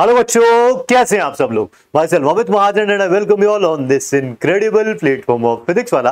Hello बच्चों कैसे हैं आप सब लोग myself Mohit Mahajan and welcome you all on this incredible platform of Physics Wallah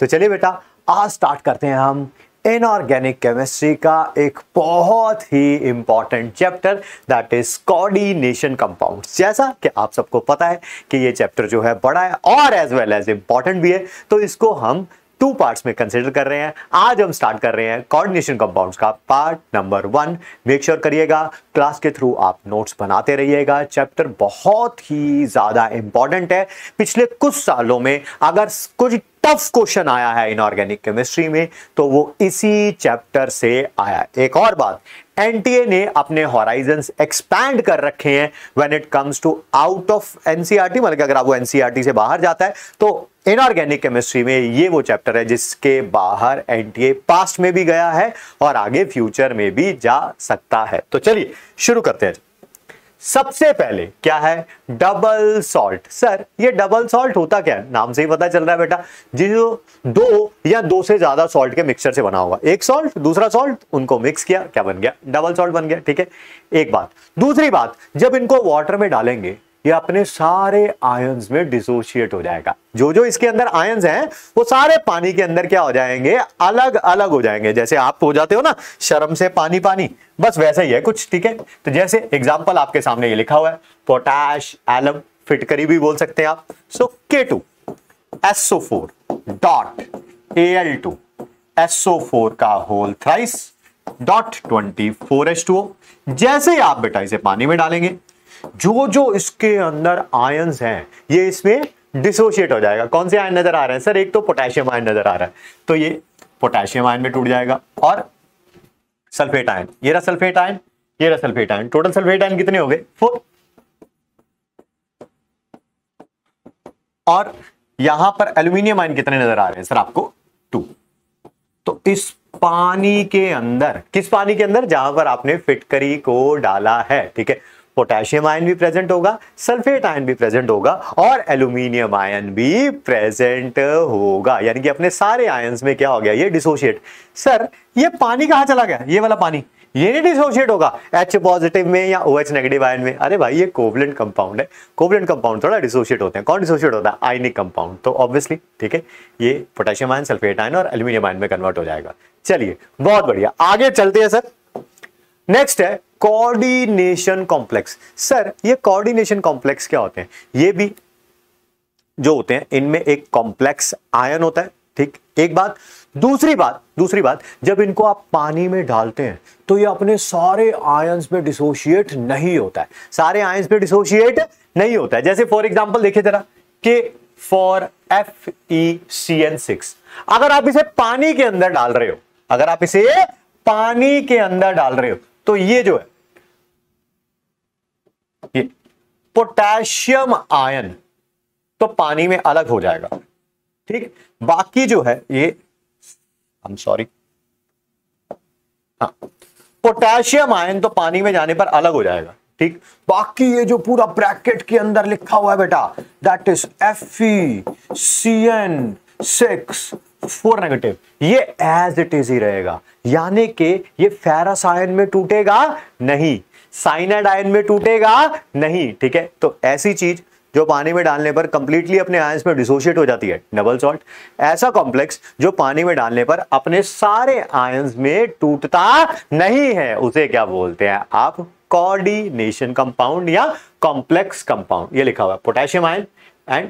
तो चलिए बेटा आज स्टार्ट करते हैं हम इनऑर्गेनिक केमिस्ट्री का एक बहुत ही important chapter that is coordination compounds जैसा कि आप सबको पता है कि ये चैप्टर जो है बड़ा है और एज वेल एज इंपॉर्टेंट भी है तो इसको हम टू पार्ट्स में कंसिडर कर रहे हैं आज हम स्टार्ट कर रहे हैं कॉर्डिनेशन कंपाउंड्स का part number one make sure करिएगा क्लास के थ्रू आप नोट्स बनाते रहिएगा चैप्टर बहुत ही ज़्यादा इंपॉर्टेंट है पिछले कुछ सालों में अगर कुछ टफ क्वेश्चन आया है इनऑर्गेनिक केमिस्ट्री में तो वो इसी चैप्टर से आया एक और बात एनटीए ने अपने हॉराइजन्स एक्सपैंड कर रखे हैं when it comes to out of NCERT मतलब अगर आप वो एनसीईआरटी e से बाहर जाता है तो इनऑर्गेनिक केमिस्ट्री में ये वो चैप्टर है जिसके बाहर एनटीए पास्ट में भी गया है और आगे फ्यूचर में भी जा सकता है तो चलिए शुरू करते हैं सबसे पहले क्या है डबल सॉल्ट सर ये डबल सॉल्ट होता क्या है नाम से ही पता चल रहा है बेटा जो दो या दो से ज्यादा सॉल्ट के मिक्सचर से बना हुआ एक सॉल्ट दूसरा सॉल्ट उनको मिक्स किया क्या बन गया डबल सॉल्ट बन गया ठीक है एक बात दूसरी बात जब इनको वाटर में डालेंगे ये अपने सारे आयंस में डिसोशिएट हो जाएगा जो जो इसके अंदर आयंस हैं वो सारे पानी के अंदर क्या हो जाएंगे अलग अलग हो जाएंगे जैसे आप हो जाते हो ना शर्म से पानी पानी बस वैसा ही है कुछ ठीक है तो जैसे एग्जाम्पल आपके सामने ये लिखा हुआ है पोटैश एलम फिटकरी भी बोल सकते हैं आप so K two S O four dot A L two S O four का whole thrice dot twenty four S two जैसे आप बेटा इसे पानी में डालेंगे जो जो इसके अंदर आय हैं ये इसमें डिसोशिएट हो जाएगा कौन से आयन नजर आ रहे हैं सर एक तो पोटेशियम आयन नजर आ रहा है तो ये पोटेशियम आयन में टूट जाएगा और सल्फेट आयन ये रहा सल्फेट आयन ये रहा sulphate ion total sulphate ion कितने हो गए फोर और यहां पर एल्यूमिनियम आयन कितने नजर आ रहे हैं सर आपको टू तो इस पानी के अंदर किस पानी के अंदर जहां पर आपने फिटकरी को डाला है ठीक है पोटेशियम आयन भी प्रेजेंट होगा सल्फेट आयन भी प्रेजेंट होगा और एल्यूमिनियम आयन भी प्रेजेंट होगा यानी कि अपने सारे आयन में क्या हो गया ये डिसोशिएट सर ये पानी कहाँ चला गया ये वाला पानी ये नहीं डिसोशिएट होगा एच पॉजिटिव में या ओ एच नेगेटिव आयन में अरे भाई ये कोवलेंट कंपाउंड है कोवलेंट कंपाउंड थोड़ा डिसोशिएट होते हैं कौन डिसोशिएट होता है आयनिक कंपाउंड तो ऑब्वियसली ठीक है ये पोटेशियम आयन सल्फेट आयन और एल्यूमिनियम आयन में कन्वर्ट हो जाएगा चलिए बहुत बढ़िया आगे चलते हैं सर नेक्स्ट है कोऑर्डिनेशन कॉम्प्लेक्स सर ये कोऑर्डिनेशन कॉम्प्लेक्स क्या होते हैं ये भी जो होते हैं इनमें एक कॉम्प्लेक्स आयन होता है ठीक एक बात दूसरी बात दूसरी बात जब इनको आप पानी में डालते हैं तो ये अपने सारे आयंस में डिसोशिएट नहीं होता है सारे आयंस में डिसोशिएट नहीं होता है जैसे फॉर एग्जांपल देखिए जरा K four F E C N six अगर आप इसे पानी के अंदर डाल रहे हो अगर आप इसे पानी के अंदर डाल रहे हो तो ये जो है पोटेशियम आयन तो पानी में अलग हो जाएगा ठीक बाकी जो है ये आई सॉरी हाँ पोटेशियम आयन तो पानी में जाने पर अलग हो जाएगा ठीक बाकी ये जो पूरा ब्रैकेट के अंदर लिखा हुआ है बेटा that is F C N six four negative ये एज इट इज ही रहेगा यानी कि ये फेरस आयन में टूटेगा नहीं साइनाइड आयन में टूटेगा नहीं ठीक है तो ऐसी चीज जो पानी में डालने पर कंप्लीटली अपने आयंस में डिसोशिएट हो जाती है डबल सॉल्ट ऐसा कॉम्प्लेक्स जो पानी में डालने पर अपने सारे आयंस में टूटता नहीं है उसे क्या बोलते हैं आप कॉर्डिनेशन कंपाउंड या कॉम्प्लेक्स कंपाउंड ये लिखा हुआ है potassium ion and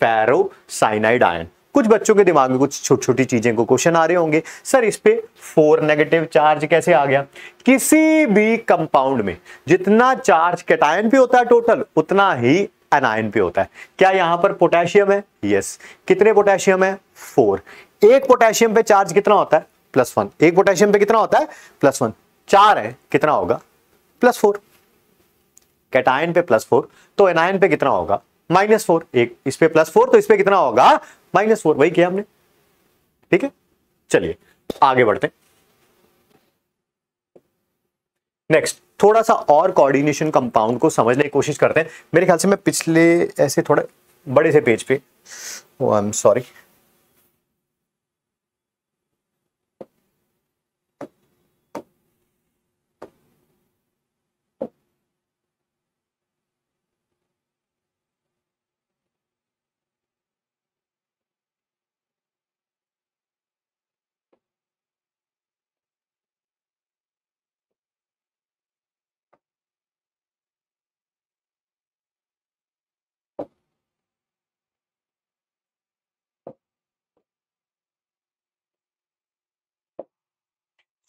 ferrocyanide ion कुछ बच्चों के दिमाग में कुछ छोटी छोटी चीजें को क्वेश्चन आ रहे होंगे सर इस पे फोर नेगेटिव चार्ज कैसे आ गया किसी भी कंपाउंड में जितना चार्ज कैटायन पे होता है टोटल उतना ही एनायन पे होता है क्या यहां पर पोटेशियम है यस कितने पोटेशियम है फोर एक पोटेशियम पे चार्ज कितना होता है प्लस वन एक पोटेशियम पे कितना होता है प्लस वन चार है कितना होगा प्लस फोर कैटायन पे प्लस फोर तो एनायन पे कितना होगा माइनस फोर एक इस पे प्लस फोर तो इस पे कितना होगा माइनस फोर वही किया हमने ठीक है चलिए आगे बढ़ते नेक्स्ट थोड़ा सा और कोऑर्डिनेशन कंपाउंड को समझने की कोशिश करते हैं मेरे ख्याल से मैं पिछले ऐसे थोड़े बड़े से पेज पे I am sorry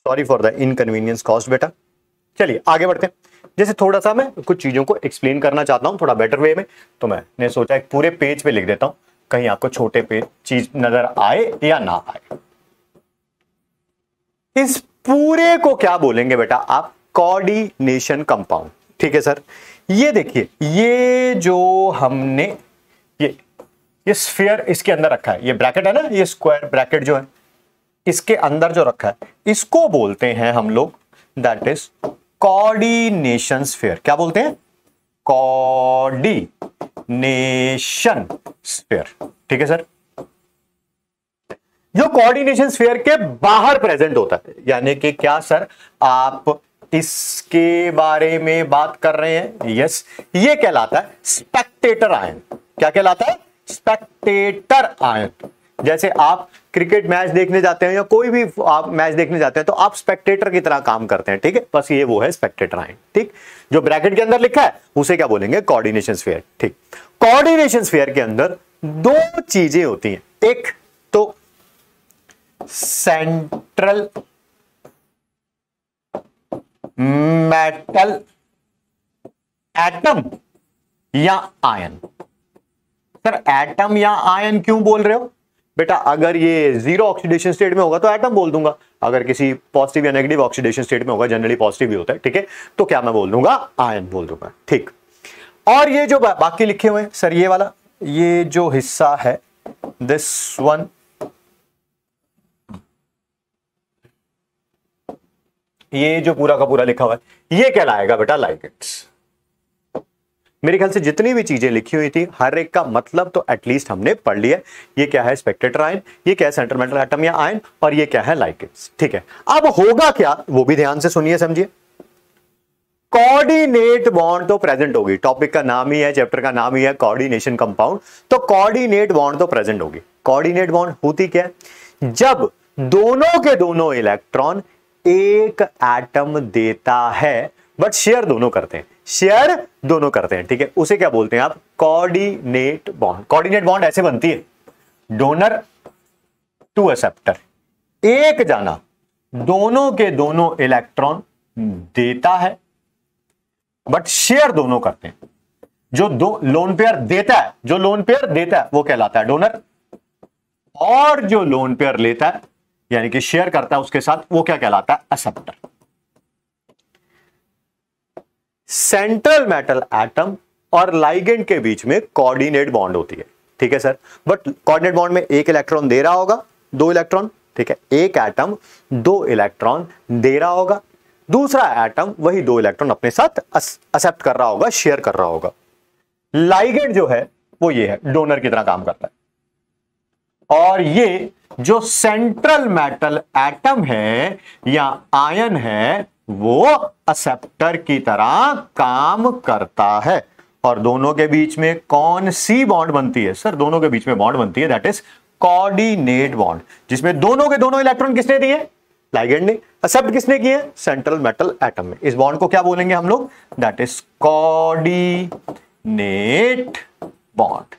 sorry for the inconvenience caused बेटा चलिए आगे बढ़ते हैं जैसे थोड़ा सा मैं कुछ चीज़ों को एक्सप्लेन करना चाहता हूँ थोड़ा बेटर वे में तो मैंने सोचा एक पूरे पेज पे लिख देता हूँ कहीं आपको छोटे पे चीज नजर आए या ना आए इस पूरे को क्या बोलेंगे बेटा आप कोऑर्डिनेशन कंपाउंड ठीक है सर ये देखिए ये जो हमने ये ये स्फीयर इसके अंदर रखा है ये ब्रैकेट है ना ये स्क्वायर ब्रैकेट जो है इसके अंदर जो रखा है इसको बोलते हैं हम लोग दैट इज कोऑर्डिनेशन स्फेयर क्या बोलते हैं कोऑर्डिनेशन स्फेयर ठीक है सर जो कोऑर्डिनेशन स्फेयर के बाहर प्रेजेंट होता है यानी कि क्या सर आप इसके बारे में बात कर रहे हैं यस ये कहलाता है स्पेक्टेटर आयन क्या कहलाता है स्पेक्टेटर आयन जैसे आप क्रिकेट मैच देखने जाते हैं या कोई भी आप मैच देखने जाते हैं तो आप स्पेक्टेटर की तरह काम करते हैं ठीक है बस ये वो है स्पेक्टेटर आइन ठीक जो ब्रैकेट के अंदर लिखा है उसे क्या बोलेंगे कोऑर्डिनेशन स्फेयर ठीक कोऑर्डिनेशन स्फेयर के अंदर दो चीजें होती हैं एक तो सेंट्रल मेटल एटम या आयन सर एटम या आयन क्यों बोल रहे हो बेटा अगर ये जीरो ऑक्सीडेशन स्टेट में होगा तो एटम बोल दूंगा अगर किसी पॉजिटिव या नेगेटिव ऑक्सीडेशन स्टेट में होगा जनरली पॉजिटिव ही होता है ठीक है तो क्या मैं बोल दूंगा आयन बोल दूंगा ठीक और ये जो बा, बाकी लिखे हुए हैं सर ये वाला ये जो हिस्सा है दिस वन ये जो पूरा का पूरा लिखा हुआ है ये कहलाएगा बेटा लाइगेट्स मेरे ख्याल से जितनी भी चीजें लिखी हुई थी हर एक का मतलब तो एटलीस्ट हमने पढ़ लिया ये क्या है स्पेक्टेटर आयन ये क्या है सेंट्रमेंटल एटम या आयन और ये क्या है लाइकेट्स ठीक है अब होगा क्या वो भी ध्यान से सुनिए समझिए कोऑर्डिनेट बॉन्ड तो प्रेजेंट होगी टॉपिक का नाम ही है चैप्टर का नाम ही है कोऑर्डिनेशन कंपाउंड तो कोऑर्डिनेट बॉन्ड तो प्रेजेंट होगी कोऑर्डिनेट बॉन्ड होती क्या है जब दोनों के दोनों इलेक्ट्रॉन एक एटम देता है बट शेयर दोनों करते हैं शेयर दोनों करते हैं ठीक है उसे क्या बोलते हैं आप कोऑर्डिनेट बॉन्ड कोऑर्डिनेट बॉन्ड ऐसे बनती है डोनर टू एक्सेप्टर एक जाना दोनों के दोनों इलेक्ट्रॉन देता है बट शेयर दोनों करते हैं जो दो लोन पेयर देता है जो लोन पेयर देता है वो कहलाता है डोनर और जो लोन पेयर लेता है यानी कि शेयर करता है उसके साथ वो क्या कहलाता है एक्सेप्टर सेंट्रल मेटल एटम और लाइगेंड के बीच में कोऑर्डिनेट बॉन्ड होती है ठीक है सर बट कोऑर्डिनेट बॉन्ड में एक इलेक्ट्रॉन दे रहा होगा दो इलेक्ट्रॉन ठीक है एक एटम दो इलेक्ट्रॉन दे रहा होगा दूसरा एटम वही दो इलेक्ट्रॉन अपने साथ एक्सेप्ट कर रहा होगा शेयर कर रहा होगा लाइगेंड जो है वो ये है डोनर की तरह काम करता है और ये जो सेंट्रल मेटल एटम है या आयन है वो असेप्टर की तरह काम करता है और दोनों के बीच में कौन सी बॉन्ड बनती है सर दोनों के बीच में बॉन्ड बनती है दैट इज कोऑर्डिनेट बॉन्ड जिसमें दोनों के दोनों इलेक्ट्रॉन किसने दिए लाइगेंड ने एक्सेप्ट किसने किए सेंट्रल मेटल एटम में इस बॉन्ड को क्या बोलेंगे हम लोग that is coordinate bond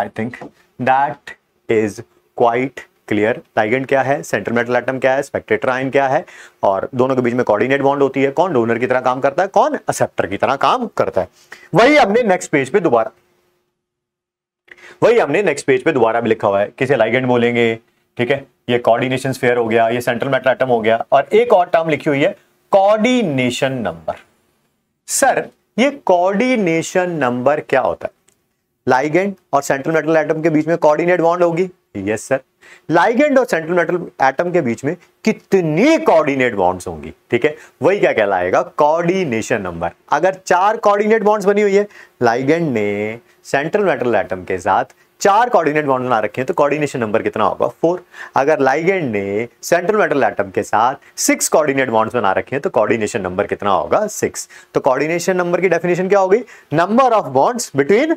I think that is quite clear ligand क्या है सेंटर मेटल एटम क्या है स्पेक्टेटर आयन क्या है और दोनों के बीच में कोऑर्डिनेट बॉन्ड होती है कौन डोनर की तरह काम करता है कौन एक्सेप्टर की तरह काम करता है वही हमने नेक्स्ट पेज पे दोबारा वही हमने नेक्स्ट पेज पे दोबारा भी लिखा हुआ है किसे लाइगेंट बोलेंगे ठीक है ये कॉर्डिनेशन स्फेयर हो गया ये सेंट्रल मेटल एटम हो गया और एक और टर्म लिखी हुई है कॉर्डिनेशन नंबर सर ये कॉर्डिनेशन नंबर क्या होता है लाइगेंट और सेंट्रल मेटल एटम के बीच में कॉर्डिनेट बॉन्ड होगी यस सर लाइगेंड और सेंट्रल मेटल एटम के बीच में कितनी कोऑर्डिनेट बॉन्ड्स होंगी ठीक है वही क्या कहलाएगा कोऑर्डिनेशन नंबर अगर चार कोऑर्डिनेट बॉन्ड्स बनी हुई है लाइगेंड ने सेंट्रल मेटल एटम के साथ चार कोऑर्डिनेट बॉन्ड बना रखे हैं तो कोऑर्डिनेशन नंबर कितना होगा फोर अगर लाइगेंड ने सेंट्रल मेटल एटम के साथ सिक्स कोऑर्डिनेट बॉन्ड्स बना रखे हैं तो कोऑर्डिनेशन नंबर कितना होगा सिक्स तो कोऑर्डिनेशन नंबर की डेफिनेशन क्या होगी number of bonds between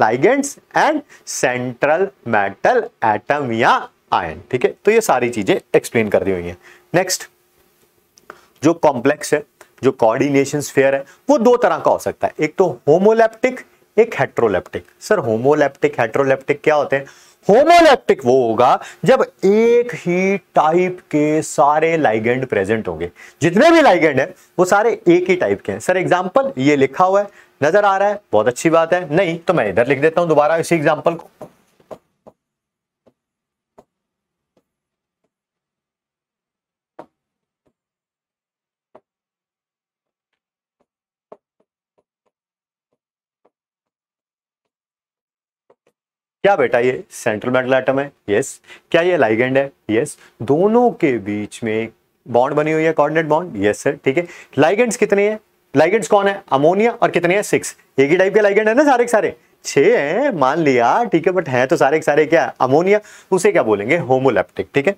ligands and central metal atom या आयन ठीक है तो ये सारी चीजें एक्सप्लेन कर दी हुई हैं नेक्स्ट जो कॉम्प्लेक्स है जो कोऑर्डिनेशन स्फेयर है वो दो तरह का हो सकता है एक तो होमोलेप्टिक एक हेट्रोलेप्टिक सर होमोलेप्टिक हेट्रोलेप्टिक क्या होते हैं होमोलेप्टिक वो होगा जब एक ही टाइप के सारे लाइगेंड प्रेजेंट होंगे जितने भी लाइगेंड है वो सारे एक ही टाइप के हैं सर एग्जांपल ये लिखा हुआ है नजर आ रहा है बहुत अच्छी बात है नहीं तो मैं इधर लिख देता हूं दोबारा इसी एग्जाम्पल को क्या बेटा ये सेंट्रल मेटल आइटम है यस क्या ये लाइगेंड है यस दोनों के बीच में बॉन्ड बनी हुई है कोऑर्डिनेट बॉन्ड यस सर ठीक है लाइगेंड्स कितने हैं लाइगेंट्स कौन है अमोनिया और कितने हैं सिक्स एक ही टाइप के लाइगेंड है ना सारे के सारे छह हैं मान लिया ठीक है बट हैं तो सारे के सारे क्या अमोनिया उसे क्या बोलेंगे होमोलेप्टिक ठीक है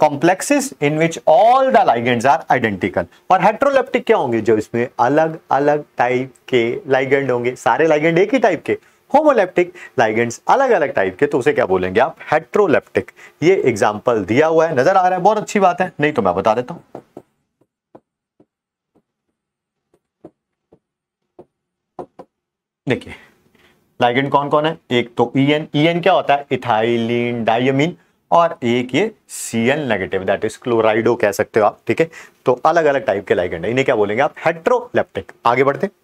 complexes in which all the ligands are identical और हेट्रोलेप्टिक क्या होंगे जो इसमें अलग अलग टाइप के लाइगेंड होंगे सारे लाइगेंड एक ही टाइप के होमोलेप्टिक लाइगेंट्स अलग अलग टाइप के तो उसे क्या बोलेंगे आप हेट्रोलेप्टिक ये एग्जाम्पल दिया हुआ है नजर आ रहा है बहुत अच्छी बात है नहीं तो मैं बता देता हूँ देखिए लाइगेंड कौन कौन है एक तो ई एन ई एन क्या होता है इथाइलिन डायमिन और एक ये C N negative that is chlorido कह सकते हो आप ठीक है तो अलग अलग टाइप के लाइगेंड है इन्हें क्या बोलेंगे आप हेट्रोलेप्टिक आगे बढ़ते हैं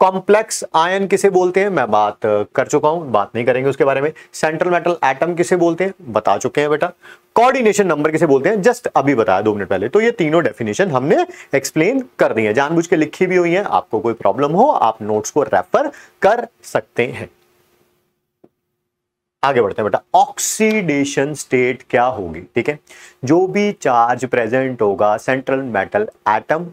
कॉम्प्लेक्स आयन किसे बोलते हैं मैं बात कर चुका हूं बात नहीं करेंगे उसके बारे में सेंट्रल मेटल एटम किसे बोलते हैं बता चुके हैं बेटा कोऑर्डिनेशन नंबर किसे बोलते हैं जस्ट अभी बताया दो मिनट पहले तो ये तीनों डेफिनेशन हमने एक्सप्लेन कर दी है जानबूझ के लिखी भी हुई है आपको कोई प्रॉब्लम हो आप नोट्स को रेफर कर सकते हैं आगे बढ़ते हैं बेटा ऑक्सीडेशन स्टेट क्या होगी ठीक है जो भी चार्ज प्रेजेंट होगा सेंट्रल मेटल एटम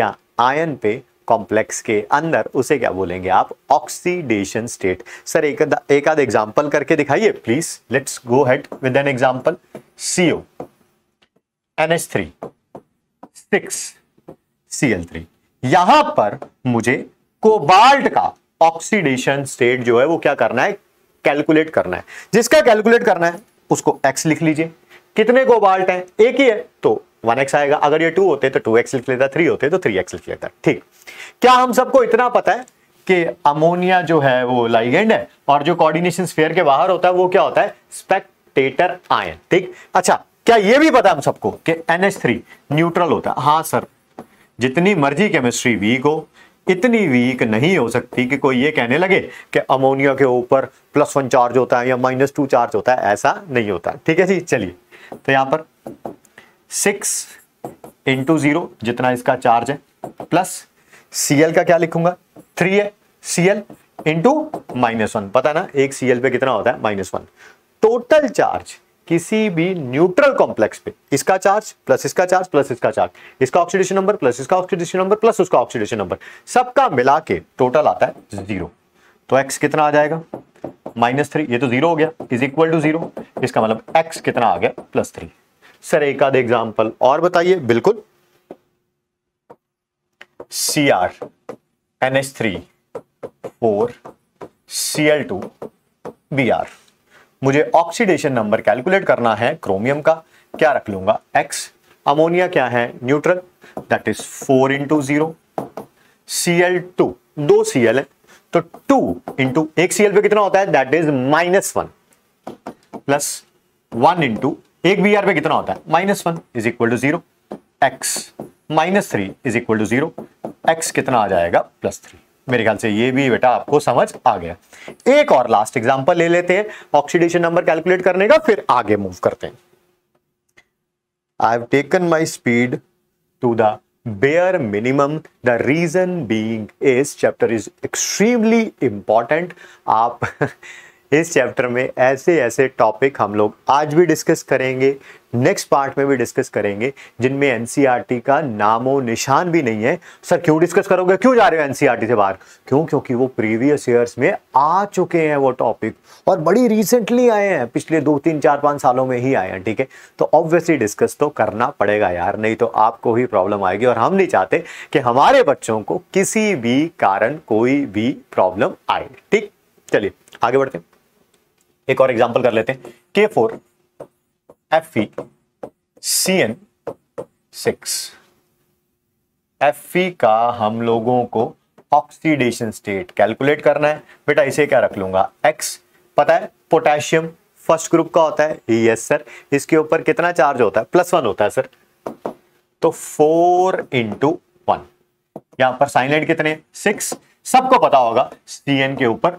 या आयन पे कॉम्प्लेक्स के अंदर उसे क्या बोलेंगे आप ऑक्सीडेशन स्टेट सर एक एक आध एग्जाम्पल करके दिखाइए please let's go ahead with an example C O H three six C L three यहां पर मुझे कोबाल्ट का ऑक्सीडेशन स्टेट जो है वो क्या करना है कैलकुलेट करना है जिसका कैलकुलेट करना है उसको एक्स लिख लीजिए कितने कोबाल्ट है एक ही है तो वन एक्स आएगा अगर ये टू होते तो टू एक्स लिख लेता थ्री होते तो थ्री एक्स लिख लेता ठीक क्या हम सबको इतना पता है कि अमोनिया जो है वो लाइगेंड है और जो कोऑर्डिनेशन स्फेयर के बाहर होता है वो क्या होता है स्पेक्टेटर आयन ठीक अच्छा क्या ये भी पता हम सबको कि NH3 न्यूट्रल होता है हाँ सर जितनी मर्जी केमिस्ट्री वीक हो इतनी वीक नहीं हो सकती कि कोई ये कहने लगे कि अमोनिया के ऊपर प्लस वन चार्ज होता है या माइनस टू चार्ज होता है ऐसा नहीं होता ठीक है जी चलिए तो यहां पर सिक्स इंटू जीरो जितना इसका चार्ज है प्लस सीएल का क्या लिखूंगा थ्री है सीएल इंटू माइनस वन पता ना एक सीएल पे कितना होता है माइनस वन टोटल चार्ज किसी भी न्यूट्रल कॉम्प्लेक्स पे इसका चार्ज प्लस इसका चार्ज प्लस इसका चार्ज इसका ऑक्सीडेशन नंबर प्लस इसका ऑक्सीडेशन नंबर प्लस उसका ऑक्सीडेशन नंबर सबका मिला के टोटल आता है जीरो तो एक्स कितना आ जाएगा माइनस थ्री ये तो जीरो हो गया इज इक्वल टू जीरो इसका मतलब एक्स कितना आ गया प्लस थ्री सर एक आध एग्जाम्पल और बताइए बिल्कुल C R N H three four C L two B R मुझे ऑक्सीडेशन नंबर कैलकुलेट करना है क्रोमियम का क्या रख लूंगा एक्स अमोनिया क्या है neutral that is four into zero C L two दो सी एल है तो टू इंटू एक सीएल पे कितना होता है that is minus one plus one into एक बी आर पे कितना होता है minus one is equal to zero X minus three is equal to zero X कितना आ जाएगा प्लस थ्री मेरे ख्याल से ये भी बेटा आपको समझ आ गया एक और लास्ट एग्जांपल ले लेते हैं ऑक्सीडेशन नंबर कैलकुलेट करने का फिर आगे मूव करते हैं I have taken my speed to the bare minimum. The reason being is chapter is extremely important. आप इस चैप्टर में ऐसे ऐसे टॉपिक हम लोग आज भी डिस्कस करेंगे नेक्स्ट पार्ट में भी डिस्कस करेंगे जिनमें एनसीईआरटी का नामो निशान भी नहीं है सर क्यों डिस्कस करोगे क्यों जा रहे हो एनसीईआरटी से बाहर क्यों क्योंकि वो प्रीवियस ईयर्स में आ चुके हैं वो टॉपिक और बड़ी रिसेंटली आए हैं पिछले दो तीन चार पाँच सालों में ही आए हैं ठीक है तो ऑब्वियसली डिस्कस तो करना पड़ेगा यार नहीं तो आपको ही प्रॉब्लम आएगी और हम नहीं चाहते कि हमारे बच्चों को किसी भी कारण कोई भी प्रॉब्लम आए ठीक चलिए आगे बढ़ते हैं एक और एग्जाम्पल कर लेते हैं के फोर E, CN6 Fe का हम लोगों को ऑक्सीडेशन स्टेट कैलकुलेट करना है बेटा इसे क्या रख लूंगा X पता है पोटेशियम फर्स्ट ग्रुप का होता है यस सर इसके ऊपर कितना चार्ज होता है प्लस वन होता है सर तो फोर इंटू वन यहां पर साइलेंट कितने सिक्स सबको पता होगा सी के ऊपर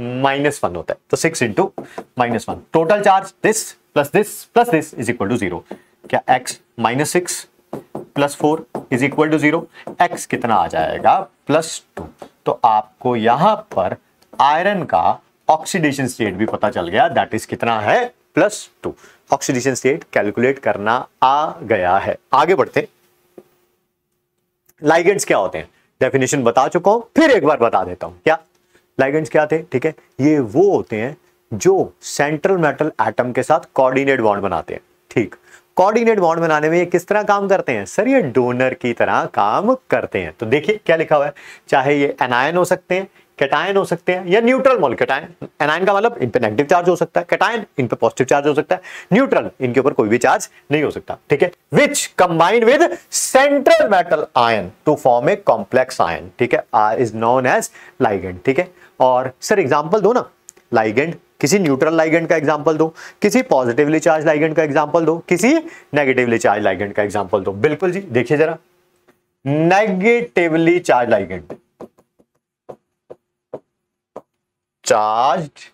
माइनस वन होता है तो six into minus one total charge this plus this plus this is equal to zero क्या X minus six plus four is equal to zero X कितना आ जाएगा प्लस टू तो आपको यहां पर आयरन का ऑक्सीडेशन स्टेट भी पता चल गया दैट इज कितना है plus two oxidation state calculate करना आ गया है आगे बढ़ते लाइगेंड्स क्या होते हैं डेफिनेशन बता चुका हूं फिर एक बार बता देता हूं क्या लाइगेंड्स क्या थे ठीक है ये वो होते हैं जो सेंट्रल मेटल एटम के साथ कोऑर्डिनेट बॉन्ड बनाते हैं ठीक कोऑर्डिनेट बॉन्ड बनाने में ये किस तरह काम करते हैं सर ये डोनर की तरह काम करते हैं तो देखिए क्या लिखा हुआ है चाहे ये एनायन हो सकते हैं कैटायन हो सकते हैं या न्यूट्रल मॉल कैटायन एनायन का मतलब इन पे नेगेटिव चार्ज हो सकता है कैटायन इन पे पॉजिटिव चार्ज हो सकता है न्यूट्रल इनके ऊपर कोई भी चार्ज नहीं हो सकता ठीक है which combined with central metal ion to form a complex ion ठीक है are is known as ligand ठीक है और सर एग्जाम्पल दो ना लाइगेंड किसी न्यूट्रल लाइगेंड का एग्जाम्पल दो किसी पॉजिटिवली चार्ज लाइगेंड का एग्जाम्पल दो किसी नेगेटिवली चार्ज लाइगेंड का एग्जाम्पल दो बिल्कुल जी देखिए जरा negatively charge ligand charge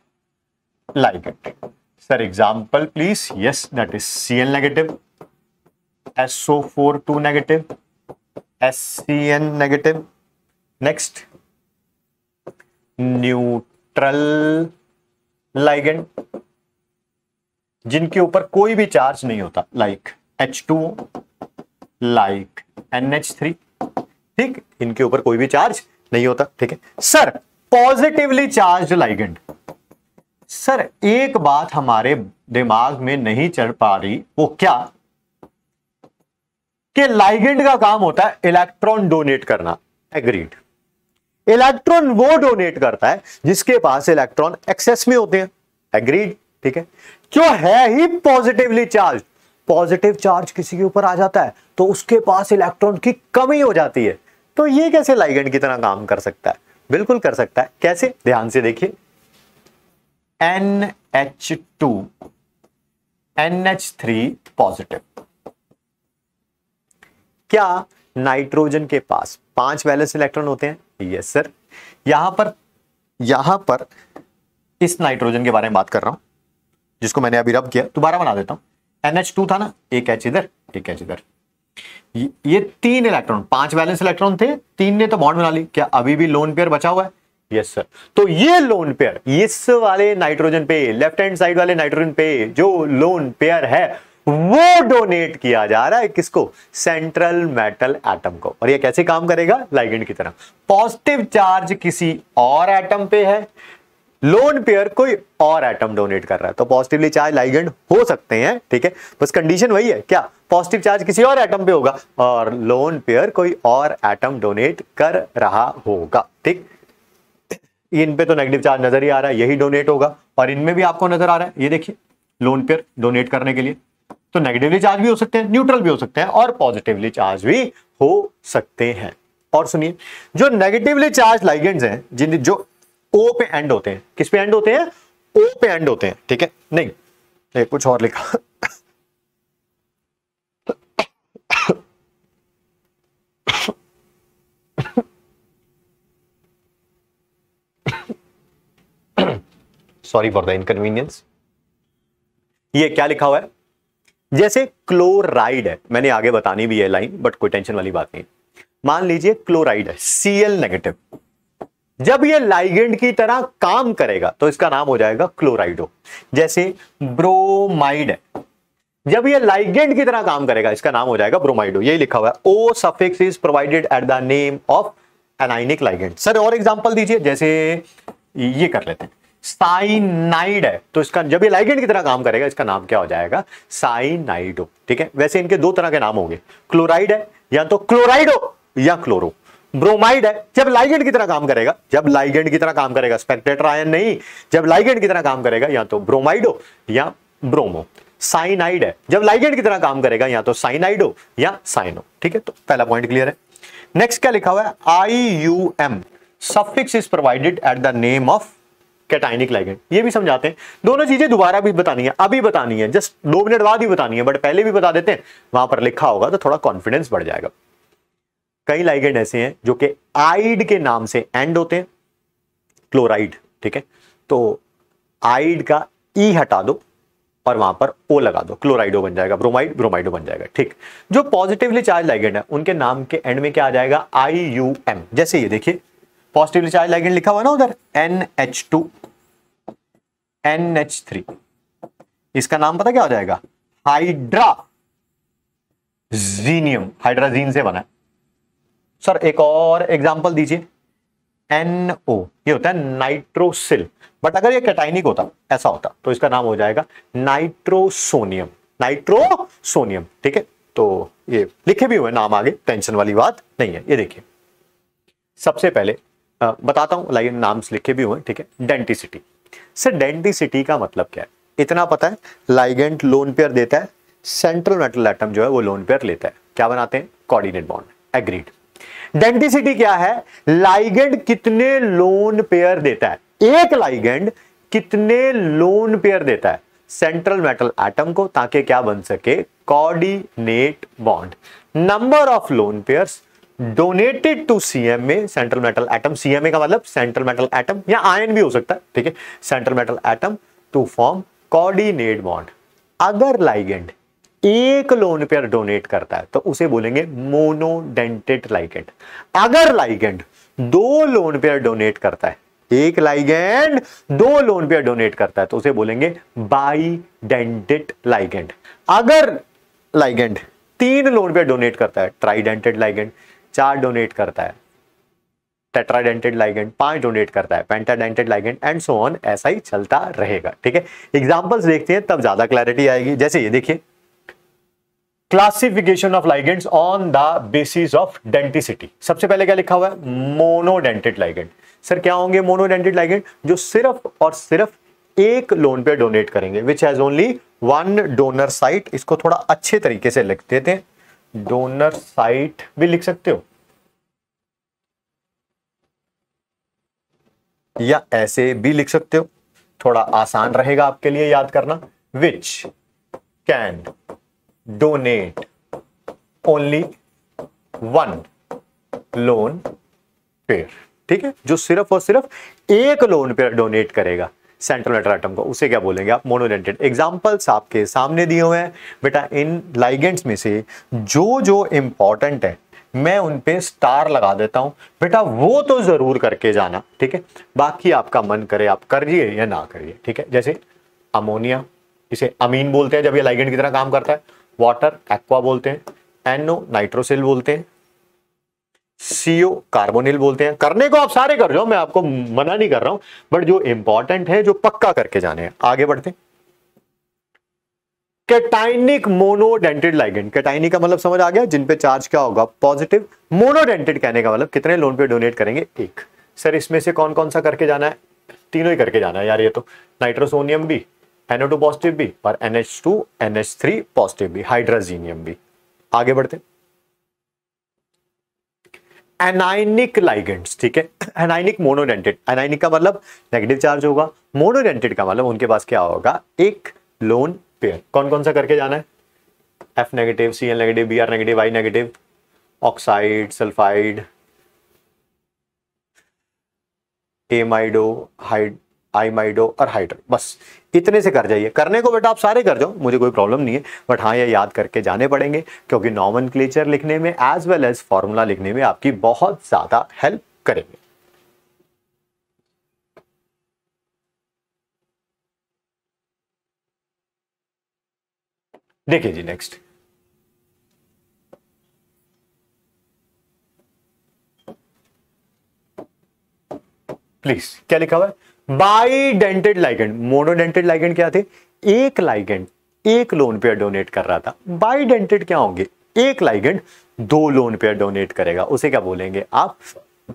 ligand sir example please yes that is C N negative S O four two negative S C N negative next neutral ligand जिनके ऊपर कोई भी चार्ज नहीं होता like H two like N H three ठीक इनके ऊपर कोई भी चार्ज नहीं होता ठीक है sir positively charge ligand sir एक बात हमारे दिमाग में नहीं चढ़ पा रही वो क्या कि लाइगेंड का काम होता है इलेक्ट्रॉन डोनेट करना एग्रीड इलेक्ट्रॉन वो डोनेट करता है जिसके पास इलेक्ट्रॉन एक्सेस में होते हैं एग्रीड ठीक है क्यों है ही पॉजिटिवली चार्ज पॉजिटिव चार्ज किसी के ऊपर आ जाता है तो उसके पास इलेक्ट्रॉन की कमी हो जाती है तो ये कैसे लाइगेंड की तरह काम कर सकता है बिल्कुल कर सकता है कैसे ध्यान से देखिए N H two N H three positive क्या नाइट्रोजन के पास पांच वैलेंस इलेक्ट्रॉन होते हैं यस सर यहां पर यहां पर इस नाइट्रोजन के बारे में बात कर रहा हूं जिसको मैंने अभी रब किया दोबारा बना देता हूं एनएच टू था ना एक एच इधर एक एच इधर ये तीन इलेक्ट्रॉन पांच बैलेंस इलेक्ट्रॉन थे तीन ने तो बॉन्ड बना ली क्या अभी भी लोन पेयर बचा हुआ है यस सर तो ये लोन पेयर इस वाले नाइट्रोजन पे लेफ्ट हैंड साइड वाले नाइट्रोजन पे जो लोन पेयर है वो डोनेट किया जा रहा है किसको सेंट्रल मेटल एटम को और ये कैसे काम करेगा लाइगेंड की तरह पॉजिटिव चार्ज किसी और एटम पे है लोन पेयर कोई और एटम डोनेट कर रहा है तो पॉजिटिवली चार्ज लाइगेंड हो सकते हैं ठीक है बस कंडीशन वही है क्या पॉजिटिव चार्ज किसी और एटम पे होगा और लोन पेयर कोई और एटम डोनेट कर रहा होगा ठीक इन पे तो नेगेटिव चार्ज नजर ही आ रहा है यही डोनेट होगा और इनमें भी आपको नजर आ रहा है ये देखिए लोन पेयर डोनेट करने के लिए तो नेगेटिवली चार्ज भी हो सकते हैं न्यूट्रल भी हो सकते हैं और पॉजिटिवली चार्ज भी हो सकते हैं और सुनिए जो नेगेटिवली चार्ज लाइगेंड हैं जिन जो ओ पे एंड होते हैं किस पे एंड होते हैं ओ पे एंड होते हैं ठीक है नहीं नहीं कुछ और लिखा सॉरी फॉर द इनकन्वीनियंस ये क्या लिखा हुआ है जैसे क्लोराइड है मैंने आगे बतानी भी है लाइन बट कोई टेंशन वाली बात नहीं मान लीजिए क्लोराइड है सीएल नेगेटिव जब ये लाइगेंड की तरह काम करेगा तो इसका नाम हो जाएगा क्लोराइडो जैसे ब्रोमाइड है जब ये लाइगेंड की तरह काम करेगा इसका नाम हो जाएगा ब्रोमाइडो यही लिखा हुआ है O suffix is provided at the name of anionic ligand sir और एग्जांपल दीजिए जैसे ये कर लेते हैं साइनाइड है तो इसका जब ये लाइगेंड की तरह काम करेगा इसका नाम क्या हो जाएगा साइनाइडो ठीक है वैसे इनके दो तरह के नाम होंगे क्लोराइड है या तो क्लोराइडो या क्लोरो ब्रोमाइड है जब लाइगेंड की तरह काम करेगा जब लाइगेंड की तरह काम करेगा स्पेक्टेटर आयन नहीं जब लाइगेंड की तरह काम करेगा या तो ब्रोमाइडो या ब्रोमो साइनाइड है जब लाइगेंड की तरह काम करेगा या तो साइनाइडो या साइनो ठीक है तो पहला पॉइंट क्लियर है नेक्स्ट क्या लिखा हुआ है I U M suffix is provided at the name of cationic ligand ये भी समझाते हैं दोनों चीजें दोबारा भी बतानी है अभी बतानी है जस्ट दो मिनट बाद ही बतानी है बट पहले भी बता देते हैं वहां पर लिखा होगा तो थोड़ा कॉन्फिडेंस बढ़ जाएगा कई लाइगेंड ऐसे हैं जो कि आइड के नाम से एंड होते हैं क्लोराइड ठीक है तो आइड का ई e हटा दो और वहां पर ओ लगा दो क्लोराइडो बन जाएगा ब्रोमाइड ब्रोमाइडो बन जाएगा ठीक जो पॉजिटिवली चार्ज लाइगेंड है उनके नाम के एंड में क्या आ जाएगा आई यू एम जैसे ये देखिए पॉजिटिवली चार्ज लाइगेंड लिखा हुआ ना उधर N H two N H three इसका नाम पता क्या हो जाएगा हाइड्रा जीनियम हाइड्राजीन से बना है सर एक और एग्जांपल दीजिए एनओ ये होता है नाइट्रोसिल बट अगर ये कैटाइनिक होता ऐसा होता तो इसका नाम हो जाएगा नाइट्रोसोनियम नाइट्रोसोनियम ठीक है तो ये लिखे भी हुए नाम आगे टेंशन वाली बात नहीं है ये देखिए सबसे पहले बताता हूँ लाइन नाम्स लिखे भी हुए ठीक है डेंटिसिटी सर डेंटिसिटी का मतलब क्या है इतना पता है लाइगेंट लोन पेयर देता है सेंट्रल मेटल एटम जो है वो लोन पेयर लेता है क्या बनाते हैं कोऑर्डिनेट बॉन्ड एग्रीड डेंटिसिटी क्या है लाइगेंड कितने लोन पेयर देता है एक लाइगेंड कितने लोन पेयर देता है सेंट्रल मेटल एटम को ताकि क्या बन सके coordinate bond number of lone pairs donated to CMA central metal atom CMA का मतलब सेंट्रल मेटल एटम या आयन भी हो सकता है ठीक है central metal atom to form coordinate bond अगर लाइगेंड एक लोन पेयर डोनेट करता है तो उसे बोलेंगे मोनोडेंटेड लाइगेंड अगर लाइगेंड दो लोन पेयर डोनेट करता है एक लाइगेंड दो लोन पेयर डोनेट करता है तो उसे बोलेंगे बाईडेंटेड लाइगेंड अगर लाइगेंड तीन लोन पेयर डोनेट करता है ट्राइडेंटेड लाइगेंड चार डोनेट करता है टेट्राडेंटेड लाइगेंड पांच डोनेट करता है pentadentate ligand and so on ऐसा ही चलता रहेगा ठीक है एग्जाम्पल्स देखते हैं तब ज्यादा क्लैरिटी आएगी जैसे ये देखिए classification of ligands on the basis of denticity सबसे पहले क्या लिखा हुआ है मोनोडेंटेड लाइगेंट सर क्या होंगे मोनोडेंटेड लाइगेंट जो सिर्फ और सिर्फ एक लोन पे डोनेट करेंगे which has only one donor site इसको थोड़ा अच्छे तरीके से लिख देते हैं डोनर साइट भी लिख सकते हो या ऐसे भी लिख सकते हो थोड़ा आसान रहेगा आपके लिए याद करना which can donate only one lone pair ठीक है जो सिर्फ और सिर्फ एक लोन पेयर डोनेट करेगा सेंट्रल मेटराटम को उसे क्या बोलेंगे आप मोनोडेंटेड एग्जाम्पल्स आपके सामने दिए हुए हैं बेटा इन लाइगेंट्स में से जो जो इम्पॉर्टेंट है मैं उन पे स्टार लगा देता हूँ बेटा वो तो ज़रूर करके जाना ठीक है बाकी आपका मन करे आप करिए या ना करिए ठीक है जैसे अमोनिया इसे अमीन बोलते हैं जब ये लाइगेंट की तरह काम करता है वाटर एक्वा बोलते हैं एनो नाइट्रोसिल बोलते हैं सीओ कार्बोनिल बोलते हैं करने को आप सारे कर जाओ मैं आपको मना नहीं कर रहा हूं बट जो इंपॉर्टेंट है जो पक्का करके जाने हैं आगे बढ़ते हैं कैटाइनिक मोनोडेंटेड लाइगेंड कैटाइनिक का मतलब समझ आ गया जिन पे चार्ज क्या होगा पॉजिटिव मोनोडेंटेड कहने का मतलब कितने लोन पे डोनेट करेंगे एक सर इसमें से कौन कौन सा करके जाना है तीनों ही करके जाना है यार ये तो नाइट्रोसोनियम भी एनओ पॉजिटिव भी और NH two NH three positive भी हाइड्राजीनियम भी आगे बढ़ते हैं एनाइनिक लाइगेंट्स ठीक है एनाइनिक मोनोडेंटेड एनाइनिक का मतलब नेगेटिव चार्ज होगा मोनोडेंटेड का मतलब उनके पास क्या होगा एक लोन पेयर कौन कौन सा करके जाना है F negative C L negative B R negative I negative oxide sulphide amido हाइड आईमाइडो और हाइड्रो बस इतने से कर जाइए करने को बेटा आप सारे कर जाओ मुझे कोई प्रॉब्लम नहीं है बट हाँ ये याद करके जाने पड़ेंगे क्योंकि नॉमन लिखने में एज वेल एज फॉर्मूला लिखने में आपकी बहुत ज़्यादा हेल्प करेंगे देखिए जी नेक्स्ट प्लीज क्या लिखा हुआ है बाईडेंटेड लाइगेंड मोनोडेंटेड लाइगेंड क्या थे एक लाइगेंड एक लोन पेयर डोनेट कर रहा था बाईडेंटेड क्या होंगे एक लाइगेंड दो लोन पेयर डोनेट करेगा उसे क्या बोलेंगे आप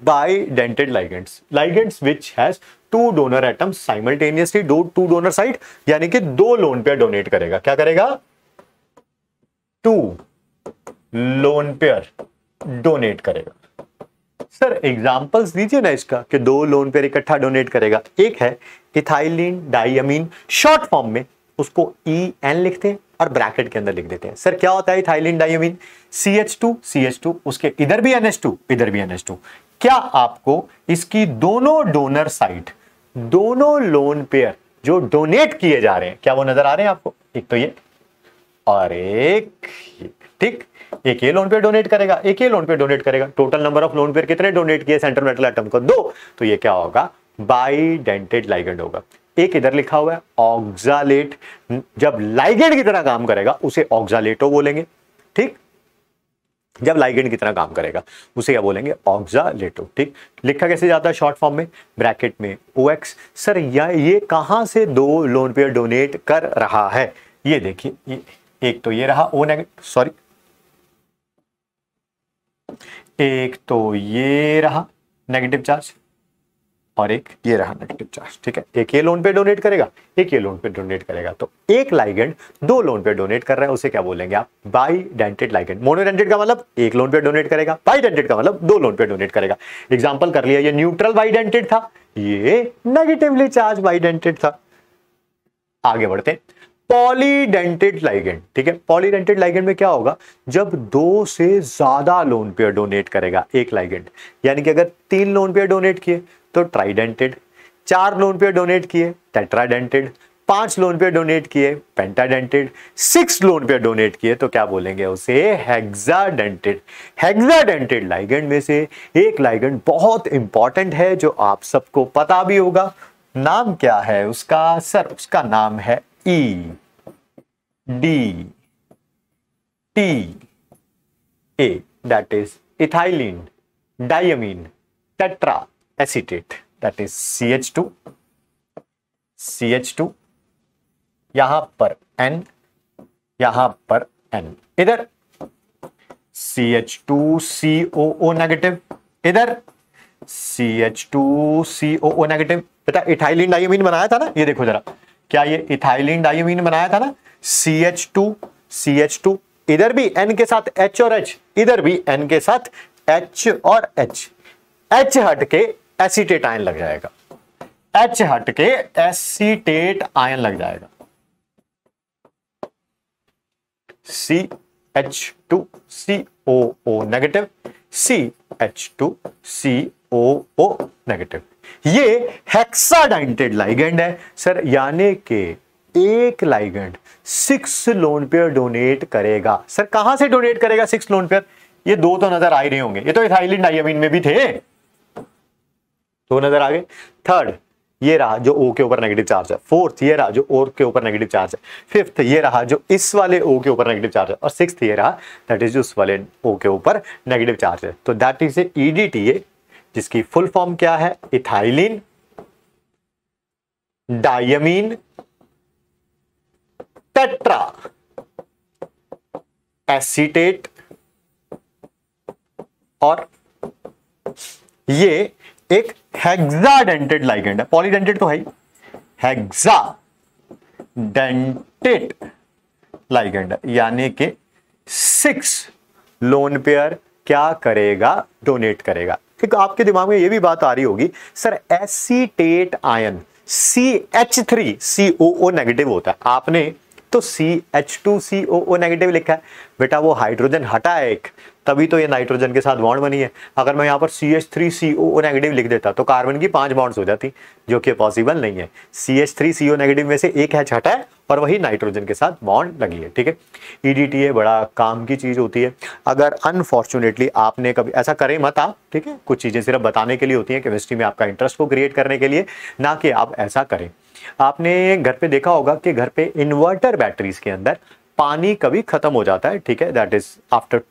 bidentate ligands ligands which has two donor atom simultaneously do two donor site यानी कि दो लोन पेयर डोनेट करेगा क्या करेगा टू लोन पेयर डोनेट करेगा सर एग्जाम्पल्स दीजिए ना इसका कि दो लोन पेयर इकट्ठा डोनेट करेगा एक है इथाइलिन डाइमीन शॉर्ट फॉर्म में उसको ई e एन लिखते हैं और ब्रैकेट के अंदर लिख देते हैं सर क्या होता है ethylene diamine C H two C H two उसके इधर भी एन एच टू इधर भी एन एच टू क्या आपको इसकी दोनों डोनर साइट दोनों लोन पेयर जो डोनेट किए जा रहे हैं क्या वो नजर आ रहे हैं आपको एक तो ये और एक एक ठीक एक ये लोन पेयर डोनेट करेगा एक ये लोन पेयर डोनेट करेगा total number of lone pair कितने डोनेट किए सेंट्रल मेटल आइटम को दो तो ये क्या होगा बाईडेंटेड लाइगेंड होगा एक इधर लिखा हुआ है ऑक्सालेट जब लाइगेंड की तरह काम करेगा उसे ऑक्सालेटो बोलेंगे ठीक जब लाइगेंड की तरह काम करेगा उसे क्या बोलेंगे ऑक्सालेटो ठीक लिखा कैसे जाता है शॉर्ट फॉर्म में ब्रैकेट में ओ एक्स सर या ये कहां से दो लोन पेयर डोनेट कर रहा है ये देखिए एक तो ये रहा ओ नेगेटिव सॉरी एक तो ये रहा नेगेटिव चार्ज और एक ये रहा नेगेटिव चार्ज ठीक है एक ये लोन पे डोनेट करेगा एक ये लोन पे डोनेट करेगा तो एक लाइगेंड दो लोन पे डोनेट कर रहा है उसे क्या बोलेंगे आप डेंटेड लाइगेंड मोनोडेंटेड का मतलब एक लोन पे डोनेट करेगा बाई डेंटेड का मतलब दो लोन पे डोनेट करेगा एग्जाम्पल कर लिया ये न्यूट्रल डेंटेड था ये नेगेटिवली चार्ज डेंटेड था आगे बढ़ते हैं पॉलीडेंटेड लाइगेंड ठीक है पॉलीडेंटेड लाइगेंड में क्या होगा जब दो से ज्यादा लोन पेयर डोनेट करेगा एक लाइगेंड यानी कि अगर तीन लोन पेयर डोनेट किए तो ट्राइडेंटेड चार लोन पेयर डोनेट किए टेट्राडेंटेड पांच लोन पेयर डोनेट किए pentadentate six lone pair donate किए तो क्या बोलेंगे उसे हेक्साडेंटेड हेक्साडेंटेड लाइगेंड में से एक लाइगेंड बहुत इंपॉर्टेंट है जो आप सबको पता भी होगा नाम क्या है उसका सर उसका नाम है E D T A that is ethylene, diamine, tetra acetate that is CH2 CH2 यहां पर N यहां पर N इधर CH2 COO नेगेटिव इधर CH2 COO नेगेटिव बेटा इथाइलिन डायमीन बनाया था ना ये देखो जरा क्या ये इथाइलिन डाइमीन बनाया था ना C H two C H two इधर भी एन के साथ एच और एच इधर भी एन के साथ एच और एच एच हट के एसीटेट आयन लग जाएगा एच हट के एसीटेट आयन लग जाएगा C H two C O O negative C H two C O O negative ये हेक्साडाइंटेड लाइगेंड है सर यानी के एक ligand six lone pair donate करेगा सर कहां से डोनेट करेगा सिक्स लोन पेयर ये दो तो नजर आ रहे होंगे ये तो इथाइलिन डाइमिन में भी थे दो नजर आ गए थर्ड ये रहा जो ओ के ऊपर नेगेटिव चार्ज है फोर्थ ये रहा जो ओर के ऊपर नेगेटिव चार्ज है फिफ्थ ये रहा जो इस वाले ओ के ऊपर नेगेटिव चार्ज है और सिक्स्थ ये रहा दैट इज उस वाले ओ के ऊपर नेगेटिव चार्ज है तो दैट इज ए ईडीटीए जिसकी फुल फॉर्म क्या है इथाइलिन डायमीन टेट्रा एसीटेट और ये एक हेक्साडेंटेड डेंटेड लाइगेंड है पॉलीडेंटेड तो है हेक्सा डेंटेड लाइगेंड है यानी कि सिक्स लोन पेयर क्या करेगा डोनेट करेगा ठीक आपके दिमाग में यह भी बात आ रही होगी sir acetate ion C H three C O negative होता है आपने तो C H two C O O negative लिखा है बेटा वो हाइड्रोजन हटा है एक तभी तो ये नाइट्रोजन के साथ बॉन्ड बनी है अगर मैं यहाँ पर C H three C O O negative लिख देता तो कार्बन की पांच बॉन्ड्स हो जाती जो कि पॉसिबल नहीं है C H three C O negative में से एक हैच हटा है और वही नाइट्रोजन के साथ बॉन्ड लगी है ठीक है ई डी टी ए बड़ा काम की चीज़ होती है अगर अनफॉर्चुनेटली आपने कभी ऐसा करें मत आप ठीक है कुछ चीज़ें सिर्फ बताने के लिए होती है केमिस्ट्री में आपका इंटरेस्ट को क्रिएट करने के लिए ना कि आप ऐसा करें आपने घर पे देखा होगा कि घर पे इन्वर्टर बैटरीज के अंदर पानी कभी ख़त्म हो जाता है ठीक है that is after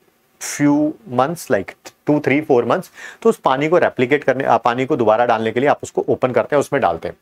few months like two three four months तो उस पानी को रेप्लीकेट करने पानी को दोबारा डालने के लिए आप उसको ओपन करते हैं उसमें डालते हैं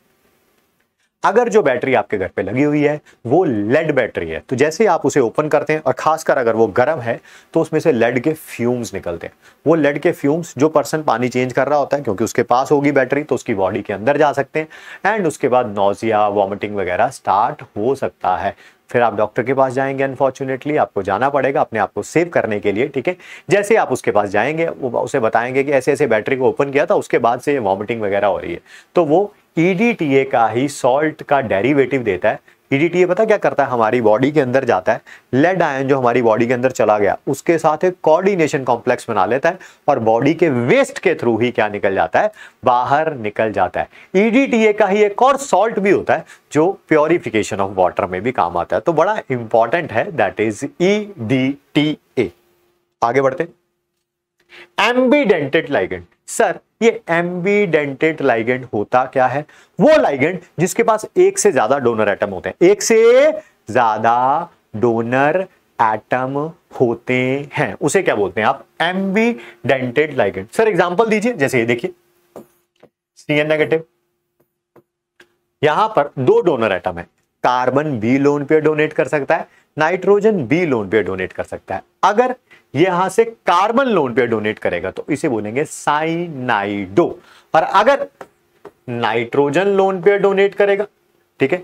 अगर जो बैटरी आपके घर पे लगी हुई है वो लेड बैटरी है तो जैसे ही आप उसे ओपन करते हैं और खासकर अगर वो गर्म है तो उसमें से लेड के फ्यूम्स निकलते हैं वो लेड के फ्यूम्स जो पर्सन पानी चेंज कर रहा होता है क्योंकि उसके पास होगी बैटरी तो उसकी बॉडी के अंदर जा सकते हैं एंड उसके बाद नोजिया वॉमिटिंग वगैरह स्टार्ट हो सकता है फिर आप डॉक्टर के पास जाएंगे अनफॉर्चुनेटली आपको जाना पड़ेगा अपने आप को सेव करने के लिए ठीक है जैसे आप उसके पास जाएंगे वो उसे बताएंगे कि ऐसे ऐसे बैटरी को ओपन किया था उसके बाद से ये वॉमिटिंग वगैरह हो रही है तो वो ई का ही सॉल्ट का डेरिवेटिव देता है ई पता क्या करता है हमारी बॉडी के अंदर जाता है लेड आयन जो हमारी बॉडी के अंदर चला गया उसके साथ एक कोऑर्डिनेशन कॉम्प्लेक्स बना लेता है और बॉडी के वेस्ट के थ्रू ही क्या निकल जाता है बाहर निकल जाता है ई का ही एक और सॉल्ट भी होता है जो प्योरिफिकेशन ऑफ वाटर में भी काम आता है तो बड़ा इंपॉर्टेंट है दैट इज ई आगे बढ़ते एम्बीडेंटेड लाइगेंट सर ये एम्बीडेंटेड लाइगेंड होता क्या है वो लाइगेंड जिसके पास एक से ज्यादा डोनर एटम होते हैं एक से ज्यादा डोनर एटम होते हैं उसे क्या बोलते हैं आप एम्बीडेंटेड लाइगेंड सर एग्जांपल दीजिए जैसे ये देखिए सी एन नेगेटिव यहां पर दो डोनर एटम है कार्बन बी लोन पे डोनेट कर सकता है नाइट्रोजन बी लोन पे डोनेट कर सकता है अगर यहां से कार्बन लोन पे डोनेट करेगा तो इसे बोलेंगे साइनाइडो और अगर नाइट्रोजन लोन पे डोनेट करेगा ठीक है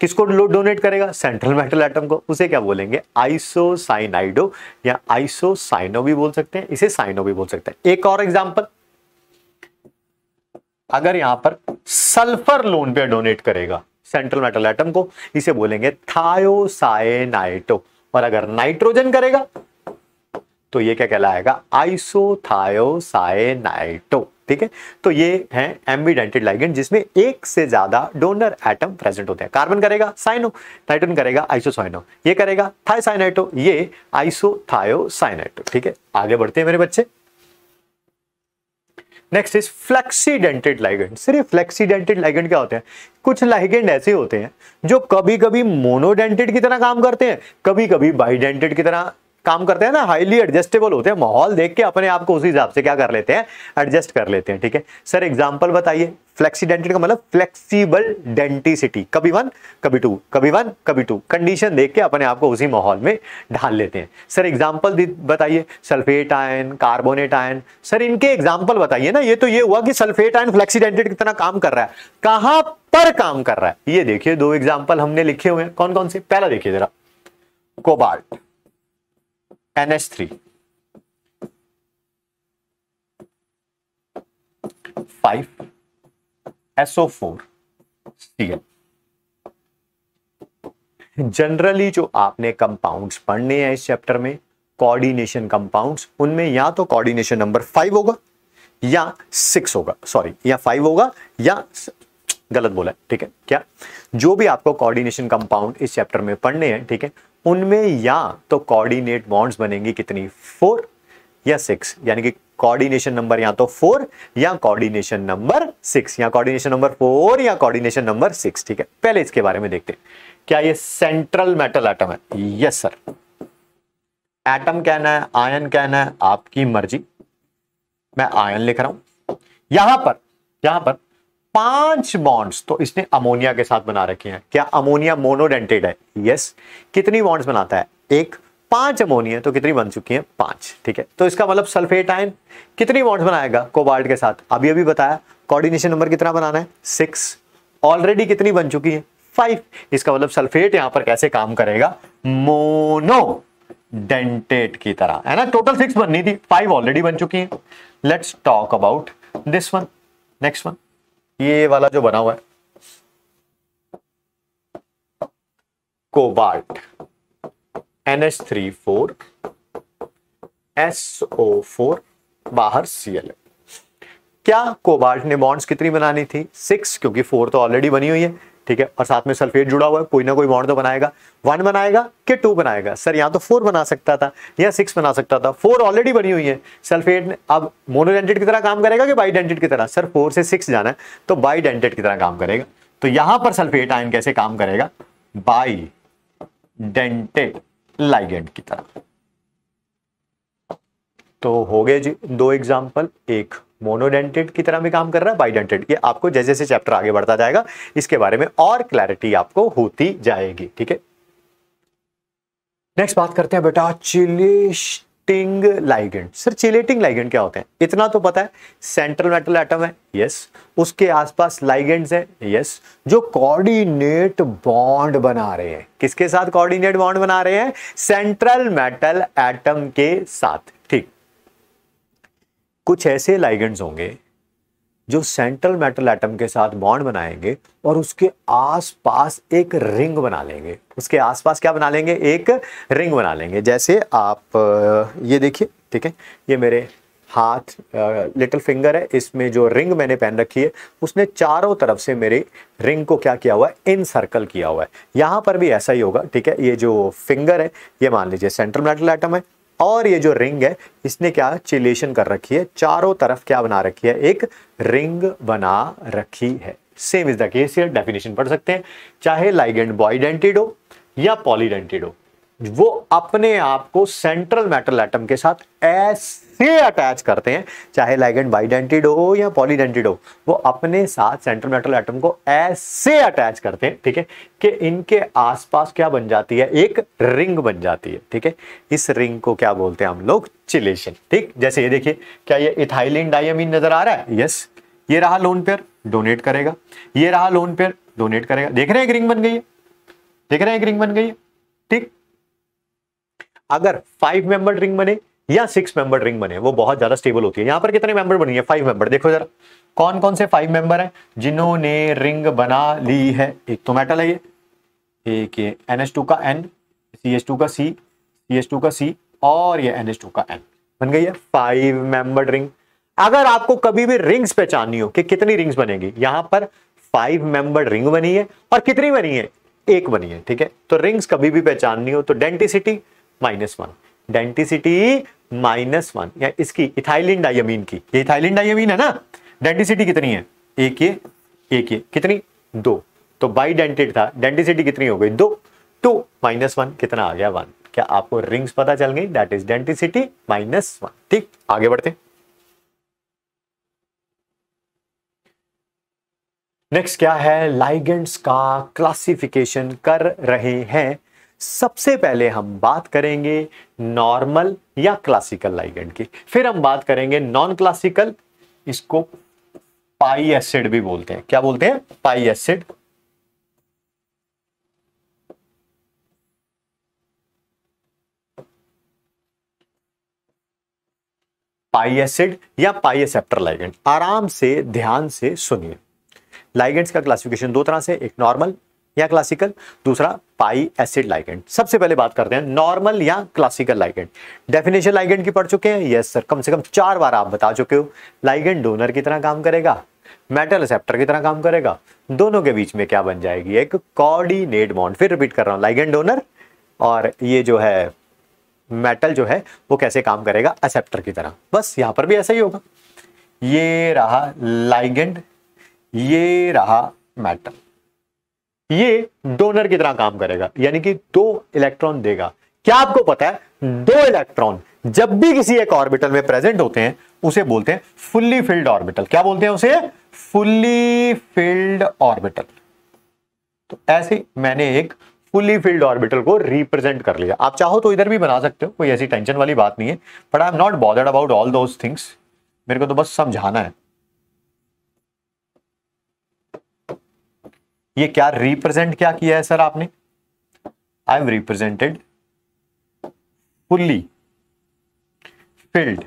किसको डोनेट करेगा सेंट्रल मेटल एटम को उसे क्या बोलेंगे आइसोसाइनाइडो या आइसोसाइनो भी बोल सकते हैं इसे साइनो भी बोल सकते हैं एक और एग्जांपल अगर यहां पर सल्फर लोन पे डोनेट करेगा सेंट्रल मेटल एटम को इसे बोलेंगे थायोसाइनाइटो और अगर नाइट्रोजन करेगा तो ये क्या कहलाएगा आइसोथायोसाइनाइटो ठीक है तो ये है एम्बीडेंटेड लाइगेंड जिसमें एक से ज्यादा डोनर एटम प्रेजेंट होते हैं कार्बन करेगा साइनो नाइट्रोजन करेगा आइसोसाइनो ये करेगा थायसाइनाइटो ये आइसोथायोसाइनाइटो ठीक है आगे बढ़ते हैं मेरे बच्चे नेक्स्ट इज फ्लेक्सीडेंटेड लाइगेंड सिर्फ फ्लेक्सीडेंटेड लाइगेंड क्या होते हैं कुछ लाइगेंड ऐसे होते हैं जो कभी कभी मोनोडेंटेड की तरह काम करते हैं कभी कभी बाइडेंटेड की तरह काम करते हैं ना हाईली एडजस्टेबल होते हैं माहौल देख के अपने आप को उसी हिसाब से क्या कर लेते हैं एडजस्ट कर लेते हैं ठीक है सर एग्जाम्पल बताइए फ्लेक्सीडेंटिटी का मतलब फ्लेक्सीबल डेंटिसिटी कभी वन कभी टू कभी वन कभी टू कंडीशन देख के अपने आप को उसी माहौल में ढाल लेते हैं सर एग्जाम्पल बताइए sulphate ion carbonate ion sir इनके एग्जाम्पल बताइए ना ये तो ये हुआ कि सल्फेट आयन फ्लेक्सीडेंटिटी कितना काम कर रहा है कहां पर काम कर रहा है ये देखिए दो एग्जाम्पल हमने लिखे हुए हैं कौन कौन से पहला देखिए जरा cobalt three five SO four Cl generally जो आपने कंपाउंड्स पढ़ने हैं इस चैप्टर में कोऑर्डिनेशन कंपाउंड्स उनमें या तो कोऑर्डिनेशन नंबर फाइव होगा या सिक्स होगा सॉरी या फाइव होगा या गलत बोला है ठीक है क्या जो भी आपको कोऑर्डिनेशन कंपाउंड इस चैप्टर में पढ़ने हैं ठीक है उनमें या तो कोऑर्डिनेट बॉन्ड्स बनेंगे कितनी फोर या सिक्स यानी कि कोऑर्डिनेशन नंबर या तो फोर या कोऑर्डिनेशन नंबर सिक्स या कोऑर्डिनेशन नंबर फोर या कोऑर्डिनेशन नंबर सिक्स ठीक है पहले इसके बारे में देखते हैं क्या ये सेंट्रल मेटल एटम है यस सर एटम कहना है आयन कहना है आपकी मर्जी मैं आयन लिख रहा हूं यहां पर यहां पर पांच बॉन्ड्स तो इसने अमोनिया के साथ बना रखे हैं क्या अमोनिया मोनोडेंटेड है यस कितनी बॉन्ड्स बनाता है एक पांच अमोनिया तो कितनी बन चुकी है पांच ठीक है तो इसका मतलब सल्फेट आयन कितनी बॉन्ड्स बनाएगा कोबाल्ट के साथ अभी अभी बताया कोऑर्डिनेशन नंबर कितना बनाना है सिक्स ऑलरेडी कितनी बन चुकी है फाइव इसका मतलब सल्फेट यहां पर कैसे काम करेगा मोनो डेंटेट की तरह है ना टोटल सिक्स बननी थी फाइव ऑलरेडी बन चुकी है let's talk about this one next one ये वाला जो बना हुआ है cobalt N H three four S O four बाहर सीएल क्या कोबाल्ट ने बॉन्ड्स कितनी बनानी थी सिक्स क्योंकि फोर तो ऑलरेडी बनी हुई है ठीक है और साथ में सल्फेट जुड़ा हुआ है कोई ना कोई बॉन्ड तो बनाएगा वन बनाएगा कि टू बनाएगा सर यहाँ तो फोर बना सकता था या सिक्स बना सकता था फोर ऑलरेडी बनी हुई है सल्फेट अब मोनोडेंटेड की तरह काम करेगा कि बाईडेंटेड की तरह सर फोर से सिक्स जाना है तो बाईडेंटेड की तरह काम करेगा तो यहां पर सल्फेट आयन कैसे काम करेगा बाई डेंटेड लाइगेंट की तरह तो हो गए जी दो एग्जाम्पल एक मोनोडेंटेड की तरह भी काम कर रहा है बाइडेंटेड ये आपको जैसे जैसे चैप्टर आगे बढ़ता जाएगा इसके बारे में और क्लैरिटी आपको होती जाएगी ठीक है नेक्स्ट बात करते हैं बेटा chelating ligand sir chelating ligand क्या होते हैं इतना तो पता है सेंट्रल मेटल एटम है यस उसके आसपास लाइगेंट्स हैं यस जो कोऑर्डिनेट बॉन्ड बना रहे हैं किसके साथ कोऑर्डिनेट बॉन्ड बना रहे हैं सेंट्रल मेटल एटम के साथ कुछ ऐसे लाइगेंड्स होंगे जो सेंट्रल मेटल एटम के साथ बॉन्ड बनाएंगे और उसके आसपास एक रिंग बना लेंगे उसके आसपास क्या बना लेंगे एक रिंग बना लेंगे जैसे आप ये देखिए ठीक है ये मेरे हाथ लिटिल फिंगर है इसमें जो रिंग मैंने पहन रखी है उसने चारों तरफ से मेरे रिंग को क्या किया हुआ है इन सर्कल किया हुआ है यहाँ पर भी ऐसा ही होगा ठीक है ये जो फिंगर है ये मान लीजिए सेंट्रल मेटल एटम है और ये जो रिंग है इसने क्या चिलेशन कर रखी है चारों तरफ क्या बना रखी है एक रिंग बना रखी है सेम इज द केस ये डेफिनेशन पढ़ सकते हैं चाहे लाइगेंड बॉयडेंटेड हो या पॉलीडेंटेड हो वो अपने आप को सेंट्रल मेटल एटम के साथ एस से अटैच करते हैं चाहे लाइगेंड बाइडेंटेड हो या पॉलीडेंटेड हो वो अपने साथ सेंट्रल मेटल एटम को ऐसे अटैच करते हैं ठीक है कि इनके आसपास क्या बन जाती है एक रिंग बन जाती है ठीक है इस रिंग को क्या बोलते हैं हम लोग चिलेशन ठीक जैसे ये देखिए क्या ये इथाइलिन डायमिन नजर आ रहा है यस ये रहा लोन पेयर डोनेट करेगा ये रहा लोन पेयर डोनेट करेगा देख रहे हैं एक रिंग बन गई है देख रहे हैं एक रिंग बन गई है ठीक अगर फाइव मेंबर रिंग बने या सिक्स मेंबर रिंग बने वो बहुत ज्यादा स्टेबल होती है यहाँ पर कितने मेंबर बनी है फाइव मेंबर देखो जरा कौन कौन से फाइव मेंबर हैं जिन्होंने रिंग बना ली है एक तो मेटल है ये एक ये एन एस टू का एन सी एस टू का सी सी एस टू का सी और ये एन एस टू का एन बन गई है फाइव मेंबर रिंग अगर आपको कभी भी रिंग्स पहचाननी हो कि कितनी रिंग्स बनेगी यहां पर फाइव मेंबर रिंग बनी है और कितनी बनी है एक बनी है ठीक है तो रिंग्स कभी भी पहचाननी हो तो denticity minus one denticity minus one या इसकी इथाइलिन डायमीन की ये इथाइलिन डायमीन है ना डेंटिसिटी कितनी है एक ये एक ये कितनी दो तो बाई डेंटेड था डेंटिसिटी कितनी हो गई दो टू तो माइनस वन कितना आ गया वन क्या आपको रिंग्स पता चल गई that is denticity minus one ठीक आगे बढ़ते नेक्स्ट क्या है लाइगेंट्स का क्लासिफिकेशन कर रहे हैं सबसे पहले हम बात करेंगे नॉर्मल या क्लासिकल लाइगेंड की फिर हम बात करेंगे नॉन क्लासिकल इसको पाई एसिड भी बोलते हैं क्या बोलते हैं पाई एसिड पाई एसिड या पाई एसेप्टर लाइगेंड आराम से ध्यान से सुनिए लाइगेंड्स का क्लासिफिकेशन दो तरह से एक नॉर्मल या क्लासिकल दूसरा पाई एसिड लाइगेंड सबसे पहले बात करते हैं नॉर्मल या क्लासिकल लाइगेंड डेफिनेशन लाइगेंड की पढ़ चुके हैं यस सर कम से कम चार बार आप बता चुके हो लाइगेंड डोनर की तरह काम करेगा मेटल रिसेप्टर की तरह काम करेगा दोनों के बीच में क्या बन जाएगी एक कोऑर्डिनेट बॉन्ड फिर रिपीट कर रहा हूं लाइगेंड डोनर और ये जो है मेटल जो है वो कैसे काम करेगा असेप्टर की तरह बस यहां पर भी ऐसा ही होगा ये रहा लाइगेंड ये रहा मेटल ये डोनर की तरह काम करेगा यानी कि दो इलेक्ट्रॉन देगा क्या आपको पता है दो इलेक्ट्रॉन जब भी किसी एक ऑर्बिटल में प्रेजेंट होते हैं उसे बोलते हैं फुल्ली फिल्ड ऑर्बिटल क्या बोलते हैं उसे फुल्ली फिल्ड ऑर्बिटल तो ऐसे मैंने एक फुल्ली फिल्ड ऑर्बिटल को रिप्रेजेंट कर लिया आप चाहो तो इधर भी बना सकते हो कोई ऐसी टेंशन वाली बात नहीं है but I am not bothered about all those things मेरे को तो बस समझाना है ये क्या रिप्रेजेंट क्या किया है सर आपने I am represented fully filled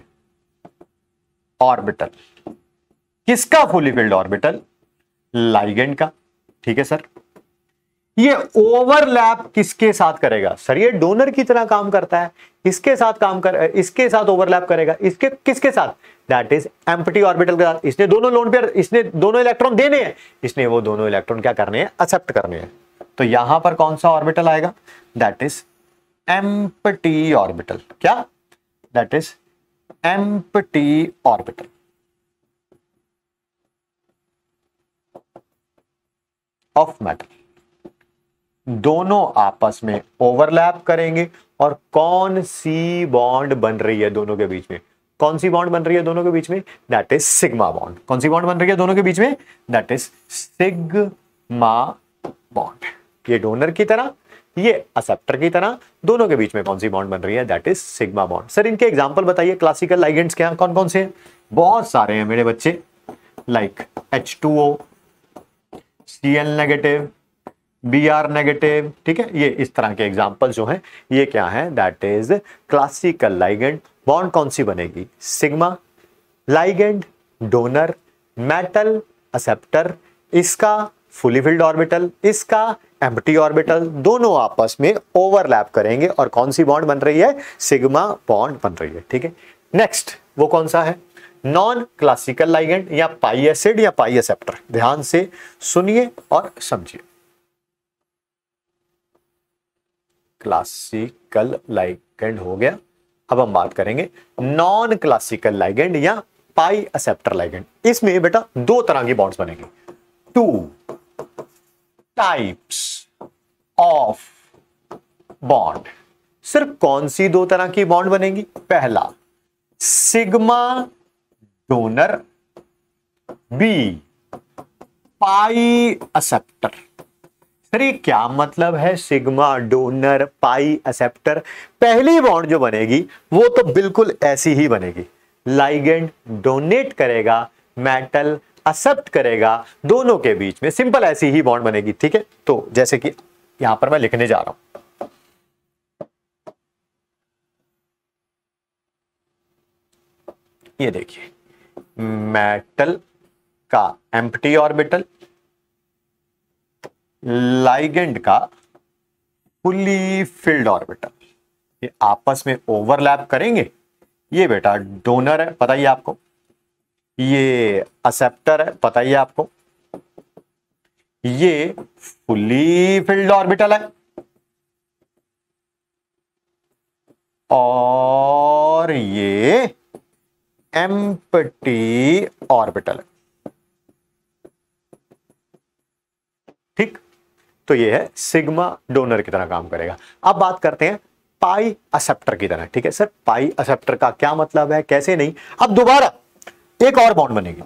orbital किसका फुली फिल्ड ऑर्बिटल लाइगेंड का ठीक है सर ये ओवरलैप किसके साथ करेगा सर ये डोनर की तरह काम करता है इसके साथ काम कर इसके साथ ओवरलैप करेगा इसके किसके साथ दैट इज एम्पटी ऑर्बिटल के साथ इसने दोनों लोन पेयर इसने दोनों इलेक्ट्रॉन देने हैं इसने वो दोनों इलेक्ट्रॉन क्या करने हैं एक्सेप्ट करने हैं तो यहां पर कौन सा ऑर्बिटल आएगा दैट इज एम्पटी ऑर्बिटल क्या that is empty orbital of metal दोनों आपस में ओवरलैप करेंगे और कौन सी बॉन्ड बन रही है दोनों के बीच में कौन सी बॉन्ड बन रही है दोनों के बीच में दैट इज सिग्मा बॉन्ड कौन सी बॉन्ड बन रही है दोनों के बीच में दैट इज सिग्मा बॉन्ड ये डोनर की तरह ये असेप्टर की तरह दोनों के बीच में कौन सी बॉन्ड बन रही है that is sigma bond sir इनके एग्जाम्पल बताइए क्लासिकल लाइगेंट्स क्या कौन कौन से हैं बहुत सारे हैं मेरे बच्चे like H two O C L negative B R negative ठीक है ये इस तरह के एग्जाम्पल जो है ये क्या है that is classical ligand bond कौन सी बनेगी sigma ligand donor metal acceptor इसका फुली फिल्ड ऑर्बिटल इसका एम्प्टी ऑर्बिटल दोनों आपस में ओवरलैप करेंगे और कौन सी बॉन्ड बन रही है सिग्मा बॉन्ड बन रही है ठीक है नेक्स्ट वो कौन सा है नॉन क्लासिकल लाइगेंड या पाई एसिड या पाई एसेप्टर ध्यान से सुनिए और समझिए क्लासिकल लाइगेंड हो गया अब हम बात करेंगे नॉन क्लासिकल लाइगेंड या पाई असेप्टर लाइगेंड इसमें बेटा दो तरह की बॉन्ड्स बनेंगे टू टाइप्स ऑफ बॉन्ड सिर्फ कौन सी दो तरह की बॉन्ड बनेगी पहला सिग्मा डोनर बी पाई असेप्टर फिर ये क्या मतलब है सिग्मा डोनर पाई एक्सेप्टर पहली बॉन्ड जो बनेगी वो तो बिल्कुल ऐसी ही बनेगी लाइगेंड डोनेट करेगा मेटल एक्सेप्ट करेगा दोनों के बीच में सिंपल ऐसी ही बॉन्ड बनेगी ठीक है तो जैसे कि यहां पर मैं लिखने जा रहा हूं ये देखिए मेटल का एम्प्टी ऑर्बिटल लाइगेंड का फुली फिल्ड ऑर्बिटल ये आपस में ओवरलैप करेंगे ये बेटा डोनर है पता ही आपको ये असेप्टर है पता ही आपको ये फुली फिल्ड ऑर्बिटल है और ये एम्पटी ऑर्बिटल है ठीक तो ये है सिग्मा डोनर की तरह काम करेगा अब बात करते हैं पाई असेप्टर की तरह ठीक है सर पाई असेप्टर का क्या मतलब है कैसे नहीं अब दोबारा एक और बॉन्ड बनेगी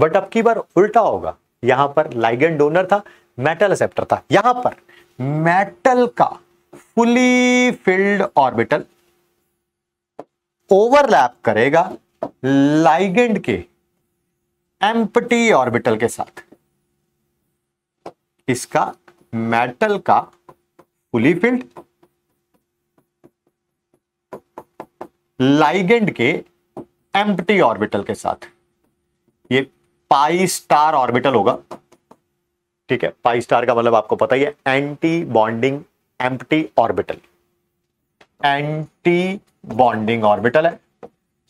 बट अब की बार उल्टा होगा यहां पर लाइगन डोनर था मेटल असेप्टर था यहां पर मेटल का फुली फिल्ड ऑर्बिटल ओवरलैप करेगा लाइगेंड के एम्पटी ऑर्बिटल के साथ इसका मेटल का फुली फील्ड लाइगेंड के एम्प्टी ऑर्बिटल के साथ ये पाई स्टार ऑर्बिटल होगा ठीक है पाई स्टार का मतलब आपको पता ही है anti bonding empty orbital anti bonding orbital है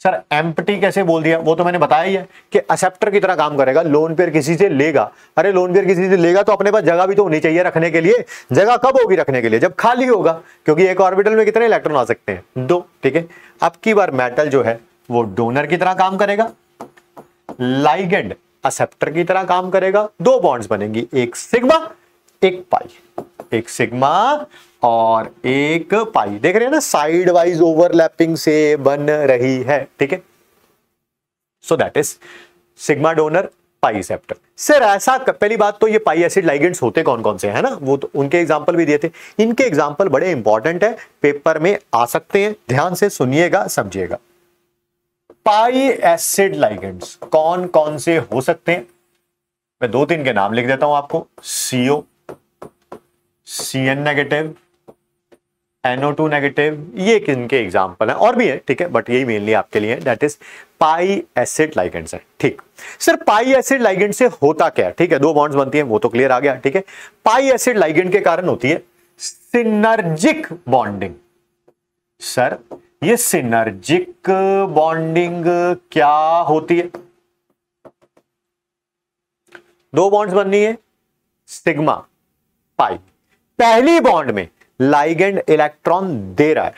सर एम्पटी कैसे बोल दिया वो तो मैंने बताया ही है कि एक्सेप्टर की तरह काम करेगा लोन पेयर किसी से लेगा अरे लोन पेयर किसी से लेगा तो अपने पास जगह भी तो होनी चाहिए रखने के लिए जगह कब होगी रखने के लिए जब खाली होगा क्योंकि एक ऑर्बिटल में कितने इलेक्ट्रॉन आ सकते हैं दो ठीक है अब की बार मेटल जो है वो डोनर की तरह काम करेगा लाइगेंड असेप्टर की तरह काम करेगा दो बॉन्ड्स बनेंगी एक सिग्मा एक पाई एक सिग्मा और एक पाई देख रहे हैं ना साइड वाइज ओवरलैपिंग से बन रही है ठीक है so that is sigma donor pi acceptor sir ऐसा पहली बात तो ये पाई एसिड लाइगेंट्स होते कौन कौन से है ना वो तो उनके एग्जाम्पल भी दिए थे इनके एग्जाम्पल बड़े इंपॉर्टेंट है पेपर में आ सकते हैं ध्यान से सुनिएगा समझिएगा पाई एसिड लाइगेंट्स कौन कौन से हो सकते हैं मैं दो तीन के नाम लिख देता हूं आपको CO C N negative NO two negative ये एक इनके एग्जाम्पल है और भी है ठीक है बट यही मेनली आपके लिए that is pi acid ligands है ठीक सर पाई एसिड लाइगेंट से होता क्या है ठीक है दो बॉन्ड्स बनती हैं वो तो क्लियर आ गया ठीक है पाई एसिड लाइगेंट के कारण होती है सिनर्जिक बॉन्डिंग सर ये सिनर्जिक बॉन्डिंग क्या होती है दो बॉन्ड्स बननी है सिग्मा पाई पहली बॉन्ड में लाइगेंड इलेक्ट्रॉन दे रहा है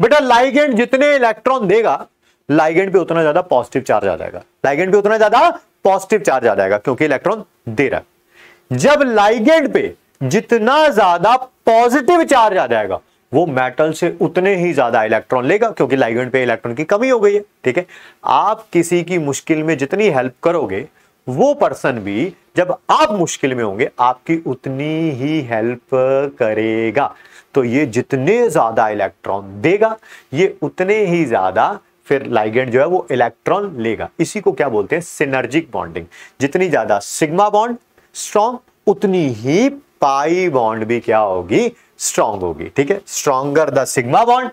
बेटा लाइगेंड जितने इलेक्ट्रॉन देगा लाइगेंड पे उतना ज्यादा पॉजिटिव चार्ज आ जाएगा लाइगेंड पे उतना ज्यादा पॉजिटिव चार्ज आ जाएगा क्योंकि इलेक्ट्रॉन दे रहा है जब लाइगेंड पे जितना ज्यादा पॉजिटिव चार्ज आ जाएगा वो मेटल से उतने ही ज्यादा इलेक्ट्रॉन लेगा क्योंकि लाइगेंड पे इलेक्ट्रॉन की कमी हो गई है ठीक है आप किसी की मुश्किल में जितनी हेल्प करोगे वो पर्सन भी जब आप मुश्किल में होंगे आपकी उतनी ही हेल्प करेगा तो ये जितने ज़्यादा इलेक्ट्रॉन देगा ये उतने ही ज़्यादा फिर लाइगेंड जो है वो इलेक्ट्रॉन लेगा इसी को क्या बोलते हैं सिनर्जिक बॉन्डिंग जितनी ज़्यादा सिग्मा बॉन्ड स्ट्रॉन्ग उतनी ही पाई बॉन्ड भी क्या होगी स्ट्रॉन्ग होगी ठीक है stronger the sigma bond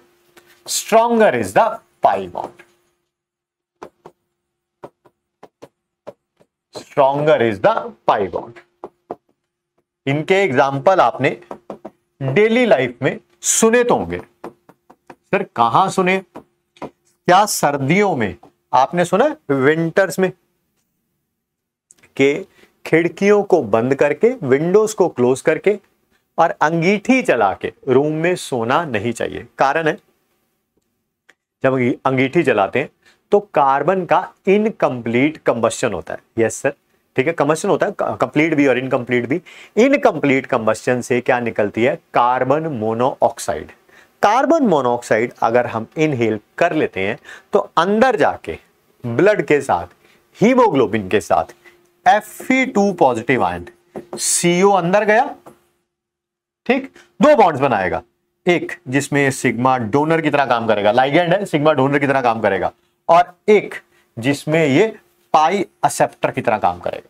stronger is the pi bond stronger is the pi bond इनके एग्जाम्पल आपने डेली लाइफ में सुने तो होंगे सर कहां सुने क्या सर्दियों में आपने सुना विंटर्स में के खिड़कियों को बंद करके विंडोज को क्लोज करके और अंगीठी चला के रूम में सोना नहीं चाहिए कारण है जब अंगीठी जलाते हैं तो कार्बन का इनकम्प्लीट कंबस्टन होता है यस सर ठीक है कम्बशन होता है कंप्लीट भी और इनकम्प्लीट भी इनकम्प्लीट कम्बशन से क्या निकलती है कार्बन मोनोऑक्साइड कार्बन मोनोऑक्साइड अगर हम इनहेल कर लेते हैं तो अंदर जाके ब्लड के साथ हीमोग्लोबिन के साथ एफ पॉजिटिव आयन सीओ अंदर गया ठीक दो बॉन्ड्स बनाएगा एक जिसमें सिग्मा डोनर की तरह काम करेगा लाइगेंड है सिग्मा डोनर की तरह काम करेगा और एक जिसमें ये पाई असेप्टर की तरह काम करेगा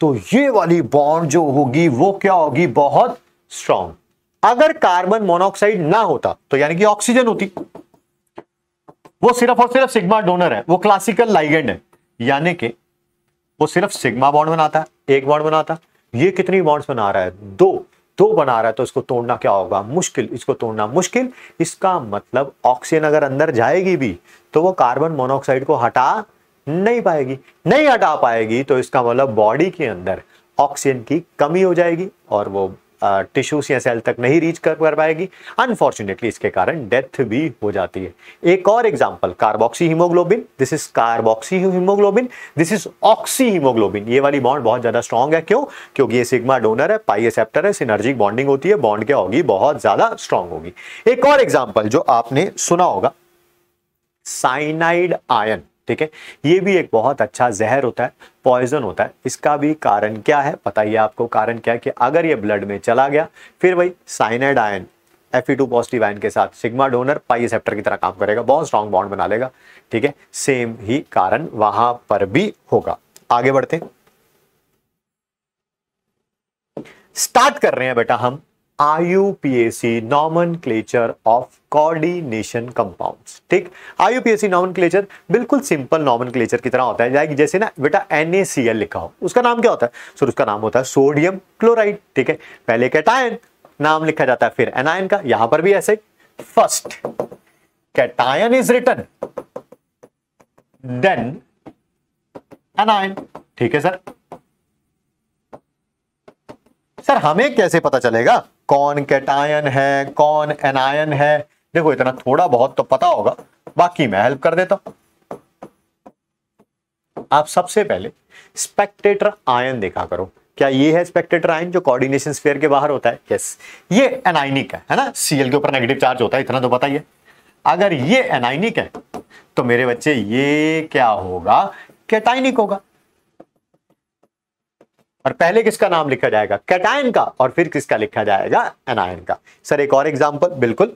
तो ये वाली बॉन्ड जो होगी वो क्या होगी बहुत स्ट्रॉन्ग अगर कार्बन मोनोऑक्साइड ना होता तो यानी कि ऑक्सीजन होती वो सिर्फ और सिर्फ सिग्मा डोनर है वो क्लासिकल लाइगेंड है यानी कि वो सिर्फ सिग्मा बॉन्ड बनाता है एक बॉन्ड बनाता है ये कितनी बॉन्ड्स बना रहा है दो दो बना रहा है तो इसको तोड़ना क्या होगा मुश्किल इसको तोड़ना मुश्किल इसका मतलब ऑक्सीजन अगर अंदर जाएगी भी तो वो कार्बन मोनोऑक्साइड को हटा नहीं पाएगी नहीं हटा पाएगी तो इसका मतलब बॉडी के अंदर ऑक्सीजन की कमी हो जाएगी और वो टिश्यूज या सेल तक नहीं रीच कर कर पाएगी अनफॉर्चुनेटली इसके कारण डेथ भी हो जाती है एक और example carboxy haemoglobin this is carboxy haemoglobin this is oxy haemoglobin ये वाली बॉन्ड बहुत ज्यादा स्ट्रॉन्ग है क्यों क्योंकि ये सिग्मा डोनर है पाई एसेप्टर है सिनर्जिक बॉन्डिंग होती है बॉन्ड क्या होगी बहुत ज्यादा स्ट्रांग होगी एक और एग्जाम्पल जो आपने सुना होगा साइनाइड आयन ठीक है ये भी एक बहुत अच्छा जहर होता है पॉइजन होता है इसका भी कारण क्या है पता ही आपको कारण क्या है कि अगर ये ब्लड में चला गया फिर वही cyanide ion F positive ion के साथ सिग्मा डोनर पाई सेप्टर की तरह काम करेगा बहुत स्ट्रॉन्ग बॉन्ड बना लेगा ठीक है सेम ही कारण वहां पर भी होगा आगे बढ़ते स्टार्ट कर रहे हैं बेटा हम IUPAC nomenclature of coordination compounds ठीक आईयूपीएसी नॉमन क्लेचर बिल्कुल सिंपल नॉमन क्लेचर की तरह होता है लाइक जैसे ना बेटा NaCl लिखा हो उसका नाम क्या होता है सर उसका नाम होता है सोडियम क्लोराइड ठीक है पहले कैटायन नाम लिखा जाता है फिर एनायन का यहां पर भी ऐसे first cation is written then anion ठीक है सर सर हमें कैसे पता चलेगा कौन कैटायन है कौन एनायन है देखो इतना थोड़ा बहुत तो पता होगा बाकी मैं हेल्प कर देता हूं आप सबसे पहले स्पेक्टेटर आयन देखा करो क्या ये है स्पेक्टेटर आयन जो कोऑर्डिनेशन स्फीयर के बाहर होता है यस ये एनाइनिक है है ना सीएल के ऊपर नेगेटिव चार्ज होता है इतना तो पता ही है अगर ये एनाइनिक है तो मेरे बच्चे ये क्या होगा कैटाइनिक होगा और पहले किसका नाम लिखा जाएगा कैटायन का और फिर किसका लिखा जाएगा एनायन का सर एक और एग्जाम्पल बिल्कुल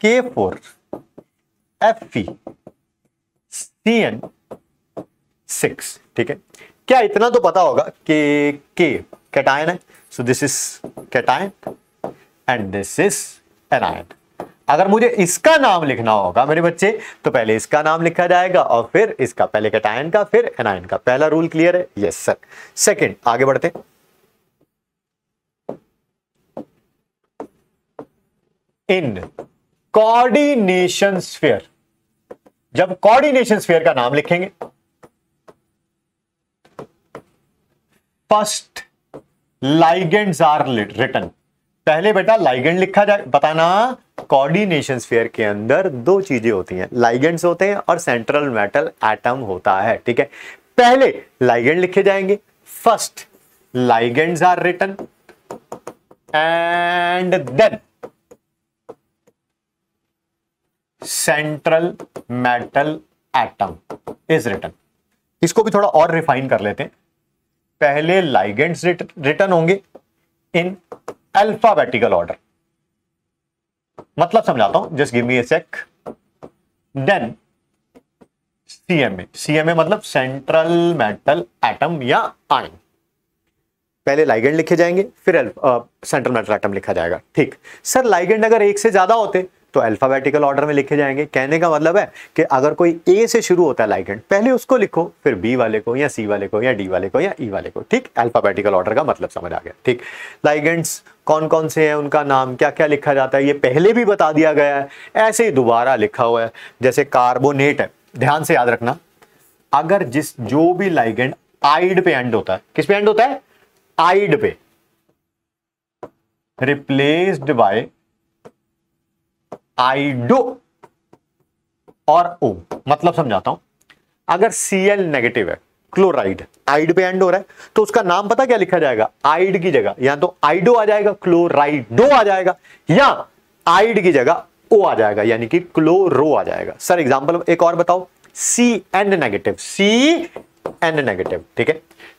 K four F C N six ठीक है क्या इतना तो पता होगा कि के कैटायन है so this is cation and this is anion अगर मुझे इसका नाम लिखना होगा मेरे बच्चे तो पहले इसका नाम लिखा जाएगा और फिर इसका पहले कैटायन का फिर एनायन का पहला रूल क्लियर है यस सर सेकंड आगे बढ़ते इन कोऑर्डिनेशन स्फीयर जब कोऑर्डिनेशन स्फीयर का नाम लिखेंगे फर्स्ट लाइगेंड्स आर रिटर्न पहले बेटा लाइगेंड लिखा जाए बताना कोऑर्डिनेशन स्फीयर के अंदर दो चीजें होती हैं लाइगेंड्स होते हैं और सेंट्रल मेटल एटम होता है ठीक है पहले लाइगेंड लिखे जाएंगे first ligands are written and then central metal atom is written इसको भी थोड़ा और रिफाइन कर लेते हैं पहले लाइगेंड्स रिटर्न होंगे इन अल्फाबेटिकल ऑर्डर मतलब समझाता हूं just give me a sec then CMA CMA मतलब सेंट्रल मेटल एटम या आयन पहले लाइगेंड लिखे जाएंगे फिर सेंट्रल मेटल एटम लिखा जाएगा ठीक सर लाइगेंड अगर एक से ज्यादा होते तो अल्फ़ाबेटिकल ऑर्डर में लिखे जाएंगे कहने का मतलब है कि अगर कोई ए से शुरू होता है लाइगेंड पहले उसको लिखो फिर बी वाले को या सी वाले को या डी वाले को या ई e वाले को ठीक अल्फ़ाबेटिकल ऑर्डर का मतलब समझ आ गया ठीक लाइगेंड्स कौन कौन से हैं उनका नाम क्या क्या लिखा जाता है ये पहले भी बता दिया गया है ऐसे ही दोबारा लिखा हुआ है जैसे कार्बोनेट है ध्यान से याद रखना अगर जिस जो भी लाइगेंड आइड पे एंड होता है किस पे एंड होता है आइड पे रिप्लेस्ड बाय आइडो और ओ मतलब समझाता हूं अगर सीएल नेगेटिव है क्लोराइड आइड पे एंड हो रहा है तो उसका नाम पता क्या लिखा जाएगा आइड की जगह या तो आइडो आ जाएगा क्लोराइडो आ जाएगा या आइड की जगह ओ आ जाएगा यानी कि क्लोरो आ जाएगा सर एग्जाम्पल एक और बताओ C N negative C N negative ठीक है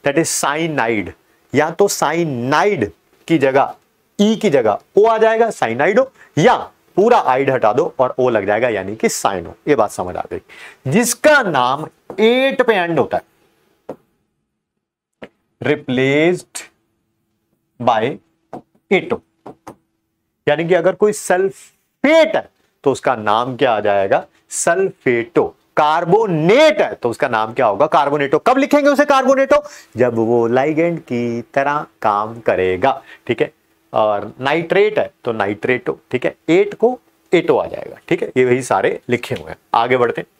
दैट इज साइनाइड या तो साइनाइड की जगह ई e की जगह ओ आ जाएगा साइनाइडो या पूरा आइड हटा दो और ओ लग जाएगा यानी कि साइन हो ये बात समझ आ गई जिसका नाम एट पे एंड होता है रिप्लेस्ड बाय एटो यानी कि अगर कोई सल्फेट है तो उसका नाम क्या आ जाएगा सल्फेटो कार्बोनेट है तो उसका नाम क्या होगा कार्बोनेटो कब लिखेंगे उसे कार्बोनेटो जब वो लाइगेंड की तरह काम करेगा ठीक है और नाइट्रेट है तो नाइट्रेटो ठीक है एट को एटो आ जाएगा ठीक है ये वही सारे लिखे हुए हैं आगे बढ़ते हैं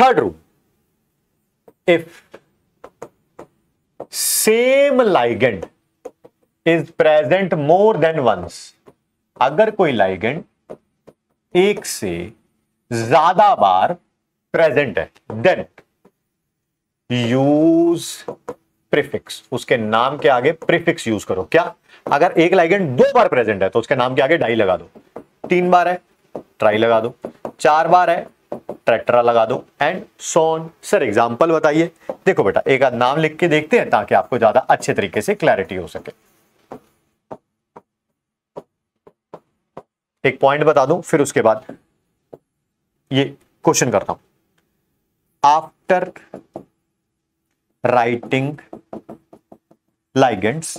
third rule if same ligand is present more than once अगर कोई लाइगेंड एक से ज्यादा बार प्रेजेंट है देन यूज प्रीफिक्स उसके नाम के आगे प्रीफिक्स यूज करो क्या अगर एक लाइगेंड दो बार प्रेजेंट है तो उसके नाम के आगे डाई लगा दो तीन बार है ट्राई लगा दो चार बार है ट्रैक्टरा लगा दो एंड सोन सर एग्जांपल बताइए देखो बेटा एक आध नाम लिख के देखते हैं ताकि आपको ज्यादा अच्छे तरीके से क्लैरिटी हो सके एक पॉइंट बता दू फिर उसके बाद ये क्वेश्चन करता हूं आफ्टर राइटिंग लाइगेंट्स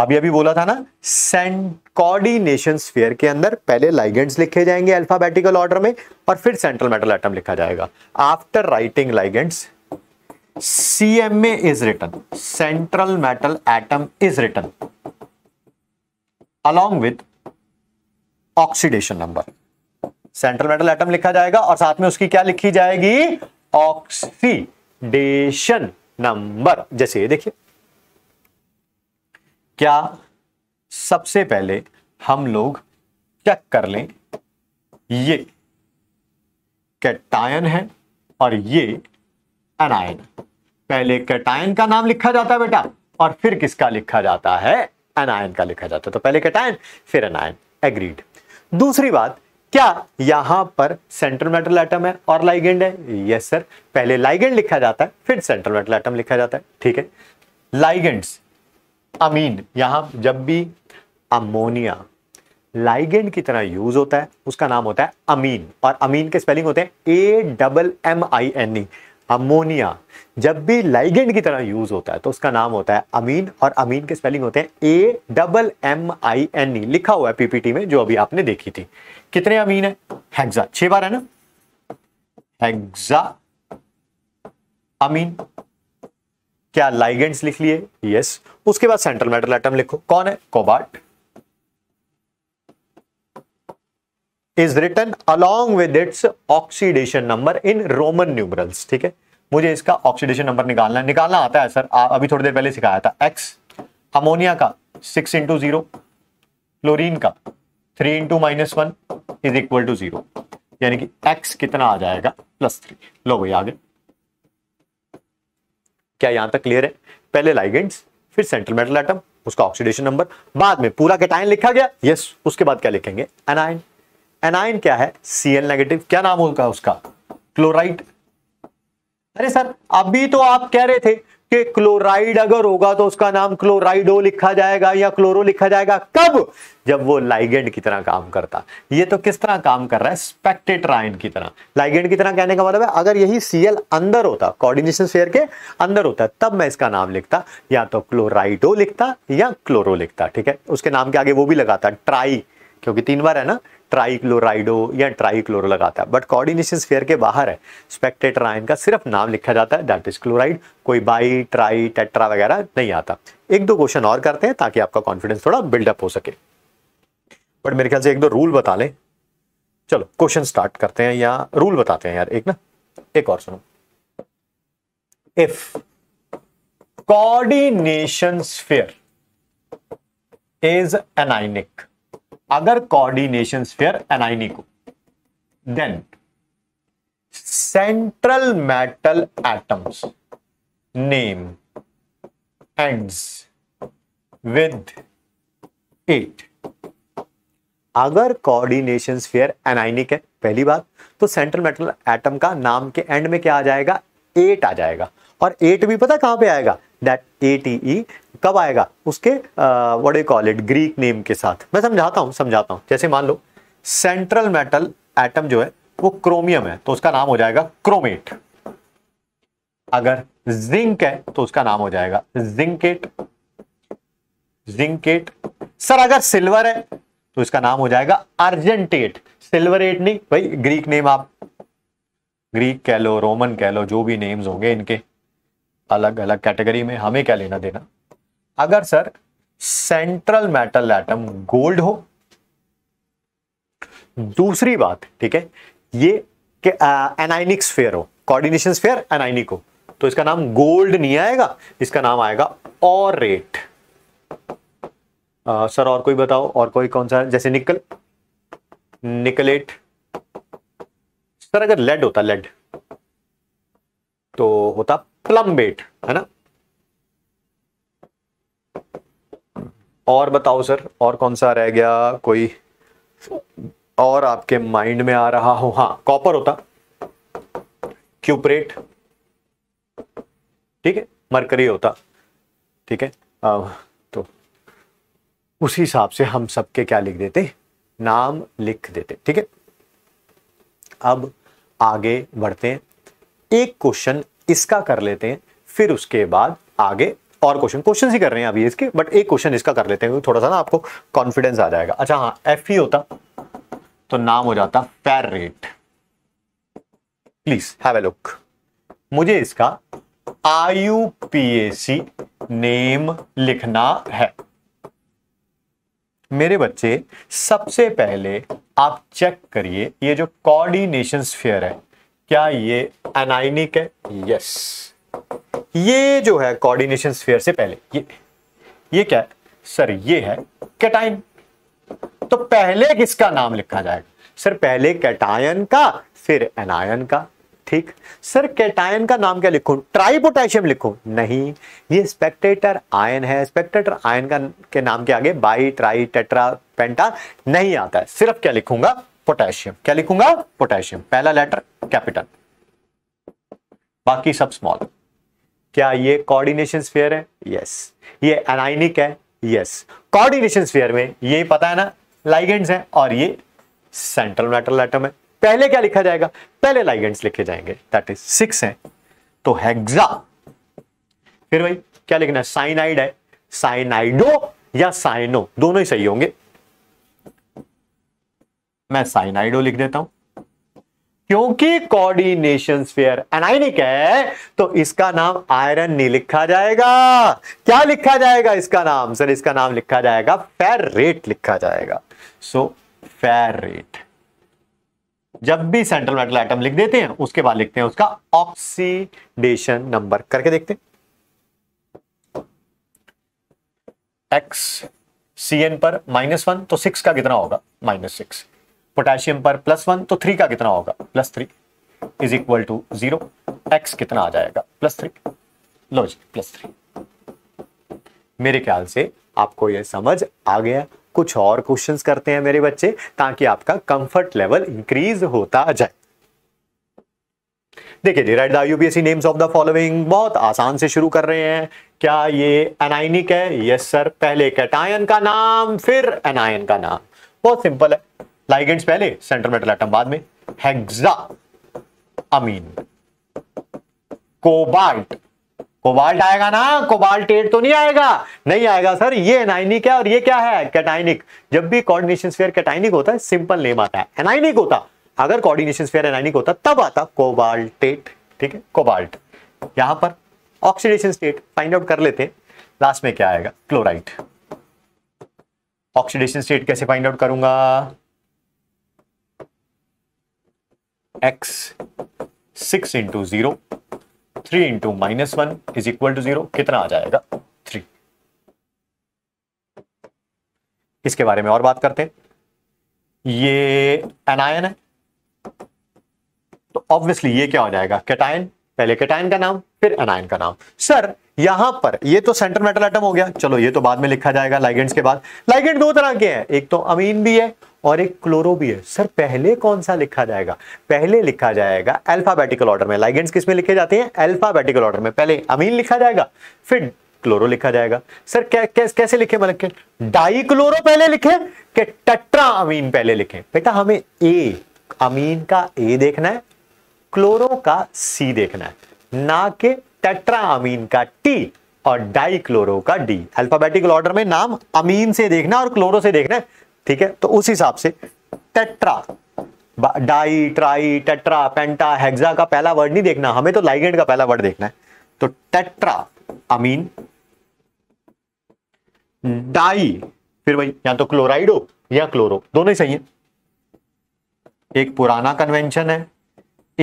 अभी अभी बोला था ना कोऑर्डिनेशन स्फीयर के अंदर पहले लाइगेंट्स लिखे जाएंगे अल्फाबेटिकल ऑर्डर में और फिर सेंट्रल मेटल एटम लिखा जाएगा after writing ligands C M A is written central metal atom is written along with oxidation number central metal atom लिखा जाएगा और साथ में उसकी क्या लिखी जाएगी ऑक्सी डेशन नंबर जैसे ये देखिए क्या सबसे पहले हम लोग चेक कर लें ये कैटायन है और ये एनायन पहले कैटायन का नाम लिखा जाता है बेटा और फिर किसका लिखा जाता है एनायन का लिखा जाता है तो पहले कैटायन फिर एनायन एग्रीड दूसरी बात क्या यहां पर सेंट्रल मेटल एटम है और लाइगेंड है यस सर पहले लाइगेंड लिखा जाता है फिर सेंट्रल मेटल एटम लिखा जाता है ठीक है लाइगेंड्स अमीन यहां जब भी अमोनिया लाइगेंड की तरह यूज होता है उसका नाम होता है अमीन और अमीन के स्पेलिंग होते हैं A double M I N E ammonia जब भी लाइगेंड की तरह यूज होता है तो उसका नाम होता है अमीन और अमीन के स्पेलिंग होते हैं A double M I N E लिखा हुआ है पीपीटी में जो अभी आपने देखी थी कितने अमीन है हेक्सा छह बार है ना हेक्सा अमीन क्या लाइगेंड्स लिख लिए यस उसके बाद सेंट्रल मेटल एटम लिखो कौन है cobalt is written along with its oxidation number in Roman numerals ठीक है मुझे इसका ऑक्सीडेशन नंबर निकालना है निकालना आता है सर आ, अभी थोड़ी देर पहले सिखाया था एक्स अमोनिया का सिक्स इंटू जीरो क्लोरीन का three into minus one is equal to zero यानी कि एक्स कितना आ जाएगा प्लस थ्री लो भाई आगे क्या यहां तक क्लियर है पहले लाइगेंट्स फिर सेंट्रल मेटल एटम उसका ऑक्सीडेशन नंबर बाद में पूरा कैटाइन लिखा गया यस उसके बाद क्या लिखेंगे एनाइन एनाइन क्या है सी नेगेटिव क्या नाम होगा उसका क्लोराइड अरे सर अभी तो आप कह रहे थे कि क्लोराइड अगर होगा तो उसका नाम क्लोराइडो लिखा जाएगा या क्लोरो लिखा जाएगा कब जब वो लाइगेंड की तरह काम करता ये तो किस तरह काम कर रहा है स्पेक्टेट्राइन की तरह लाइगेंड की तरह कहने का मतलब है अगर यही सीएल अंदर होता कोऑर्डिनेशन फेयर के अंदर होता तब मैं इसका नाम लिखता या तो क्लोराइडो लिखता या क्लोरो लिखता ठीक है उसके नाम के आगे वो भी लगाता ट्राई क्योंकि तीन बार है ना ट्राइक्लोराइडो या ट्राइक्लोरो लगाता है बट कोऑर्डिनेशन स्फेयर के बाहर है स्पेक्टेटर आयन का सिर्फ नाम लिखा जाता है दैट इज क्लोराइड कोई बाई ट्राई टेट्रा वगैरह नहीं आता एक दो क्वेश्चन और करते हैं ताकि आपका कॉन्फिडेंस थोड़ा बिल्डअप हो सके बट मेरे ख्याल से एक दो रूल बता लें चलो क्वेश्चन स्टार्ट करते हैं या रूल बताते हैं यार एक ना एक और सुनो if coordination sphere is anionic अगर कोऑर्डिनेशन स्फीयर एनाइनिक हो then central metal atom's name ends with ate अगर कोऑर्डिनेशन स्फीयर एनाइनिक है पहली बात तो सेंट्रल मेटल एटम का नाम के एंड में क्या आ जाएगा एट आ जाएगा और एट भी पता कहां पे आएगा दैट ए टी ई कब आएगा उसके what you call it Greek name के साथ मैं समझाता हूँ समझाता हूँ जैसे मान लो सेंट्रल मेटल एटम जो है वो क्रोमियम है तो उसका नाम हो जाएगा क्रोमेट अगर जिंक है तो उसका नाम हो जाएगा जिंकेट जिंकेट सर अगर सिल्वर है तो इसका नाम हो जाएगा अर्जेंटेट सिल्वर एट नहीं भाई ग्रीक नेम आप ग्रीक कह लो रोमन कह लो जो भी नेम्स होंगे इनके अलग अलग कैटेगरी में हमें क्या लेना देना अगर sir central metal atom gold हो दूसरी बात ठीक है ये कि एनाइनिक स्फेयर हो कोऑर्डिनेशन स्फेयर एनाइनिक हो तो इसका नाम गोल्ड नहीं आएगा इसका नाम आएगा और रेट आ, सर और कोई बताओ और कोई कौन सा जैसे निकल निकलेट सर अगर लेड होता लेड तो होता प्लम बेट है ना और बताओ सर और कौन सा रह गया कोई और आपके माइंड में आ रहा हो हाँ कॉपर होता क्यूपरेट ठीक है मरकरी होता ठीक है आ, तो उसी हिसाब से हम सबके क्या लिख देते नाम लिख देते ठीक है अब आगे बढ़ते हैं एक क्वेश्चन इसका कर लेते हैं फिर उसके बाद आगे और क्वेश्चन क्वेश्चन ही कर रहे हैं अभी इसके बट एक क्वेश्चन इसका कर लेते हैं तो थोड़ा सा ना आपको कॉन्फिडेंस आ जाएगा अच्छा हाँ एफ ही होता तो नाम हो जाता ferrate please have a look मुझे इसका आई सी नेम लिखना है मेरे बच्चे सबसे पहले आप चेक करिए ये जो कोऑर्डिनेशन स्फीयर है क्या ये एनाइनिक है यस ये जो है कोऑर्डिनेशन स्फीयर से पहले ये ये क्या है सर ये है कैटाइन तो पहले किसका नाम लिखा जाएगा सर पहले कैटायन का फिर एनायन का ठीक सर कैटायन का नाम क्या लिखूं ट्राइपोटेशियम लिखूं नहीं ये स्पेक्टेटर आयन है स्पेक्टेटर आयन का के नाम के आगे बाई ट्राई टेट्रा पेंटा नहीं आता है सिर्फ क्या लिखूंगा पोटेशियम क्या लिखूंगा पोटेशियम पहला लेटर कैपिटल बाकी सब स्मॉल क्या ये कोऑर्डिनेशन स्फीयर है यस ये एनाइनिक है यस कोऑर्डिनेशन स्फीयर में ये पता है ना लाइगेंड्स हैं और ये सेंट्रल मेटल एटम है पहले क्या लिखा जाएगा पहले लाइगेंड्स लिखे जाएंगे दैट इज सिक्स है तो हेक्सा फिर भाई क्या लिखना है साइनाइड है साइनाइडो या साइनो दोनों ही सही होंगे मैं साइनाइडो लिख देता हूं क्योंकि कोऑर्डिनेशन स्फीयर एनाइनिक है तो इसका नाम आयरन नहीं लिखा जाएगा क्या लिखा जाएगा इसका नाम सर इसका नाम लिखा जाएगा रेट लिखा जाएगा सो so, रेट जब भी सेंट्रल मेटल आइटम लिख देते हैं उसके बाद लिखते हैं उसका ऑक्सीडेशन नंबर करके देखते हैं एक्स सी एन पर माइनस वन तो सिक्स का कितना होगा माइनस सिक्स पोटेशियम पर प्लस वन तो थ्री का कितना होगा plus three is equal to zero X कितना आ जाएगा प्लस थ्री लो जी प्लस थ्री मेरे ख्याल से आपको यह समझ आ गया कुछ और क्वेश्चंस करते हैं मेरे बच्चे ताकि आपका कंफर्ट लेवल इंक्रीज होता जाए देखिए write the UPSC names of the following बहुत आसान से शुरू कर रहे हैं क्या ये एनाइनिक है यस सर पहले कैटायन का नाम फिर एनायन का नाम बहुत सिंपल है लाइगेंट्स पहले सेंट्रल मेटल एटम बाद में हेक्सा अमीन कोबाल्ट कोबाल्ट आएगा ना कोबाल्ट एट तो नहीं आएगा नहीं आएगा सर ये एनाइनिक है और ये क्या है कैटाइनिक जब भी कोऑर्डिनेशन स्फीयर कैटाइनिक होता है सिंपल नेम आता है एनाइनिक होता अगर कोऑर्डिनेशन स्फीयर एनाइनिक होता तब आता कोबाल्टेट ठीक है कोबाल्ट यहां पर ऑक्सीडेशन स्टेट फाइंड आउट कर लेते हैं लास्ट में क्या आएगा क्लोराइड ऑक्सीडेशन स्टेट कैसे फाइंड आउट करूंगा X six into zero three into minus one is equal to zero कितना आ जाएगा थ्री इसके बारे में और बात करते हैं ये एनायन है तो ऑब्वियसली ये क्या हो जाएगा कैटायन पहले कैटायन का नाम फिर एनायन का नाम सर यहां पर ये तो सेंटर मेटल एटम हो गया चलो ये तो बाद में लिखा जाएगा लाइगेंट्स के बाद लाइगेंट दो तरह के हैं एक तो अमीन भी है और एक क्लोरो भी है सर पहले कौन सा लिखा जाएगा पहले लिखा जाएगा अल्फाबेटिकल ऑर्डर में लाइगेंट्स किस में लिखे जाते हैं अल्फाबेटिकल ऑर्डर में पहले अमीन लिखा जाएगा फिर क्लोरो लिखा जाएगा सर क्या कै, कैसे लिखे मतलब डाई क्लोरो पहले लिखे के टट्रा अमीन पहले लिखे बेटा हमें ए अमीन का ए देखना है क्लोरो का सी देखना है ना के टट्रा अमीन का टी और डाई क्लोरो का डी अल्फाबेटिकल ऑर्डर में नाम अमीन से देखना और क्लोरो से देखना है ठीक है तो उस हिसाब से tetra di tri tetra penta hexa का पहला वर्ड नहीं देखना हमें तो लाइगेंड का पहला वर्ड देखना है तो टेट्रा अमीन डाई फिर वही या तो क्लोराइडो या क्लोरो दोनों ही सही है एक पुराना कन्वेंशन है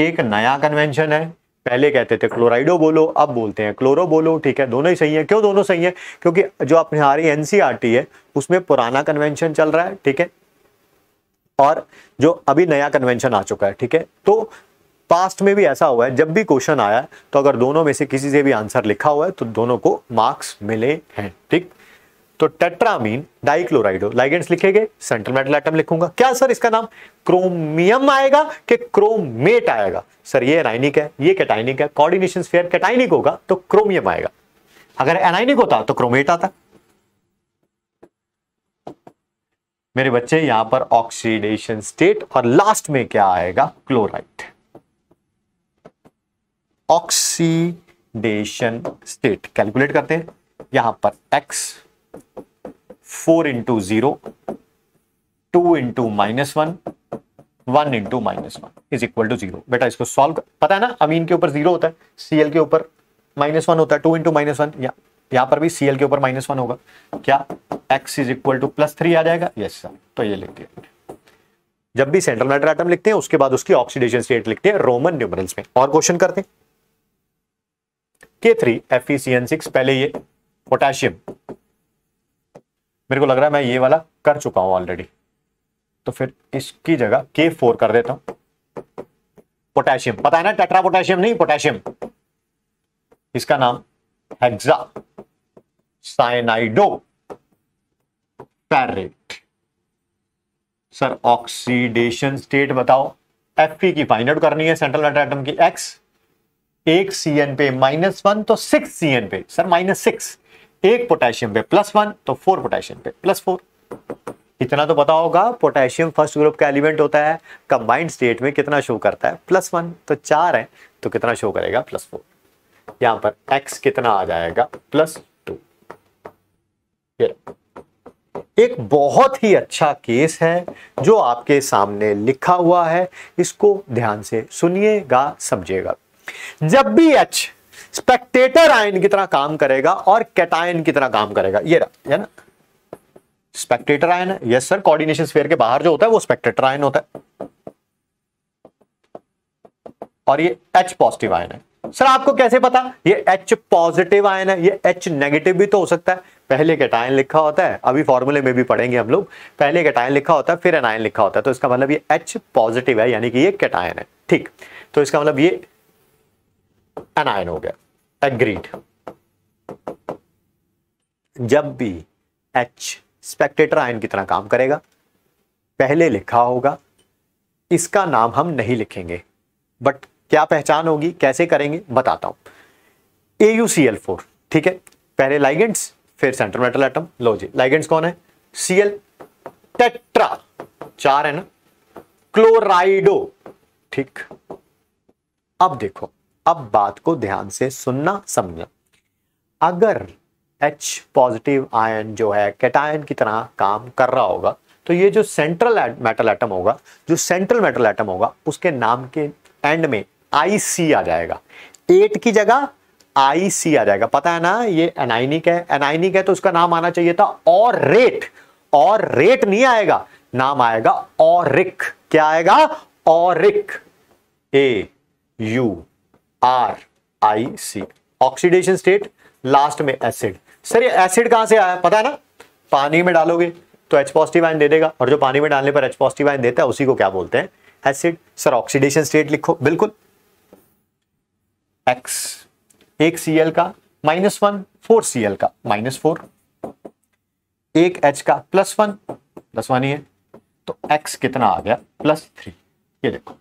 एक नया कन्वेंशन है पहले कहते थे क्लोराइडो बोलो अब बोलते हैं क्लोरो बोलो ठीक है दोनों ही सही है क्यों दोनों सही है क्योंकि जो अपने हमारी एनसीआरटी e है उसमें पुराना कन्वेंशन चल रहा है ठीक है और जो अभी नया कन्वेंशन आ चुका है ठीक है तो पास्ट में भी ऐसा हुआ है जब भी क्वेश्चन आया तो अगर दोनों में से किसी से भी आंसर लिखा हुआ है तो दोनों को मार्क्स मिले हैं ठीक तो टेट्रामीन डाइक्लोराइडो लाइगेंट्स लिखे गए सेंट्रल मेटल आइटम लिखूंगा क्या सर इसका नाम क्रोमियम आएगा कि क्रोमेट आएगा सर ये एनाइनिक है ये कैटाइनिक है कोऑर्डिनेशन स्फीयर कैटाइनिक होगा तो क्रोमियम आएगा अगर एनाइनिक होता तो क्रोमेट आता मेरे बच्चे यहां पर ऑक्सीडेशन स्टेट और लास्ट में क्या आएगा क्लोराइड ऑक्सीडेशन स्टेट कैलकुलेट करते हैं यहां पर X four into zero two into minus one one into minus one is equal to zero बेटा इसको सॉल्व पता है ना अमीन के ऊपर जीरो होता है सीएल के ऊपर माइनस वन होता है टू इंटू माइनस वन यहां पर भी सीएल के ऊपर माइनस वन होगा क्या X is equal to plus three आ जाएगा यस सर तो ये लिख दिया जब भी सेंट्रल मैटर आइटम लिखते हैं उसके बाद उसकी ऑक्सीडेशन स्टेट लिखते हैं रोमन न्यूमरल्स में और क्वेश्चन करते हैं K three F C N six पहले ये पोटेशियम मेरे को लग रहा है मैं ये वाला कर चुका हूं ऑलरेडी तो फिर इसकी जगह के फोर कर देता हूं पोटेशियम पता है ना टेट्रा पोटेशियम नहीं पोटेशियम इसका नाम hexa cyanido ferrate sir oxidation state बताओ एफ पी की फाइंड आउट करनी है सेंट्रल एटम की एक्स एक सी एन पे माइनस वन तो सिक्स सी एन पे सर माइनस सिक्स एक पोटेशियम पे प्लस वन तो फोर पोटेशियम पे प्लस फोर इतना तो पता होगा पोटेशियम फर्स्ट ग्रुप का एलिमेंट होता है कंबाइंड स्टेट में कितना शो करता है प्लस वन तो चार है तो कितना शो करेगा प्लस फोर यहां पर एक्स कितना आ जाएगा प्लस टू एक बहुत ही अच्छा केस है जो आपके सामने लिखा हुआ है इसको ध्यान से सुनिएगा समझिएगा जब भी एच स्पेक्टेटर आयन की तरह काम करेगा और कैटायन की तरह काम करेगा ये है ना स्पेक्टेटर आयन है यस सर कोऑर्डिनेशन स्फीयर के बाहर जो होता है वो स्पेक्टेटर आयन होता है और ये एच पॉजिटिव आयन है सर आपको कैसे पता ये एच पॉजिटिव आयन है ये एच नेगेटिव भी तो हो सकता है पहले कैटायन लिखा होता है अभी फॉर्मूले में भी पढ़ेंगे हम लोग पहले कैटायन लिखा होता है फिर एनायन लिखा होता है तो इसका मतलब ये एच पॉजिटिव है यानी कि ये कैटायन है ठीक तो इसका मतलब ये एनायन हो गया एग्रीड जब भी एच स्पेक्टेटर आयन की तरह काम करेगा पहले लिखा होगा इसका नाम हम नहीं लिखेंगे बट क्या पहचान होगी कैसे करेंगे बताता हूं A U C L four ठीक है पहले लाइगेंट्स फिर सेंट्रल मेटल एटम लो जी लाइगेंट्स कौन है सीएल टेट्रा चार है ना क्लोराइडो ठीक अब देखो अब बात को ध्यान से सुनना समझना अगर एच पॉजिटिव आयन जो है कैटायन की तरह काम कर रहा होगा तो ये जो सेंट्रल मेटल एटम होगा जो सेंट्रल मेटल एटम होगा उसके नाम के एंड में आई सी आ जाएगा एट की जगह आई सी आ जाएगा पता है ना ये एनाइनिक है एनाइनिक है तो उसका नाम आना चाहिए था और रेट और रेट नहीं आएगा नाम आएगा औरिक क्या आएगा auric A U R I C oxidation state last में एसिड सर ये एसिड कहां से आया पता है ना पानी में डालोगे तो एच पॉजिटिव आयन दे देगा और जो पानी में डालने पर एच पॉजिटिव आयन देता है उसी को क्या बोलते हैं एसिड सर ऑक्सीडेशन स्टेट लिखो बिल्कुल एक्स एक सी एल का minus one four C L का माइनस फोर एक एच का प्लस वन प्लस वन ही है तो एक्स कितना आ गया प्लस थ्री ये देखो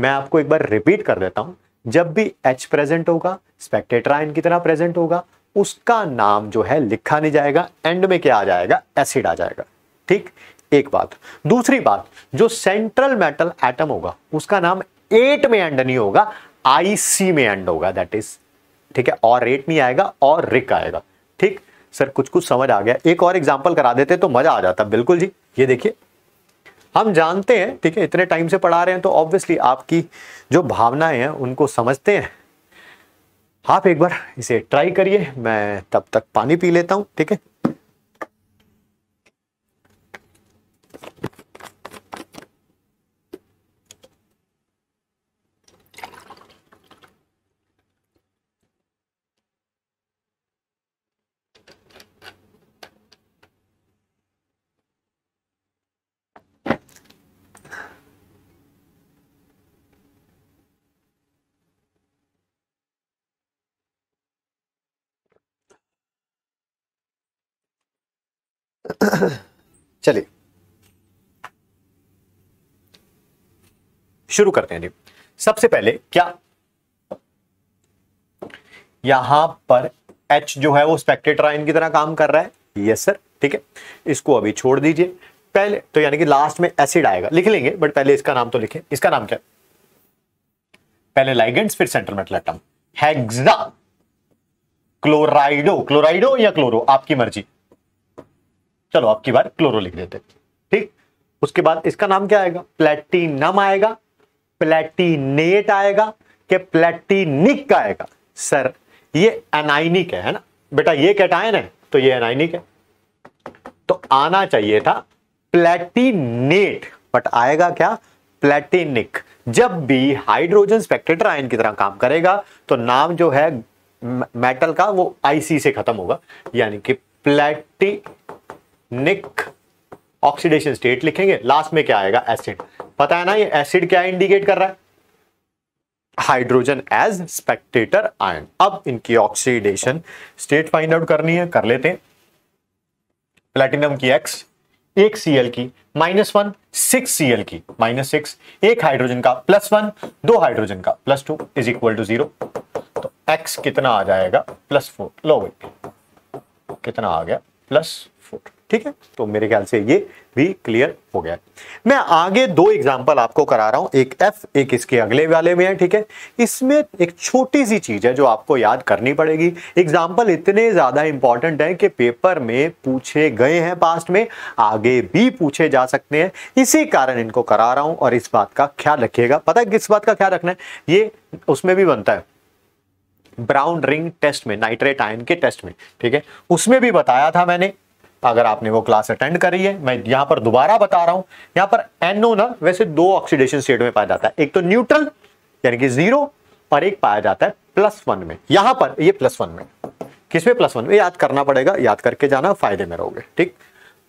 मैं आपको एक बार रिपीट कर देता हूं जब भी एच प्रेजेंट होगा स्पेक्टेटर आयन की तरह प्रेजेंट होगा उसका नाम जो है लिखा नहीं जाएगा एंड में क्या आ जाएगा एसिड आ जाएगा ठीक एक बात दूसरी बात जो सेंट्रल मेटल एटम होगा उसका नाम एट में एंड नहीं होगा आईसी में एंड होगा दैट इज ठीक है और एट नहीं आएगा और रिक आएगा ठीक सर कुछ कुछ समझ आ गया एक और एग्जाम्पल करा देते तो मजा आ जाता बिल्कुल जी ये देखिए हम जानते हैं ठीक है इतने टाइम से पढ़ा रहे हैं तो ऑब्वियसली आपकी जो भावनाएं हैं उनको समझते हैं आप एक बार इसे ट्राई करिए मैं तब तक पानी पी लेता हूँ ठीक है चलिए शुरू करते हैं जी सबसे पहले क्या यहां पर H जो है वो स्पेक्टेटर आइन की तरह काम कर रहा है यस सर ठीक है इसको अभी छोड़ दीजिए पहले तो यानी कि लास्ट में एसिड आएगा लिख लेंगे बट पहले इसका नाम तो लिखें इसका नाम क्या पहले लाइगेंट्स फिर center metal hexa chlorido chlorido या क्लोरो आपकी मर्जी चलो आपकी बार क्लोरो लिख देते ठीक उसके बाद इसका नाम क्या आएगा प्लेटिनम आएगा प्लेटिनेट आएगा कि प्लेटिनिक आएगा सर ये एनाइनिक है, है ना बेटा ये कैटाइन है तो ये एनाइनिक है तो आना चाहिए था प्लेटिनेट बट आएगा क्या प्लेटिनिक जब भी हाइड्रोजन स्पेक्ट्रेटर आयन की तरह काम करेगा तो नाम जो है मेटल का वो आईसी से खत्म होगा यानी कि प्लेटी निक ऑक्सीडेशन स्टेट लिखेंगे लास्ट में क्या आएगा एसिड पता है ना ये एसिड क्या इंडिकेट कर रहा है हाइड्रोजन एज स्पेक्टेटर आयन अब इनकी ऑक्सीडेशन स्टेट फाइंड आउट करनी है कर लेते हैं प्लेटिनम की एक्स एक सीएल की माइनस वन सिक्स सीएल की माइनस सिक्स एक हाइड्रोजन का प्लस वन दो हाइड्रोजन का plus two is equal to zero तो एक्स कितना आ जाएगा प्लस फोर लो कितना आ गया प्लस फोर ठीक है तो मेरे ख्याल से ये भी क्लियर हो गया मैं आगे दो एग्जाम्पल आपको करा रहा हूं एक एफ एक इसके अगले वाले में है ठीक है इसमें एक छोटी सी चीज है जो आपको याद करनी पड़ेगी एग्जाम्पल इतने ज्यादा इंपॉर्टेंट है कि पेपर में पूछे गए हैं पास्ट में आगे भी पूछे जा सकते हैं इसी कारण इनको करा रहा हूं और इस बात का ख्याल रखिएगा पता है किस बात का ख्याल रखना है ये उसमें भी बनता है ब्राउन रिंग टेस्ट में नाइट्रेट आयन के टेस्ट में ठीक है उसमें भी बताया था मैंने अगर आपने वो क्लास अटेंड करी है मैं यहां पर दोबारा बता रहा हूं यहां पर एनओ ना वैसे दो ऑक्सीडेशन स्टेट में पाया जाता है एक तो न्यूट्रल यानी कि जीरो और एक पाया जाता है प्लस वन में यहां पर ये प्लस वन में किसमें प्लस वन में याद करना पड़ेगा याद करके जाना फायदे में रहोगे ठीक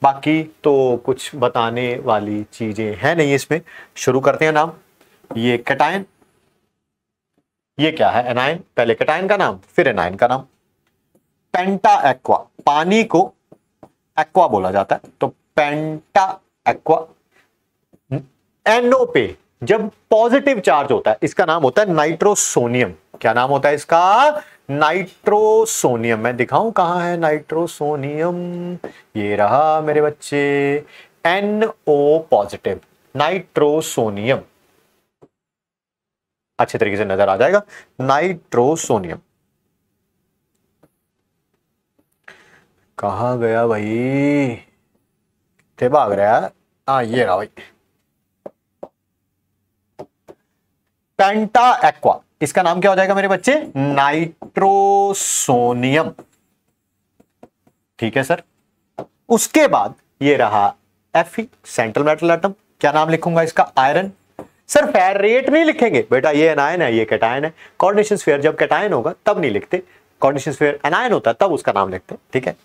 बाकी तो कुछ बताने वाली चीजें है नहीं इसमें शुरू करते हैं नाम ये कैटायन ये क्या है एनायन पहले कटायन का नाम फिर एनायन का नाम पेंटा एक्वा पानी को एक्वा बोला जाता है तो पेंटा एक्वा एनओ पे जब पॉजिटिव चार्ज होता है इसका नाम होता है नाइट्रोसोनियम क्या नाम होता है इसका नाइट्रोसोनियम मैं दिखाऊं कहा है नाइट्रोसोनियम ये रहा मेरे बच्चे एनओ पॉजिटिव नाइट्रोसोनियम अच्छे तरीके से नजर आ जाएगा नाइट्रोसोनियम कहा गया भाई थे भाग रहा है हाँ ये रहा भाई पेंटा एक्वा इसका नाम क्या हो जाएगा मेरे बच्चे नाइट्रोसोनियम ठीक है सर उसके बाद ये रहा एफ सेंट्रल मेटल एटम क्या नाम लिखूंगा इसका आयरन सर फेरेट नहीं लिखेंगे बेटा ये एनायन है ये कैटायन है कॉर्डिनेशन स्फेयर जब कैटायन होगा तब नहीं लिखते कॉर्डिनेशन स्फेयर एनायन होता है तब उसका नाम लिखते ठीक है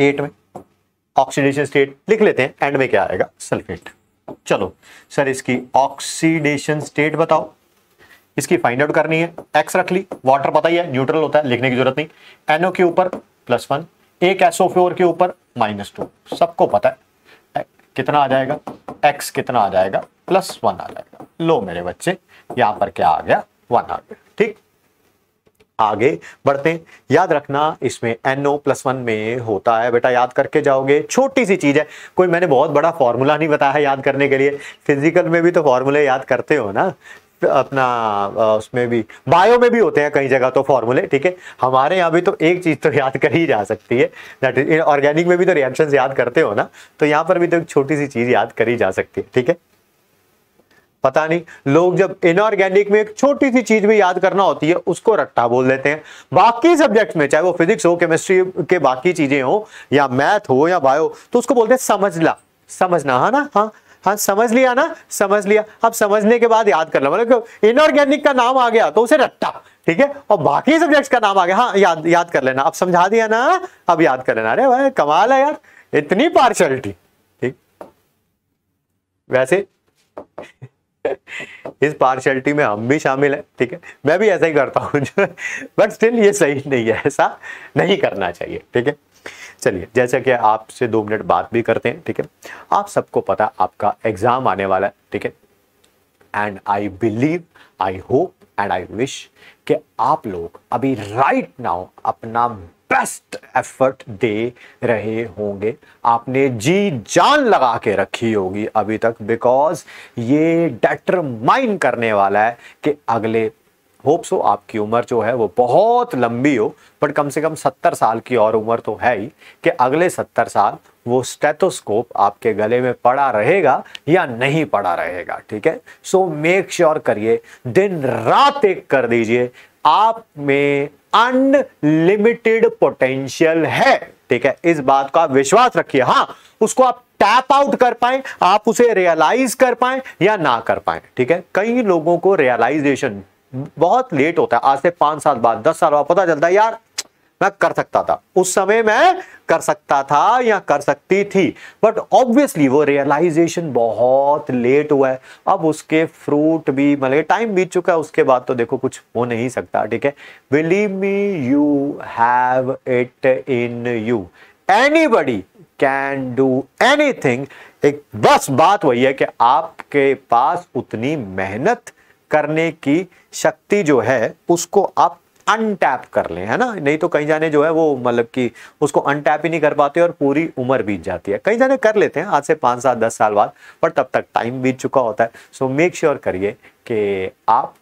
एट में ऑक्सीडेशन स्टेट लिख लेते हैं एंड में क्या आएगा सल्फेट चलो सर इसकी ऑक्सीडेशन स्टेट बताओ इसकी फाइंड आउट करनी है एक्स रख ली वाटर पता ही है न्यूट्रल होता है लिखने की जरूरत नहीं एनओ के ऊपर प्लस वन एक एसओ के ऊपर माइनस टू सबको पता है कितना आ जाएगा एक्स कितना आ जाएगा प्लस वन आ जाएगा लो मेरे बच्चे यहां पर क्या आ गया वन आ गया ठीक आगे बढ़ते हैं याद रखना इसमें एन ओ प्लस वन में होता है बेटा याद करके जाओगे छोटी सी चीज़ है कोई मैंने बहुत बड़ा फॉर्मूला नहीं बताया याद करने के लिए फिजिकल में भी तो फॉर्मूले याद करते हो ना अपना उसमें भी बायो में भी होते हैं कई जगह तो फॉर्मूले ठीक है हमारे यहाँ भी तो एक चीज़ तो याद कर ही जा सकती है दैट इज ऑर्गेनिक में भी तो रिएक्शंस याद करते हो ना तो यहाँ पर भी तो एक छोटी सी चीज़ याद करी जा सकती है ठीक है पता नहीं लोग जब इनऑर्गेनिक में एक छोटी सी चीज भी याद करना होती है उसको रट्टा बोल देते हैं बाकी सब्जेक्ट में चाहे वो फिजिक्स हो केमिस्ट्री के बाकी चीजें हो या मैथ हो या बायो तो उसको बोलते हैं समझला समझना है हाँ ना हाँ हाँ समझ लिया ना समझ लिया अब समझने के बाद याद करना मतलब इनऑर्गेनिक का नाम आ गया तो उसे रट्टा ठीक है और बाकी सब्जेक्ट्स का नाम आ गया हाँ याद याद कर लेना अब समझा दिया ना अब याद कर लेना अरे भाई कमाल है यार इतनी पार्शलिटी ठीक वैसे इस पार्शलिटी में हम भी शामिल हैं ठीक है मैं भी ऐसा ही करता हूँ बट स्टिल ये सही नहीं है ऐसा नहीं करना चाहिए ठीक है चलिए जैसा कि आपसे दो मिनट बात भी करते हैं ठीक है आप सबको पता आपका एग्जाम आने वाला है ठीक है and I believe I hope and I wish कि आप लोग अभी राइट right नाउ अपना बेस्ट एफर्ट दे रहे होंगे आपने जी जान लगा के रखी होगी अभी तक बिकॉज ये डेटरमाइन करने वाला है कि अगले होप सो आपकी उम्र जो है वो बहुत लंबी हो बट कम से कम सत्तर साल की और उम्र तो है ही कि अगले सत्तर साल वो स्टेथोस्कोप आपके गले में पड़ा रहेगा या नहीं पड़ा रहेगा ठीक है सो मेक श्योर करिए दिन रात एक कर दीजिए आप में अनलिमिटेड पोटेंशियल है ठीक है इस बात का विश्वास रखिए हाँ उसको आप टैप आउट कर पाए आप उसे रियलाइज कर पाए या ना कर पाए ठीक है कई लोगों को रियलाइजेशन बहुत लेट होता है आज से पांच साल बाद दस साल बाद पता चलता है यार मैं कर सकता था उस समय मैं कर सकता था या कर सकती थी बट ऑब्वियसली वो रियलाइजेशन बहुत लेट हुआ है अब उसके फ्रूट भी मतलब टाइम बीत चुका है उसके बाद तो देखो कुछ हो नहीं सकता ठीक है believe me you have it in you anybody can do anything एक बस बात वही है कि आपके पास उतनी मेहनत करने की शक्ति जो है उसको आप अनटैप कर लें है ना नहीं तो कहीं जाने जो है वो मतलब कि उसको अनटैप ही नहीं कर पाते और पूरी उम्र बीत जाती है कहीं जाने कर लेते हैं आज से पाँच सात दस साल बाद पर तब तक टाइम बीत चुका होता है सो मेक श्योर करिए कि आप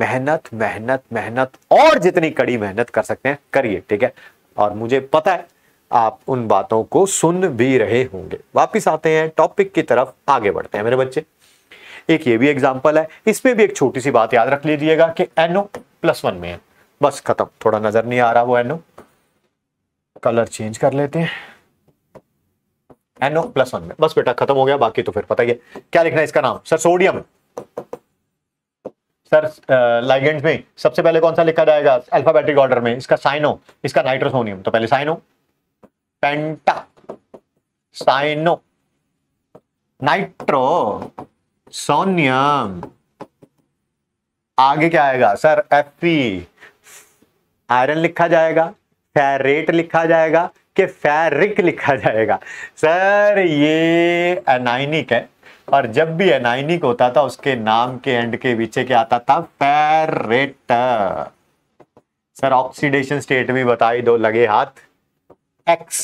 मेहनत मेहनत मेहनत और जितनी कड़ी मेहनत कर सकते हैं करिए ठीक है और मुझे पता है आप उन बातों को सुन भी रहे होंगे वापिस आते हैं टॉपिक की तरफ आगे बढ़ते हैं मेरे बच्चे एक ये भी एग्जाम्पल है इसमें भी एक छोटी सी बात याद रख लीजिएगा कि एनओ प्लस वन में है बस खत्म थोड़ा नजर नहीं आ रहा वो एनो कलर चेंज कर लेते हैं एनो प्लस वन में बस बेटा खत्म हो गया बाकी तो फिर पता ही है क्या लिखना है इसका नाम सर सोडियम सर लाइगेंट में सबसे पहले कौन सा लिखा जाएगा अल्फाबेटिक ऑर्डर में इसका साइनो इसका नाइट्रोसोनियम तो पहले cyano penta cyano nitrosonium आगे क्या आएगा सर एफ आयरन लिखा जाएगा फेरेट लिखा जाएगा कि फेरिक लिखा जाएगा सर ये एनाइनिक है और जब भी एनाइनिक होता था उसके नाम के एंड के पीछे क्या आता था फेरेट सर ऑक्सीडेशन स्टेट भी बताई दो लगे हाथ एक्स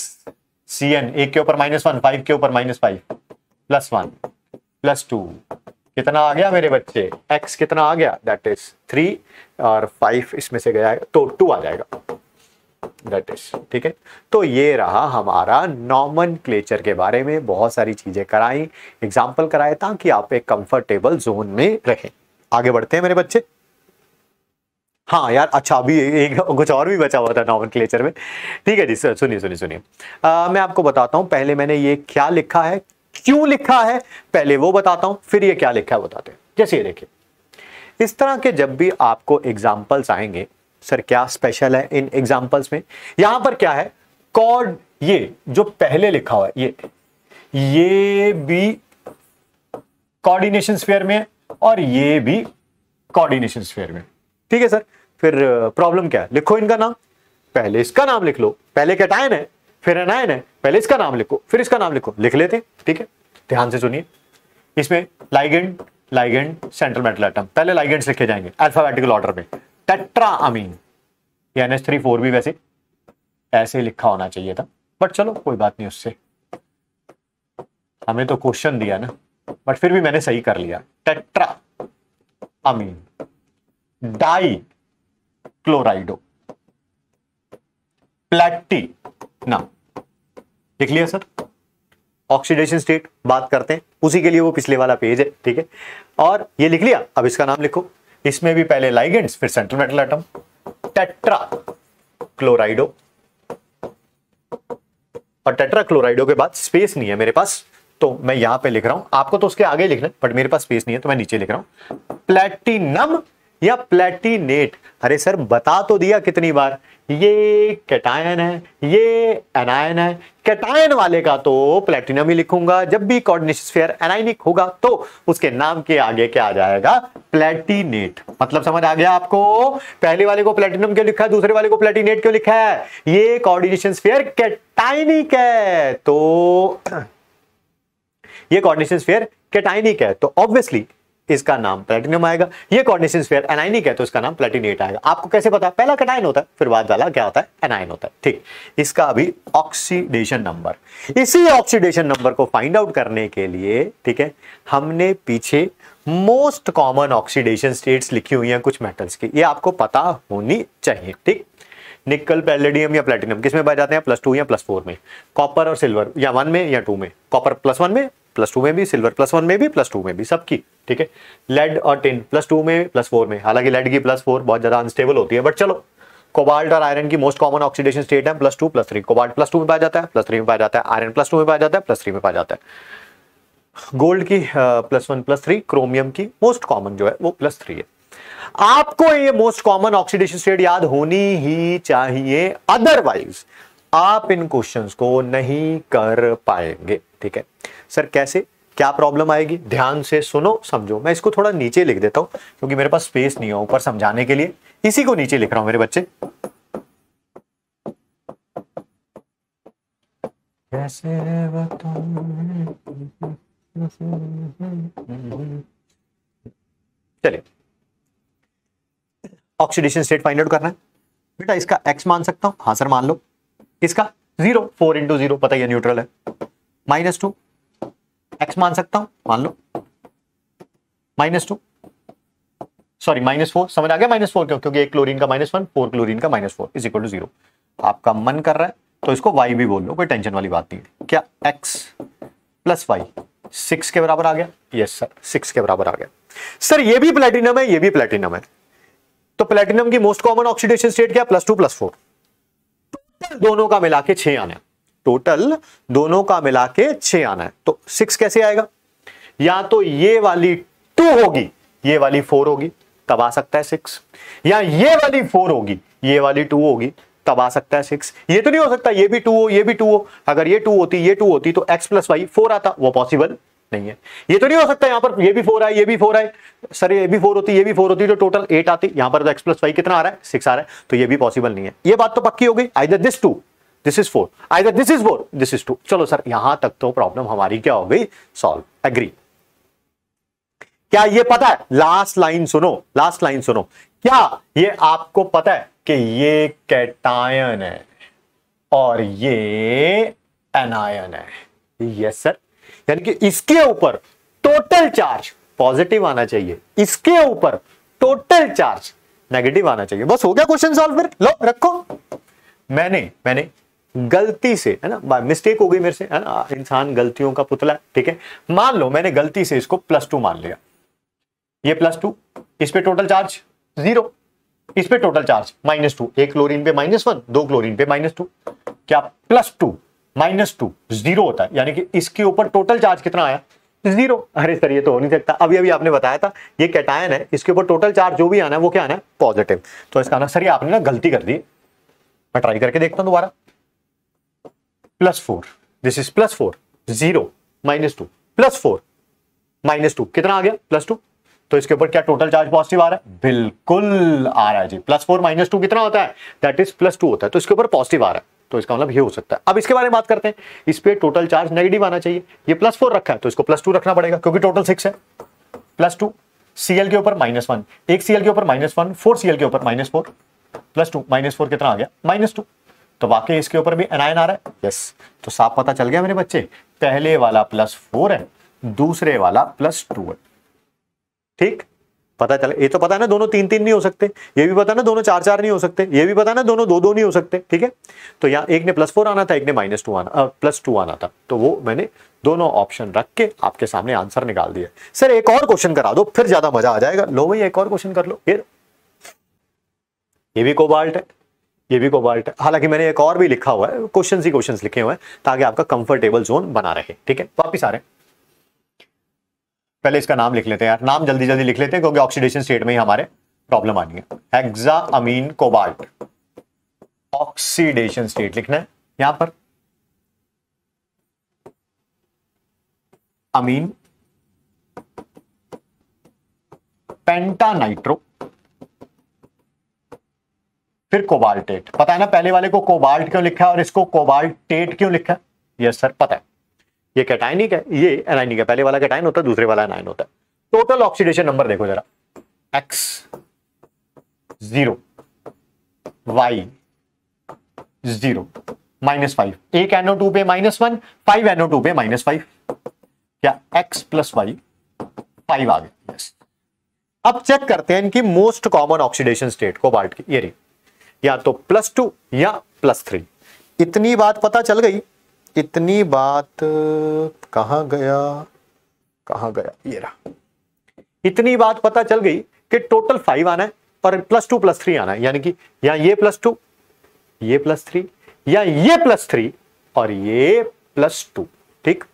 सी एन एक के ऊपर माइनस वन फाइव के ऊपर minus five plus one plus two कितना आ गया मेरे बच्चे x कितना आ गया दैट इज थ्री और फाइव इसमें से गया तो टू आ जाएगा दैट इज ठीक है तो ये रहा हमारा नॉमन क्लेचर के बारे में बहुत सारी चीजें कराई एग्जाम्पल कराए ताकि आप एक कंफर्टेबल जोन में रहें आगे बढ़ते हैं मेरे बच्चे हाँ यार अच्छा अभी एक कुछ और भी बचा हुआ था नॉमन क्लेचर में ठीक है जी सर सुनिए सुनिए सुनिए मैं आपको बताता हूँ पहले मैंने ये क्या लिखा है क्यों लिखा है पहले वो बताता हूं फिर ये क्या लिखा है बताते हैं जैसे ये देखिए इस तरह के जब भी आपको एग्जाम्पल्स आएंगे सर क्या स्पेशल है इन एग्जाम्पल्स में यहां पर क्या है कॉड ये जो पहले लिखा हुआ है ये ये भी कोऑर्डिनेशन स्फेयर में और ये भी कोऑर्डिनेशन स्फेयर में ठीक है सर फिर प्रॉब्लम क्या है लिखो इनका नाम पहले इसका नाम लिख लो पहले कैटायन है फिर एनायन है पहले इसका नाम लिखो फिर इसका नाम लिखो लिख लेते ठीक है ध्यान से सुनिए इसमें ligand ligand central metal atom पहले लाइगेंड लिखे जाएंगे अल्फाबेटिकल ऑर्डर में tetra amine N S three four भी वैसे ऐसे लिखा होना चाहिए था बट चलो कोई बात नहीं उससे हमें तो क्वेश्चन दिया ना बट फिर भी मैंने सही कर लिया टेट्रा अमीन डाई क्लोराइडो प्लेटी ना लिख लिया सर ऑक्सीडेशन स्टेट बात करते हैं उसी के लिए वो पिछले वाला पेज है ठीक है और ये लिख लिया अब इसका नाम लिखो इसमें भी पहले लाइगेंट्स फिर central metal atom tetra chlorido और टेट्रा क्लोराइडो के बाद स्पेस नहीं है मेरे पास तो मैं यहां पे लिख रहा हूं आपको तो उसके आगे लिखना है बट मेरे पास स्पेस नहीं है तो मैं नीचे लिख रहा हूं प्लेटिनम या प्लेटिनेट अरे सर बता तो दिया कितनी बार ये कैटायन है ये एनायन है कैटायन वाले का तो प्लेटिनम ही लिखूंगा जब भी कॉर्डिनेशन एनाइनिक होगा तो उसके नाम के आगे क्या आ जाएगा प्लेटिनेट मतलब समझ आ गया आपको पहले वाले को प्लेटिनम क्यों लिखा है दूसरे वाले को प्लेटिनेट क्यों लिखा है ये कॉर्डिनेशन स्फेयर कैटाइनिक है तो ये कॉर्डिनेशन स्फेयर कैटाइनिक है तो ऑब्वियसली इसका नाम प्लेटिनियम आएगा ये कॉर्डिनेशन स्फेयर एनाइनिक ही तो इसका नाम प्लेटिनेट आएगा आपको कैसे पता पहला कटाइन होता है फिर बाद वाला क्या होता है एनाइन होता है ठीक इसका अभी ऑक्सीडेशन नंबर इसी ऑक्सीडेशन नंबर को फाइंड आउट करने के लिए ठीक है हमने पीछे मोस्ट कॉमन ऑक्सीडेशन स्टेट्स लिखी हुई हैं कुछ मेटल्स की ये आपको पता होनी चाहिए ठीक निकल पैलेडियम या प्लेटिनियम किसमें पाए जाते हैं प्लस टू या प्लस फोर में कॉपर और सिल्वर या वन में या टू में कॉपर प्लस वन में प्लस टू में भी सिल्वर प्लस वन में भी प्लस टू में भी सबकी ठीक है लेड और टिन प्लस टू में प्लस फोर में हालांकि लेड की प्लस फोर बहुत ज्यादा अनस्टेबल होती है बट चलो कोबाल्ट और आयरन की मोस्ट कॉमन ऑक्सीडेशन स्टेट है plus two plus three cobalt plus two में पाया जाता है प्लस थ्री में पाया जाता है आयरन प्लस टू में पाया जाता है प्लस थ्री में पाया जाता है गोल्ड की plus one plus three chromium की मोस्ट कॉमन जो है वो प्लस थ्री है आपको ये मोस्ट कॉमन ऑक्सीडेशन स्टेट याद होनी ही चाहिए अदरवाइज आप इन क्वेश्चंस को नहीं कर पाएंगे ठीक है सर कैसे क्या प्रॉब्लम आएगी ध्यान से सुनो समझो मैं इसको थोड़ा नीचे लिख देता हूं क्योंकि मेरे पास स्पेस नहीं है ऊपर समझाने के लिए इसी को नीचे लिख रहा हूं मेरे बच्चे कैसे चलिए ऑक्सीडेशन स्टेट फाइंड आउट करना है बेटा इसका एक्स मान सकता हूं हाँ सर मान लो इसका जीरो फोर इंटू जीरो पता ही न्यूट्रल है माइनस टू एक्स मान सकता हूं मान लो minus two sorry minus four समझ आ गया माइनस फोर क्यों क्योंकि एक क्लोरीन का माइनस वन फोर क्लोरीन का minus four is equal to zero आपका मन कर रहा है तो इसको वाई भी बोल लो कोई टेंशन वाली बात नहीं है क्या एक्स प्लस वाई सिक्स के बराबर आ गया यस सर सिक्स के बराबर आ गया सर ये भी प्लेटिनम है ये भी प्लेटिनम है तो प्लेटिनम की मोस्ट कॉमन ऑक्सीडेशन स्टेट क्या प्लस टू प्लस फोर दोनों का मिला के छह आना टोटल दोनों का मिला के छ आना है तो सिक्स कैसे आएगा या तो ये वाली टू होगी ये वाली फोर होगी तब आ सकता है सिक्स या ये वाली फोर होगी ये वाली टू होगी तब आ सकता है सिक्स ये तो नहीं हो सकता ये भी टू हो ये भी टू हो अगर ये टू होती ये टू होती तो एक्स प्लस वाई फोर आता वो पॉसिबल नहीं है ये तो नहीं हो सकता यहां पर ये भी फोर आए ये भी फोर आए सर ये भी फोर होती ये भी फोर होती तो टोटल एट आती यहां पर तो एक्स प्लस वाई कितना आ रहा है सिक्स आ रहा है तो ये भी पॉसिबल नहीं है ये बात तो पक्की हो गई I this two this is four either this is four this is two चलो सर यहां तक तो प्रॉब्लम हमारी क्या हो गई सॉल्व एग्री क्या ये पता है लास्ट लाइन सुनो लास्ट लाइन सुनो क्या ये आपको पता है कि ये कैटायन है और ये एनायन है यस सर यानी कि इसके ऊपर टोटल चार्ज पॉजिटिव आना चाहिए इसके ऊपर टोटल चार्ज नेगेटिव आना चाहिए बस हो गया क्वेश्चन सॉल्व फिर लो रखो मैंने मैंने गलती से है ना मिस्टेक हो गई मेरे से है ना इंसान गलतियों का पुतला है ठीक है मान लो मैंने गलती से इसको प्लस टू मान लिया ये प्लस टू इस पे टोटल चार्ज जीरो इस पे टोटल चार्ज माइनस टू एक क्लोरीन पे माइनस वन दो क्लोरीन पे माइनस टू क्या plus two minus two zero होता है यानी कि इसके ऊपर टोटल चार्ज कितना आया जीरो अरे सर ये तो हो नहीं सकता अभी अभी आपने बताया था ये कैटायन है इसके ऊपर टोटल चार्ज जो भी आना है वो क्या आना है पॉजिटिव तो इसका आना सर ये आपने ना गलती कर दी मैं ट्राई करके देखता हूँ दोबारा plus four this is plus four zero minus two plus four minus two कितना आ गया प्लस टू तो इसके ऊपर क्या टोटल चार्ज पॉजिटिव आ रहा है बिल्कुल आ रहा है जी प्लस फोर माइनस टू कितना होता है दैट इज प्लस टू होता है तो इसके ऊपर पॉजिटिव आ रहा है तो इसका मतलब ये हो सकता है अब इसके बारे में बात करते हैं इस पर टोटल चार्ज नेगेटिव आना चाहिए ये प्लस फोर रखा है तो इसको प्लस टू रखना पड़ेगा क्योंकि टोटल सिक्स है प्लस टू सीएल के ऊपर माइनस वन एक सीएल के ऊपर माइनस वन फोर सीएल के ऊपर minus four plus two minus four कितना आ गया माइनस टू तो वाकई इसके ऊपर भी एनायन आ रहा है यस तो साफ पता चल गया मेरे बच्चे पहले वाला प्लस फोर है दूसरे वाला प्लस टू है ठीक पता चल ये तो पता है ना दोनों तीन तीन नहीं हो सकते ये भी पता ना दोनों चार चार नहीं हो सकते ये भी पता ना दोनों दो दो नहीं हो सकते ठीक है तो यहाँ एक ने प्लस फोर आना था एक ने माइनस टू आना प्लस टू आना था तो वो मैंने दोनों ऑप्शन रख के आपके सामने आंसर निकाल दिया सर एक और क्वेश्चन करा दो फिर ज्यादा मजा आ जाएगा लो भाई एक और क्वेश्चन कर लो फिर ये भी कोबाल्ट है ये भी कोबाल्ट हालांकि मैंने एक और भी लिखा हुआ है क्वेश्चन ही क्वेश्चन लिखे हुए हैं ताकि आपका कंफर्टेबल जोन बना रहे ठीक है वापिस आ रहे पहले इसका नाम लिख लेते हैं यार नाम जल्दी जल्दी लिख लेते हैं क्योंकि ऑक्सीडेशन स्टेट में ही हमारे प्रॉब्लम आनी है examine cobalt oxidation state लिखना है यहां पर अमीन पेंटानाइट्रो फिर कोबाल्टेट पता है ना पहले वाले को कोबाल्ट क्यों लिखा है और इसको कोबाल्टेट क्यों लिखा यस सर पता है ये कैटाइनिक है ये एनाइनिक है पहले वाला कैटाइन होता है दूसरे वाला एनाइन होता है टोटल ऑक्सीडेशन नंबर देखो जरा X zero Y zero minus five एक एनओ टू पे minus one five NO two पे माइनस फाइव क्या एक्स प्लस वाई फाइव आ गया अब चेक करते हैं इनकी मोस्ट कॉमन ऑक्सीडेशन स्टेट बाल्ट की ये रही या तो प्लस टू या प्लस थ्री इतनी बात पता चल गई इतनी बात कहा गया कहा गया ये रहा इतनी बात पता चल गई कि टोटल फाइव आना है पर प्लस टू प्लस थ्री आना है यानी कि या ये प्लस टू ये प्लस थ्री या ये प्लस थ्री और ये प्लस टू ठीक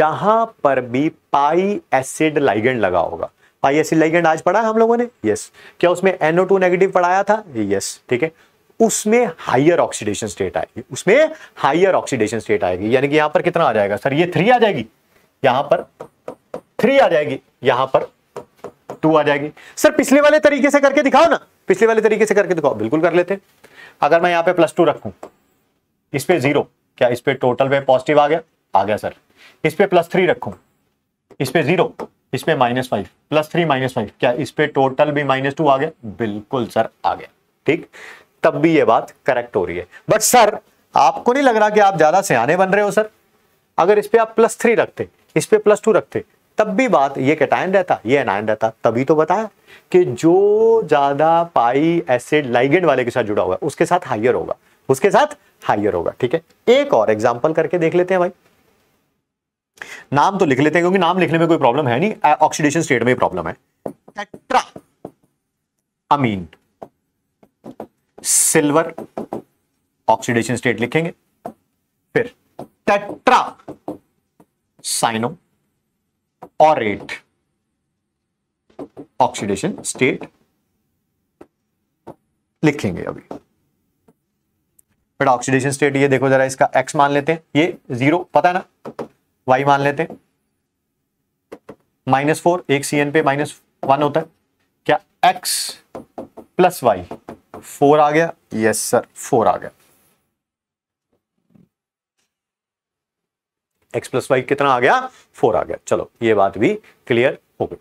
जहां पर भी पाई एसिड लाइगेंड लगा होगा आईएससी लाइगेंड आज पढ़ा हम लोगों ने यस क्या उसमें टू नेगेटिव पढ़ाया था यस ठीक है उसमें हाइयर ऑक्सीडेशन स्टेट आएगी उसमें हाइयर ऑक्सीडेशन स्टेट आएगी यानी कि यहां पर कितना आ जाएगा सर ये थ्री आ जाएगी यहां पर थ्री आ जाएगी यहां पर टू आ जाएगी सर पिछले वाले तरीके से करके दिखाओ ना पिछले वाले तरीके से करके दिखाओ बिल्कुल कर लेते अगर मैं यहां पे प्लस टू रखूं इस पे जीरो क्या इस पे टोटल पे पॉजिटिव आ गया आ गया सर इस पे प्लस थ्री रखू इस पे जीरो इसमें minus five plus three minus five क्या इस पे टोटल भी माइनस टू आ गया बिल्कुल सर आ गया ठीक तब भी ये बात करेक्ट हो रही है बट सर आपको नहीं लग रहा कि आप ज्यादा सियाने बन रहे हो सर अगर इस पे आप प्लस थ्री रखते इस पे प्लस टू रखते तब भी बात ये कैटायन रहता ये एनायन रहता तभी तो बताया कि जो ज्यादा पाई एसिड लाइगेंड वाले के साथ जुड़ा हुआ है उसके साथ हाइयर होगा उसके साथ हाइयर होगा ठीक है एक और एग्जाम्पल करके देख लेते हैं भाई नाम तो लिख लेते हैं क्योंकि नाम लिखने में कोई प्रॉब्लम है नहीं ऑक्सीडेशन स्टेट में प्रॉब्लम है tetra ammine silver oxidation state लिखेंगे फिर tetra cyano aurate oxidation state लिखेंगे अभी ऑक्सीडेशन स्टेट ये देखो जरा इसका एक्स मान लेते हैं ये जीरो पता है ना वाई मान लेते माइनस फोर एक सी एन पे माइनस वन होता है क्या एक्स प्लस वाई फोर आ गया यस सर फोर आ गया एक्स प्लस वाई कितना आ गया फोर आ गया चलो ये बात भी क्लियर हो गई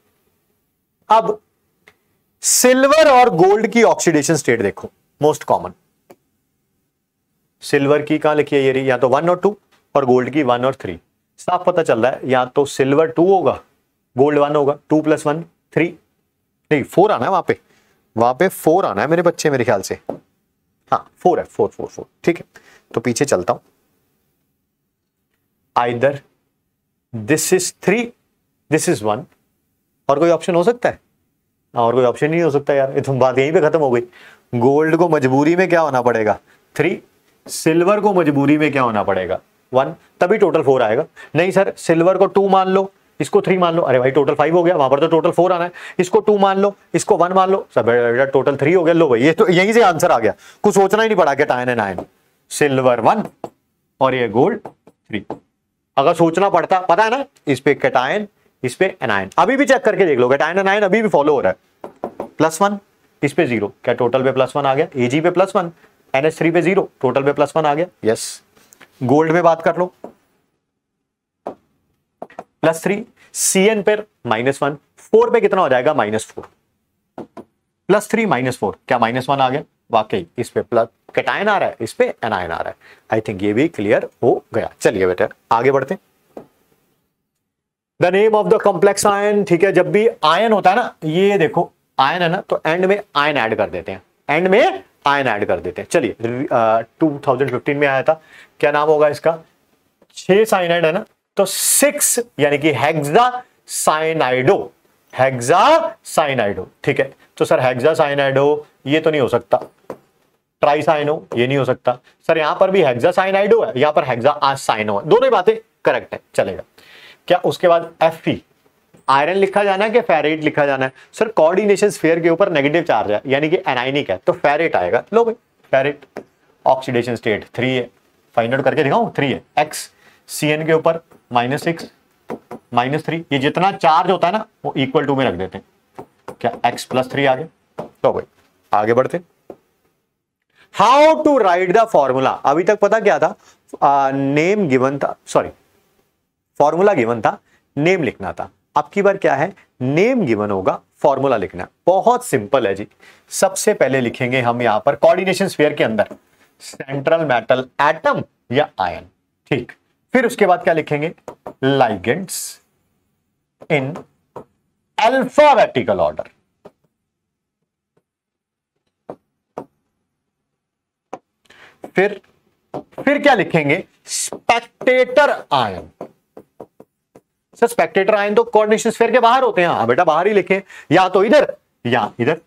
अब सिल्वर और गोल्ड की ऑक्सीडेशन स्टेट देखो मोस्ट कॉमन सिल्वर की कहां लिखी है ये रही या तो वन और टू और गोल्ड की वन और थ्री साफ पता चल रहा है या तो सिल्वर टू होगा गोल्ड वन होगा टू प्लस वन थ्री नहीं फोर आना है वहां पे वहां पे फोर आना है मेरे बच्चे मेरे ख्याल से हाँ फोर है फोर फोर फोर ठीक है तो पीछे चलता हूं either this is three this is one और कोई ऑप्शन हो सकता है हाँ, और कोई ऑप्शन नहीं हो सकता यार ये तुम तो बात यहीं पे खत्म हो गई गोल्ड को मजबूरी में क्या होना पड़ेगा थ्री सिल्वर को मजबूरी में क्या होना पड़ेगा वन तभी टोटल फोर आएगा नहीं सर सिल्वर को टू मान लो इसको थ्री मान लो अरे भाई टोटल फाइव हो गया वहां पर तो टोटल फोर आना है इसको टू मान लो इसको वन मान लो सब बेटा टोटल थ्री हो गया लो भाई ये तो यहीं से आंसर आ गया कुछ सोचना ही नहीं पड़ा क्या टाइन एंड आयन सिल्वर वन और ये गोल्ड थ्री अगर सोचना पड़ता पता है ना इस पे कैटाइन इस पे एनायन अभी भी चेक करके देख लो कैटाइन एनायन अभी भी फॉलो हो रहा है प्लस वन इस पे जीरो क्या टोटल पे प्लस वन आ गया एजी पे प्लस वन एनएस थ्री पे जीरो टोटल पे प्लस वन आ गया यस yes. गोल्ड पे बात कर लो प्लस थ्री सी एन पर माइनस वन फोर पे कितना हो जाएगा minus four plus three minus four क्या माइनस वन आ गया वाकई इस पे प्लस कटायन आ रहा है इस पे एनायन आ रहा है आई थिंक ये भी क्लियर हो गया चलिए बेटे आगे बढ़ते the name of the complex ion ठीक है जब भी आयन होता है ना ये देखो आयन है ना तो एंड में आयन ऐड कर देते हैं एंड में आयन ऐड कर देते हैं चलिए 2015 uh, में आया था क्या नाम होगा इसका छह साइनाइड है ना तो सिक्स यानी कि हेक्सा साइनाइडो हेक्सा साइनाइडो ठीक है तो सर हेक्सा साइनाइडो ये तो नहीं हो सकता ट्राइसाइनो ये नहीं हो सकता सर यहां पर भी हेक्सा साइनाइडो है यहां पर हेक्सा साइनो है दोनों बातें करेक्ट है चलेगा क्या उसके बाद एफ आयरन लिखा जाना है कि फेरेट लिखा जाना है सर कोऑर्डिनेशन स्फीयर के ऊपर नेगेटिव चार्ज है यानी कि एनाइनिक है तो फेरेट आएगा लो भाई फेरेट ऑक्सीडेशन स्टेट थ्री है फाइंड आउट करके दिखाऊं थ्री है एक्स सी एन के ऊपर माइनस सिक्स माइनस थ्री ये जितना चार्ज होता है ना वो इक्वल टू में रख देते हैं क्या एक्स प्लस थ्री आगे तो भाई आगे बढ़ते how to write the formula अभी तक पता क्या था आ, नेम गिवन था सॉरी फॉर्मूला गिवन था नेम लिखना था अब की बार क्या है नेम गिवन होगा फॉर्मूला लिखना बहुत सिंपल है जी सबसे पहले लिखेंगे हम यहां पर कोऑर्डिनेशन स्फीयर के अंदर सेंट्रल मेटल एटम या आयन ठीक फिर उसके बाद क्या लिखेंगे लाइगेंट्स इन अल्फाबेटिकल ऑर्डर फिर फिर क्या लिखेंगे spectator ion sir spectator ion तो कॉर्डिनेशन स्फेयर के बाहर होते हैं हाँ बेटा बाहर ही लिखे या तो इधर या इधर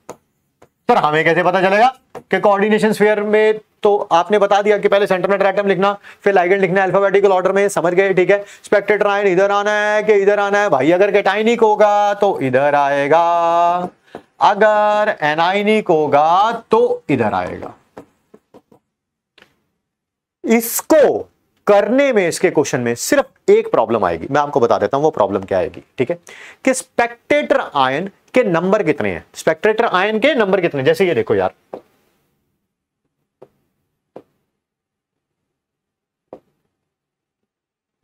सर हमें कैसे पता चलेगा कि कोऑर्डिनेशन स्फेयर में तो आपने बता दिया कि पहले सेंटर में डायरेक्ट लिखना फिर लाइगन लिखना अल्फाबेटिकल ऑर्डर में समझ गए ठीक है स्पेक्टेटर आयन इधर आना है कि इधर आना है भाई अगर कैटाइनिक होगा तो इधर आएगा अगर एनाइनिक होगा तो इधर आएगा इसको करने में इसके क्वेश्चन में सिर्फ एक प्रॉब्लम आएगी मैं आपको बता देता हूं वो प्रॉब्लम क्या आएगी ठीक है कि स्पेक्टेटर आयन के नंबर कितने हैं स्पेक्टेटर आयन के नंबर कितने जैसे ये देखो यार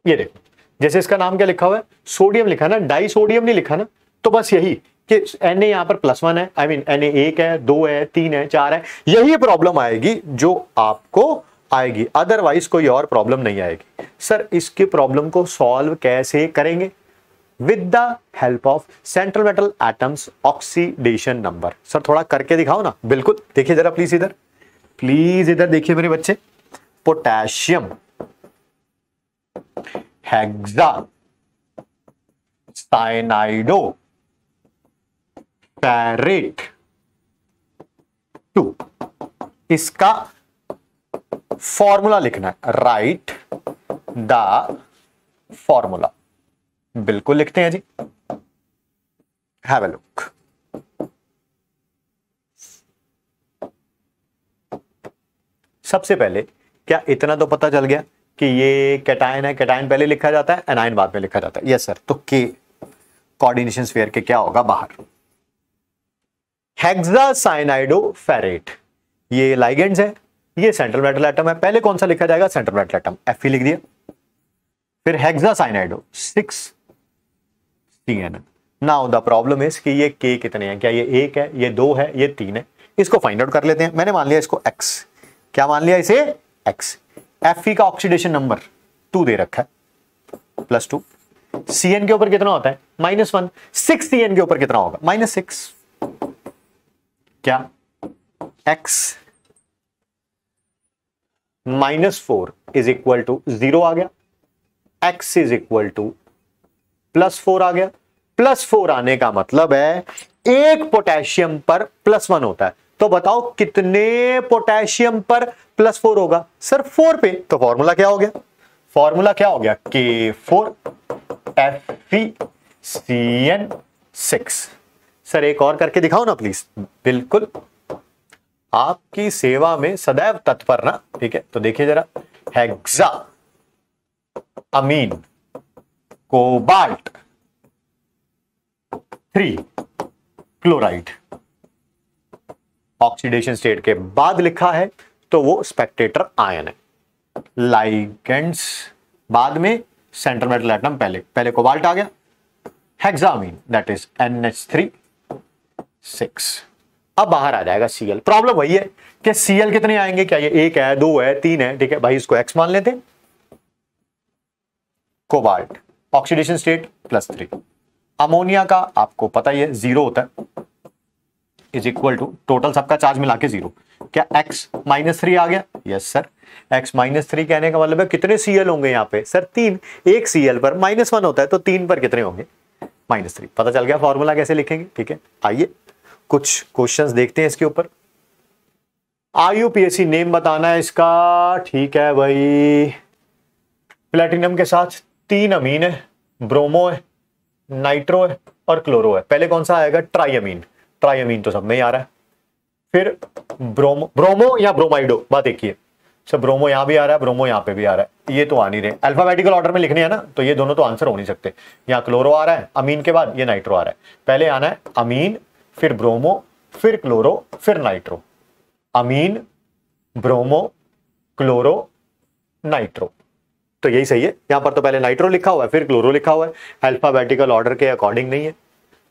ये देखो जैसे इसका नाम क्या लिखा हुआ है सोडियम लिखा ना डाई सोडियम नहीं लिखा ना तो बस यही कि एन ए यहां पर प्लस वन है आई मीन एन ए एक है दो है तीन है चार है यही प्रॉब्लम आएगी जो आपको आएगी अदरवाइज कोई और प्रॉब्लम नहीं आएगी सर इसके प्रॉब्लम को सॉल्व कैसे करेंगे with the help of central metal atoms oxidation number sir थोड़ा करके दिखाओ ना बिल्कुल देखिए जरा प्लीज इधर प्लीज इधर देखिए मेरे बच्चे potassium hexa cyanido ferrate two इसका फॉर्मूला लिखना है राइट द फॉर्मूला बिल्कुल लिखते हैं जी हैव ए लुक सबसे पहले क्या इतना तो पता चल गया कि ये कैटाइन है कैटाइन पहले लिखा जाता है एनाइन बाद में लिखा जाता है यस सर तो के कोऑर्डिनेशन स्फीयर के क्या होगा बाहर फेरेट ये लाइगेंड्स है ये सेंट्रल मेटल एटम है पहले कौन सा लिखा जाएगा सेंट्रल मेटल एटम एफ लिख दिया फिर hexacyanido six C N now the problem is कि ये के कितने हैं क्या ये एक है ये दो है ये तीन है इसको फाइंड आउट कर लेते हैं मैंने मान लिया इसको एक्स क्या मान लिया इसे एक्स एफ e का ऑक्सीडेशन नंबर टू दे रखा है प्लस टू सी के ऊपर कितना होता है माइनस वन सिक्स सी के ऊपर कितना होगा माइनस सिक्स क्या X minus four is equal to zero आ गया X is equal to plus four आ गया प्लस फोर आने का मतलब है एक पोटेशियम पर प्लस वन होता है तो बताओ कितने पोटेशियम पर प्लस फोर होगा सर फोर पे तो फॉर्मूला क्या हो गया फॉर्मूला क्या हो गया K four F C N six sir एक और करके दिखाओ ना प्लीज बिल्कुल आपकी सेवा में सदैव तत्पर ना ठीक है तो देखिए जरा hexa ammine cobalt three chloride oxidation state के बाद लिखा है तो वो स्पेक्टेटर आयन है लाइगेंड्स बाद में सेंटर मेटल एटम पहले पहले कोबाल्ट आ गया hexammine that is N H three six अब बाहर आ जाएगा सीएल प्रॉब्लम वही है कि सीएल कितने आएंगे क्या ये एक है दो है तीन है ठीक है भाई इसको एक्स मान लेते cobalt oxidation state plus three ammonia का आपको पता ही है जीरो होता है इज इक्वल टू टोटल सबका चार्ज मिला के जीरो क्या एक्स माइनस थ्री आ गया yes sir X minus three कहने का मतलब है कितने सीएल होंगे यहाँ पे सर तीन एक सीएल पर माइनस वन होता है तो तीन पर कितने होंगे माइनस थ्री पता चल गया फॉर्मूला कैसे लिखेंगे ठीक है आइए कुछ क्वेश्चंस देखते हैं इसके ऊपर आईयूपीएससी नेम बताना है इसका ठीक है भाई प्लेटिनम के साथ तीन अमीन है ब्रोमो है नाइट्रो है और क्लोरो है पहले कौन सा आएगा ट्राई अमीन ट्राइमीन तो सब नहीं आ रहा है फिर ब्रोमो ब्रोमो या ब्रोमाइडो बात एक ही है सर अच्छा, ब्रोमो यहाँ भी आ रहा है ब्रोमो यहाँ पे भी आ रहा है ये तो आ नहीं रहे अल्फाबेटिकल ऑर्डर में लिखने हैं ना तो ये दोनों तो आंसर हो नहीं सकते यहाँ क्लोरो आ रहा है अमीन के बाद ये नाइट्रो आ रहा है पहले आना है अमीन फिर ब्रोमो फिर क्लोरो फिर nitro ammine bromo chloro nitro तो यही सही है यहाँ पर तो पहले नाइट्रो लिखा हुआ है फिर क्लोरो लिखा हुआ है अल्फाबेटिकल ऑर्डर के अकॉर्डिंग नहीं है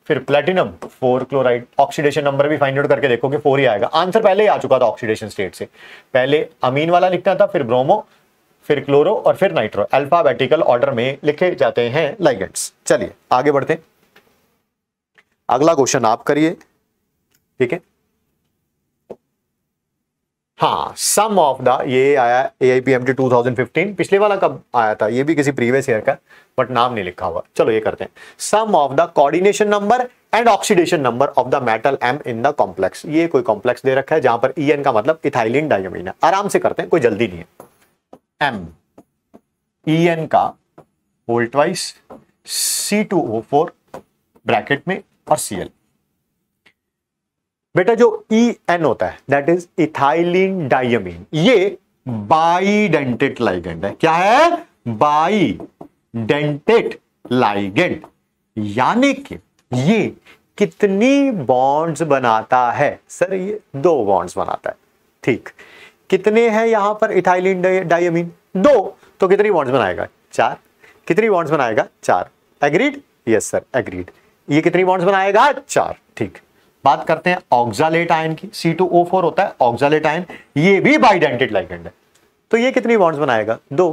फिर platinum four chloride oxidation number भी फाइंड आउट करके देखो कि फोर ही आएगा आंसर पहले ही आ चुका था ऑक्सीडेशन स्टेट से पहले अमीन वाला लिखना था फिर ब्रोमो फिर क्लोरो और फिर नाइट्रो अल्फाबेटिकल ऑर्डर में लिखे जाते हैं लाइगेंट्स चलिए आगे बढ़ते हैं अगला क्वेश्चन आप करिए ठीक है हाँ सम ऑफ द ये आया A I P M T two thousand fifteen पिछले वाला कब आया था ये भी किसी प्रीवियस ईयर का बट नाम नहीं लिखा हुआ चलो ये करते हैं sum of the coordination number and oxidation number of the metal M in the complex ये कोई कॉम्प्लेक्स दे रखा है जहां पर ई e एन का मतलब इथाइलिन डायमीन है आराम से करते हैं कोई जल्दी नहीं है एम ई एन का वोल्टवाइस C two O four bracket में और सी एल बेटा जो ई e एन होता है दैट इज इथाइलिन डायमीन ये डेंटेट लाइगेंट है क्या है डेंटेट लाइगेंट यानी कि ये कितनी बॉन्ड्स बनाता है सर ये दो बॉन्ड्स बनाता है ठीक कितने हैं यहां पर इथाइलिन डायमीन दो तो कितनी बॉन्ड्स बनाएगा चार कितनी बॉन्ड्स बनाएगा चार एग्रीड यस सर एग्रीड ये कितनी बॉन्ड्स बनाएगा चार ठीक बात करते हैं ऑक्जालेट आयन की सी टू ओ फोर होता है ऑक्जालेट आयन ये भी बाइडेंटेड लाइगेंड है तो ये कितनी बॉन्ड्स बनाएगा दो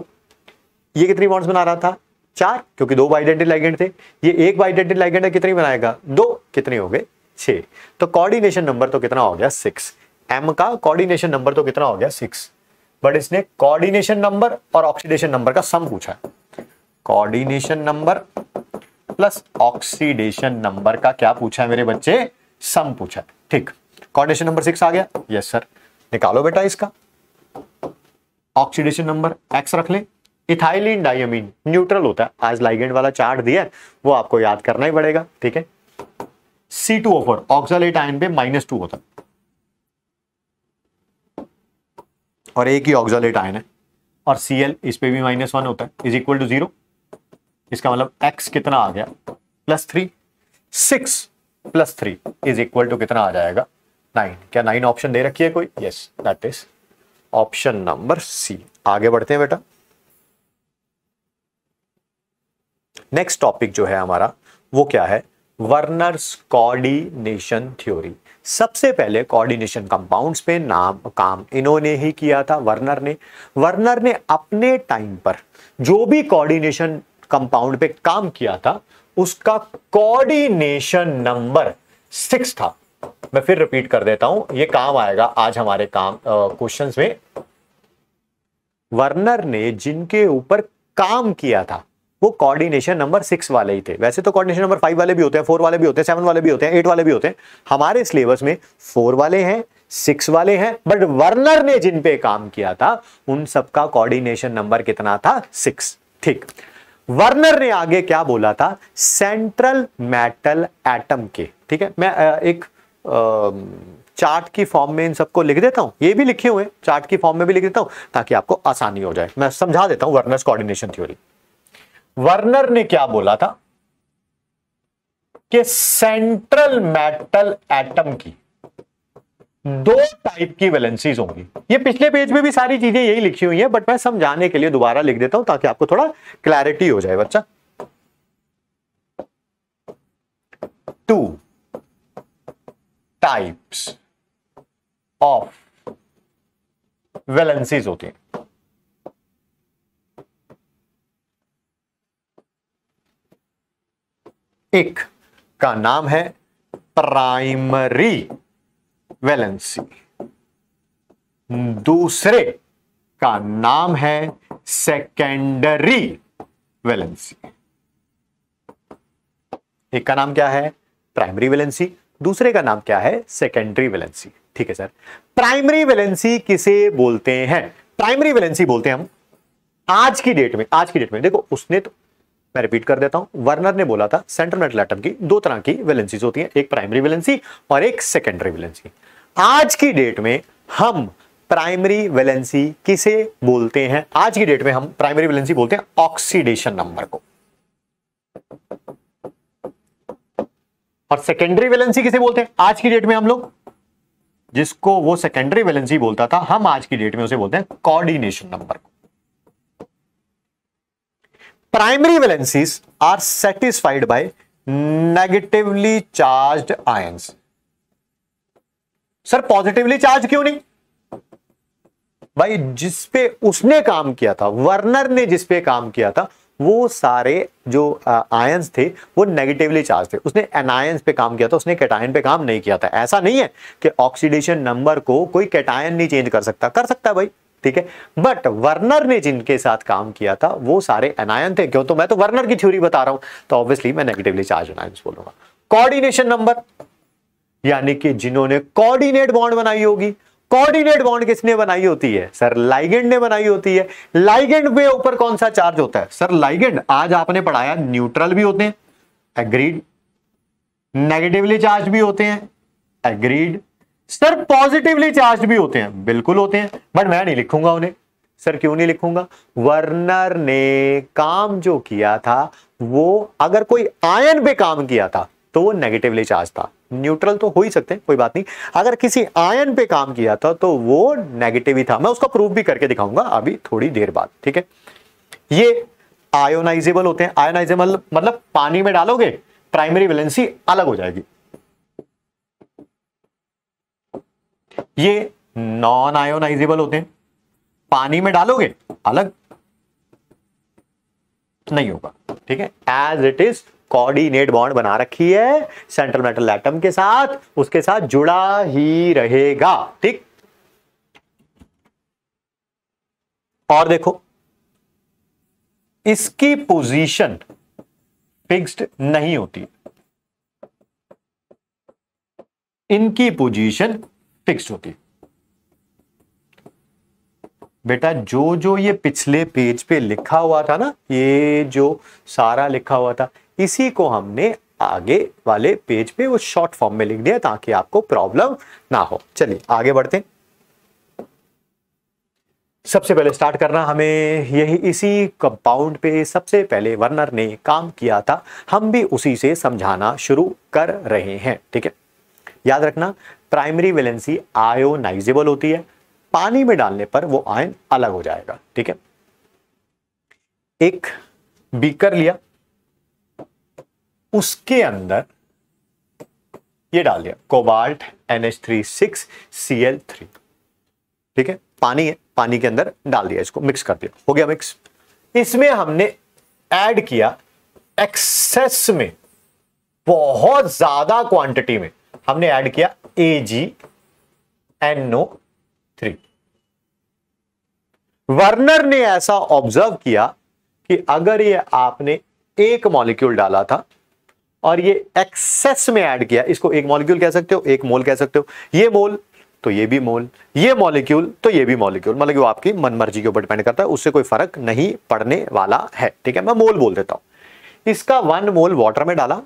ये कितनी बॉन्ड्स बना रहा था चार क्योंकि दो बाइडेंटेड लाइगेंड थे ये एक बाइडेंटेड लाइगेंड है कितनी बनाएगा दो कितनी हो गए छः तो कोऑर्डिनेशन नंबर तो कितना हो गया सिक्स एम का कोऑर्डिनेशन नंबर तो कितना हो गया सिक्स बट इसने कोऑर्डिनेशन नंबर और ऑक्सीडेशन नंबर का सम पूछा है coordination number plus oxidation number का क्या पूछा है मेरे बच्चे सम पूछा ठीक कॉर्डिनेशन नंबर सिक्स आ गया यस सर निकालो बेटा इसका ऑक्सीडेशन नंबर एक्स रख लें इथाइलिन डायमीन न्यूट्रल होता है आज लाइगेंड वाला चार्ट दिया है वो आपको याद करना ही पड़ेगा ठीक है C two O four oxalate ion पे माइनस टू होता और एक ही ऑक्सालेट आयन है और सी एल इस पे भी माइनस वन होता है इज इक्वल टू जीरो इसका मतलब एक्स कितना आ गया plus three six plus three is equal to कितना आ जाएगा नाइन क्या नाइन ऑप्शन दे रखी है कोई yes that is option number C आगे बढ़ते हैं बेटा नेक्स्ट टॉपिक जो है हमारा वो क्या है वर्नर्स कोऑर्डिनेशन थ्योरी सबसे पहले कोऑर्डिनेशन कंपाउंड्स पे नाम काम इन्होंने ही किया था वर्नर ने वर्नर ने अपने टाइम पर जो भी कोऑर्डिनेशन कंपाउंड पे काम किया था उसका कोऑर्डिनेशन नंबर सिक्स था मैं फिर रिपीट कर देता हूं ये काम आएगा आज हमारे काम क्वेश्चन में वर्नर ने जिनके ऊपर काम किया था वो कोऑर्डिनेशन नंबर सिक्स वाले ही थे वैसे तो कोऑर्डिनेशन नंबर फाइव वाले भी होते हैं फोर वाले भी होते हैं सेवन वाले भी होते हैं एट वाले भी होते हैं हमारे सिलेबस में फोर वाले हैं सिक्स वाले हैं बट वर्नर ने जिन पे काम किया था उन सबका कोऑर्डिनेशन नंबर कितना था सिक्स ठीक वर्नर ने आगे क्या बोला था सेंट्रल मेटल एटम के ठीक है मैं एक चार्ट की फॉर्म में इन सबको लिख देता हूं ये भी लिखे हुए चार्ट की फॉर्म में भी लिख देता हूं ताकि आपको आसानी हो जाए मैं समझा देता हूं वर्नर कोऑर्डिनेशन थ्योरी वर्नर ने क्या बोला था कि सेंट्रल मेटल एटम की हम्म। दो टाइप की वैलेंसीज होंगी ये पिछले पेज में भी सारी चीजें यही लिखी हुई है बट मैं समझाने के लिए दोबारा लिख देता हूं ताकि आपको थोड़ा क्लैरिटी हो जाए बच्चा टू टाइप्स ऑफ वैलेंसीज होती हैं एक का नाम है प्राइमरी वैलेंसी दूसरे का नाम है सेकेंडरी वैलेंसी एक का नाम क्या है प्राइमरी वैलेंसी दूसरे का नाम क्या है सेकेंडरी वैलेंसी ठीक है सर प्राइमरी वैलेंसी किसे बोलते हैं प्राइमरी वैलेंसी बोलते हैं हम आज की डेट में आज की डेट में देखो उसने तो मैं रिपीट कर देता हूं वर्नर ने बोला था सेंट्रल मेटल एटम की दो तरह की वैलेंसीज होती हैं एक प्राइमरी वैलेंसी और एक सेकेंडरी वैलेंसी आज की डेट में हम प्राइमरी वैलेंसी किसे बोलते हैं आज की डेट में हम प्राइमरी वैलेंसी बोलते हैं ऑक्सीडेशन नंबर को और सेकेंडरी वैलेंसी किसे बोलते हैं आज की डेट में हम लोग जिसको वो सेकेंडरी वैलेंसी बोलता था हम आज की डेट में उसे बोलते हैं कोऑर्डिनेशन नंबर को primary valencies are satisfied by negatively charged ions sir positively charge क्यों नहीं भाई जिस पे उसने काम किया था वर्नर ने जिस पे काम किया था वो सारे जो आयंस थे वो नेगेटिवली चार्ज थे उसने एनायंस पे काम किया था उसने कैटायन पे काम नहीं किया था ऐसा नहीं है कि ऑक्सीडेशन नंबर को कोई कैटायन नहीं चेंज कर सकता कर सकता है भाई ठीक है बट वर्नर ने जिनके साथ काम किया था वो सारे एनायन थे क्यों तो मैं तो वर्नर की थ्योरी बता रहा हूं तो ऑब्वियसली मैं नेगेटिवली चार्ज एनायंस बोलूंगा कोऑर्डिनेशन नंबर यानी कि जिन्होंने कोऑर्डिनेट बॉन्ड बनाई होगी कोऑर्डिनेट बॉन्ड किसने बनाई होती है सर लाइगेंड ने बनाई होती है लाइगेंड पे ऊपर कौन सा चार्ज होता है सर लाइगेंड आज आपने पढ़ाया न्यूट्रल भी होते हैं एग्रीड नेगेटिवली चार्ज भी होते हैं एग्रीड सर पॉजिटिवली चार्ज भी होते हैं बिल्कुल होते हैं बट मैं नहीं लिखूंगा उन्हें सर क्यों नहीं लिखूंगा वर्नर ने काम जो किया था वो अगर कोई आयन पे काम किया था तो वो नेगेटिवली चार्ज था न्यूट्रल तो हो ही सकते हैं कोई बात नहीं अगर किसी आयन पे काम किया था तो वो नेगेटिव ही था मैं उसका प्रूफ भी करके दिखाऊंगा अभी थोड़ी देर बाद ठीक है ये आयोनाइजेबल होते हैं आयोनाइजेबल मतलब पानी में डालोगे प्राइमरी वैलेंसी अलग हो जाएगी ये नॉन आयोनाइजेबल होते हैं पानी में डालोगे अलग नहीं होगा ठीक है as it is coordinate bond बना रखी है सेंट्रल मेटल एटम के साथ उसके साथ जुड़ा ही रहेगा ठीक और देखो इसकी पोजीशन फिक्स्ड नहीं होती इनकी पोजीशन फिक्स्ड होती बेटा जो जो ये पिछले पेज पे लिखा हुआ था ना ये जो सारा लिखा हुआ था इसी को हमने आगे वाले पेज पे वो शॉर्ट फॉर्म में लिख दिया ताकि आपको प्रॉब्लम ना हो चलिए आगे बढ़ते हैं सबसे पहले स्टार्ट करना हमें यही इसी कंपाउंड पे सबसे पहले वर्नर ने काम किया था हम भी उसी से समझाना शुरू कर रहे हैं ठीक है याद रखना प्राइमरी वेलेंसी आयोनाइजेबल होती है पानी में डालने पर वो आयन अलग हो जाएगा ठीक है एक बीकर लिया उसके अंदर ये डाल दिया cobalt N H three six C L three ठीक है पानी है पानी के अंदर डाल दिया इसको मिक्स कर दिया हो गया मिक्स इसमें हमने ऐड किया एक्सेस में बहुत ज्यादा क्वांटिटी में हमने ऐड किया A G N O three Werner ने ऐसा ऑब्जर्व किया कि अगर ये आपने एक मॉलिक्यूल डाला था और ये एक्सेस में ऐड किया इसको एक मॉलिक्यूल कह सकते हो एक मोल कह सकते हो ये मोल तो ये भी मोल ये मॉलिक्यूल तो ये भी मॉलिक्यूल मतलब वो आपकी मनमर्जी के ऊपर डिपेंड करता है उससे कोई फर्क नहीं पड़ने वाला है ठीक है मैं मोल बोल देता हूं इसका वन मोल वाटर में डाला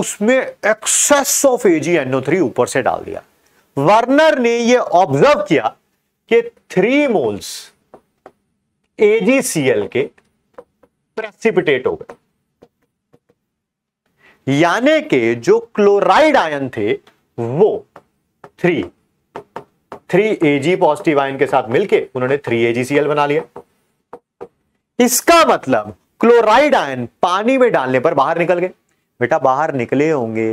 उसमें एक्सेस ऑफ एजी थ्री ऊपर से डाल दिया वर्नर ने यह ऑब्जर्व किया कि थ्री मोल्स एजीसीएल के प्रेसिपिटेट हो गए यानी के जो क्लोराइड आयन थे वो three three AG positive ion के साथ मिलके उन्होंने थ्री एजीसीएल बना लिया इसका मतलब क्लोराइड आयन पानी में डालने पर बाहर निकल गए बेटा बाहर निकले होंगे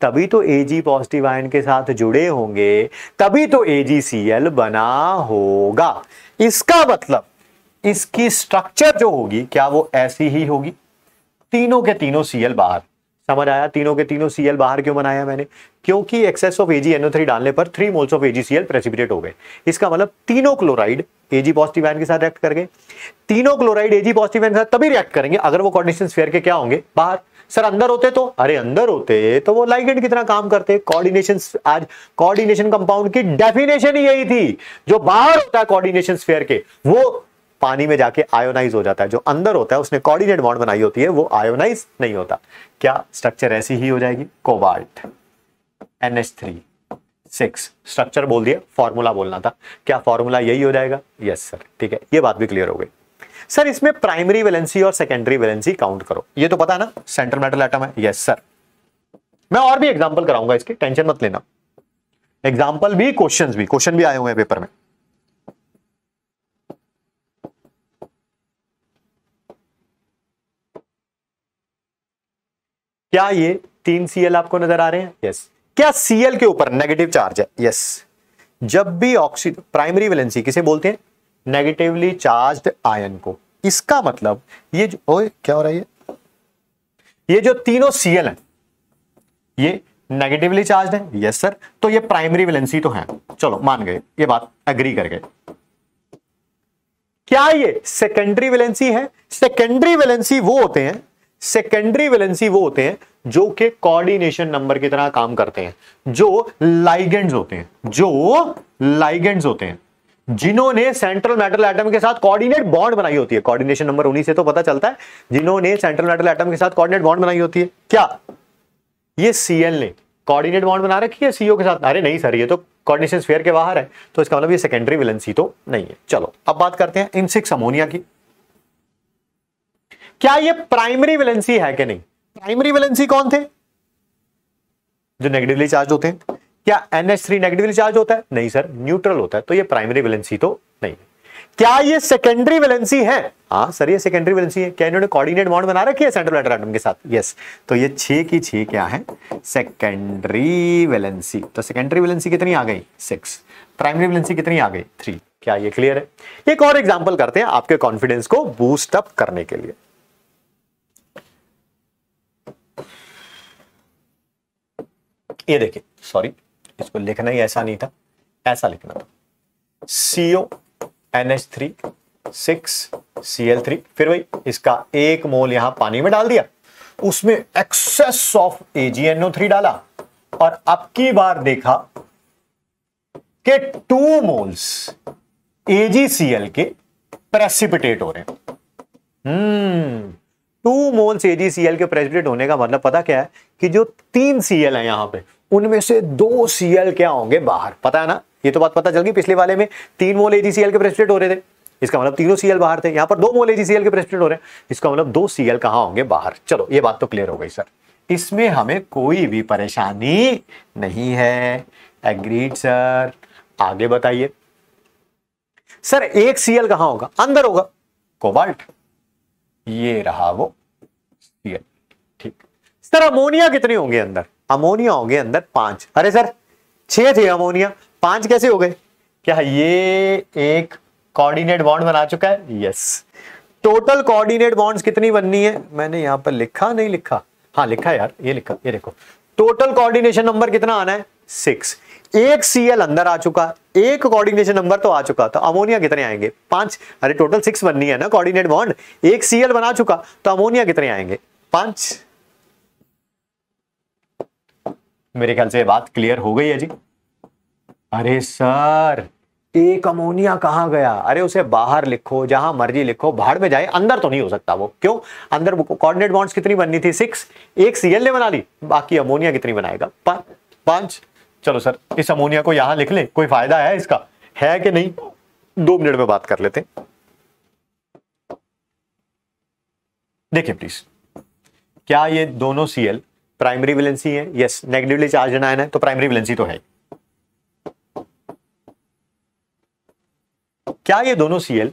तभी तो एजी पॉजिटिव आयन के साथ जुड़े होंगे तभी तो एजीसीएल बना होगा इसका मतलब इसकी स्ट्रक्चर जो होगी क्या वो ऐसी ही होगी तीनों के तीनों सीएल बाहर समझ आया तीनों के तीनों सीएल बाहर क्यों बनाया मैंने क्योंकि excess of AG NO three डालने पर three moles of AG CL precipitate हो गए इसका मतलब तीनों क्लोराइड एजी पॉजिटिव आयन के साथ रिएक्ट कर गए तीनों क्लोराइड एजी पॉजिटिव आयन के साथ तभी रिएक्ट करेंगे अगर वो कॉर्डिनेशन स्फेयर के क्या होंगे बाहर सर अंदर होते तो अरे अंदर होते तो वो लाइगेंड कितना काम करते कोऑर्डिनेशन आज कोऑर्डिनेशन कंपाउंड की डेफिनेशन ही यही थी जो बाहर होता है कोऑर्डिनेशन स्फेयर के वो पानी में जाके आयोनाइज हो जाता है जो अंदर होता है उसने कॉर्डिनेट बॉन्ड बनाई होती है वो आयोनाइज नहीं होता क्या स्ट्रक्चर ऐसी ही हो जाएगी cobalt NH three six structure बोल दिया फॉर्मूला बोलना था क्या फॉर्मूला यही हो जाएगा यस सर ठीक है ये बात भी क्लियर हो गई सर इसमें प्राइमरी वैलेंसी और सेकेंडरी वैलेंसी काउंट करो ये तो पता है ना सेंट्रल मेटल एटम है यस सर मैं और भी एग्जाम्पल कराऊंगा इसके टेंशन मत लेना एग्जाम्पल भी क्वेश्चन भी क्वेश्चन भी आए हुए हैं पेपर में क्या ये तीन सीएल आपको नजर आ रहे हैं यस क्या सीएल के ऊपर नेगेटिव चार्ज है यस जब भी ऑक्सी प्राइमरी वैलेंसी किसे बोलते हैं नेगेटिवली चार्ज आयन को इसका मतलब ये जो ओए क्या हो रहा है ये जो तीनों सीएल हैं ये नेगेटिवली चार्ज है यस सर तो ये प्राइमरी वैलेंसी तो है चलो मान गए ये बात एग्री कर गए क्या ये सेकेंडरी वैलेंसी है सेकेंडरी वैलेंसी वो होते हैं सेकेंडरी वैलेंसी वो होते हैं जो के कोऑर्डिनेशन नंबर की तरह काम करते हैं जो लाइगेंड्स होते हैं जो लाइगेंड्स होते हैं जिन्होंने सेंट्रल मेटल एटम के साथ कोऑर्डिनेट बॉन्ड बनाई होती है कोऑर्डिनेशन नंबर उन्हीं से तो पता चलता है जिन्होंने सेंट्रल मेटल एटम के साथ कोऑर्डिनेट बॉन्ड बनाई होती है क्या ये सीएल ने कोऑर्डिनेट बॉन्ड बना रखी है सीओ के साथ अरे नहीं सर ये तो कोऑर्डिनेशन स्फीयर के बाहर है तो इसका मतलब ये सेकेंडरी विलेंसी तो नहीं है चलो अब बात करते हैं इन सिक्स अमोनिया की क्या ये प्राइमरी वैलेंसी है कि नहीं प्राइमरी वैलेंसी कौन थे जो नेगेटिवली चार्ज होते हैं क्या थ्री नेगेटिवली चार्ज होता है नहीं सर न्यूट्रल होता है तो ये प्राइमरी वैलेंसी तो नहीं क्या ये सेकेंडरी वैलेंसी है हाँ सर ये सेकेंडरी वैलेंसी है क्या इन्होंने कोऑर्डिनेट बॉन्ड बना रखी है सेंट्रल एटम के साथ यस तो ये छे की छे क्या है सेकेंडरी वैलेंसी तो सेकेंडरी वैलेंसी कितनी आ गई सिक्स प्राइमरी वैलेंसी कितनी आ गई थ्री क्या ये क्लियर है एक और एग्जाम्पल करते हैं आपके कॉन्फिडेंस को बूस्ट अप करने के लिए ये देखिए सॉरी इसको लिखना ही ऐसा नहीं था ऐसा लिखना था CO N H three six C L three फिर वही इसका एक मोल यहां पानी में डाल दिया उसमें एक्सेस ऑफ एजीएनओ थ्री डाला और अब की बार देखा कि टू मोल्स एजीसीएल के प्रेसिपिटेट हो रहे हैं हम्म टू मोल्स एजीसीएल के प्रेसिपिटेट होने का मतलब पता क्या है कि जो तीन सीएल है यहां पे उनमें से दो सीएल क्या होंगे बाहर पता है ना ये तो बात पता चल गई पिछले वाले में तीन मोल एजीसीएल के प्रेसिडेंट हो रहे थे इसका मतलब तीनों सीएल बाहर थे यहां पर दो मोल एजीसीएल के प्रेसिडेंट हो रहे हैं इसका मतलब दो सीएल कहां होंगे बाहर चलो ये बात तो क्लियर हो गई सर इसमें हमें कोई भी परेशानी नहीं है एग्रीड सर आगे बताइए सर एक सीएल कहां होगा अंदर होगा कोबाल्ट ये रहा वो सीएल ठीक सर अमोनिया कितने होंगे अंदर अमोनिया हो गए अंदर पांच अरे सर छह थे अमोनिया पांच कैसे हो गए क्या ये एक कोऑर्डिनेट बॉन्ड बना चुका है यस टोटल कोऑर्डिनेट बॉन्ड्स कितनी बननी है मैंने यहां पर लिखा नहीं लिखा हाँ लिखा यार ये लिखा ये देखो टोटल कोऑर्डिनेशन नंबर कितना आना है सिक्स एक सीएल अंदर आ चुका एक कोऑर्डिनेशन नंबर तो आ चुका तो अमोनिया कितने आएंगे पांच अरे टोटल सिक्स बननी है ना कोऑर्डिनेट बॉन्ड एक सीएल बना चुका तो अमोनिया कितने आएंगे पांच मेरे ख्याल से बात क्लियर हो गई है जी अरे सर एक अमोनिया कहाँ गया अरे उसे बाहर लिखो जहां मर्जी लिखो भाड़ में जाए अंदर तो नहीं हो सकता वो क्यों अंदर कोऑर्डिनेट बॉन्ड्स कितनी बननी थी सिक्स एक सीएल ने बना ली बाकी अमोनिया कितनी बनाएगा पांच चलो सर इस अमोनिया को यहां लिख ले कोई फायदा है इसका है कि नहीं दो मिनट में बात कर लेते देखिए प्लीज क्या ये दोनों सीएल प्राइमरी वैलेंसी है यस नेगेटिवली चार्ज आयन है तो प्राइमरी वैलेंसी तो है क्या ये दोनों सीएल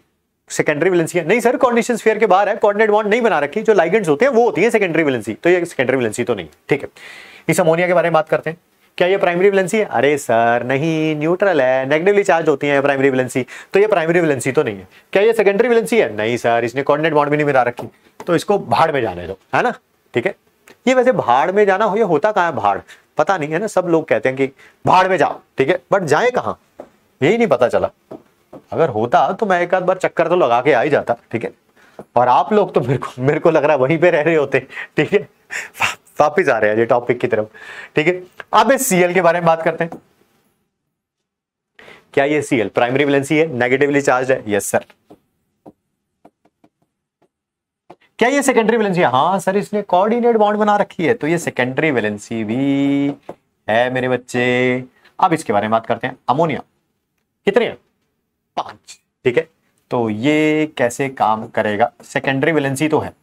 सेकेंडरी वैलेंसी है नहीं सर कॉर्डिनेशन फेयर के बाहर है कॉर्डिनेट बॉन्ड नहीं बना रखी जो लाइगेंट्स होते हैं वो होती है सेकेंडरी वैलेंसी तो ये सेकेंडरी वैलेंसी तो नहीं ठीक है इस अमोनिया के बारे में बात करते हैं क्या ये प्राइमरी वैलेंसी है अरे सर नहीं न्यूट्रल है नेगेटिवली चार्ज होती है प्राइमरी वैलेंसी तो ये प्राइमरी वैलेंसी तो नहीं है क्या ये सेकेंडरी वैलेंसी है नहीं सर इसने कॉर्डिनेट बॉन्ड भी नहीं बना रखी तो इसको भाड़ में जाने दो है ना ठीक है ये वैसे भाड़ में जाना हो ये होता कहाँ है भाड़ पता नहीं है ना सब लोग कहते हैं कि भाड़ में जाओ ठीक है बट जाए कहाँ यही नहीं पता चला अगर होता तो मैं एक आध बार चक्कर तो लगा के आ ही जाता ठीक है और आप लोग तो मेरे को मेरे को लग रहा है वहीं पे रह रहे होते ठीक है वापिस आ रहे हैं ये टॉपिक की तरफ ठीक है अब इस सीएल के बारे में बात करते हैं क्या ये सीएल प्राइमरी वैलेंसी है नेगेटिवली चार्ज है यस सर क्या ये सेकेंडरी वैलेंसी है हाँ सर इसने कोऑर्डिनेट बॉन्ड बना रखी है तो ये सेकेंडरी वैलेंसी भी है मेरे बच्चे अब इसके बारे में बात करते हैं अमोनिया कितने है? पांच ठीक है तो ये कैसे काम करेगा सेकेंडरी वैलेंसी तो है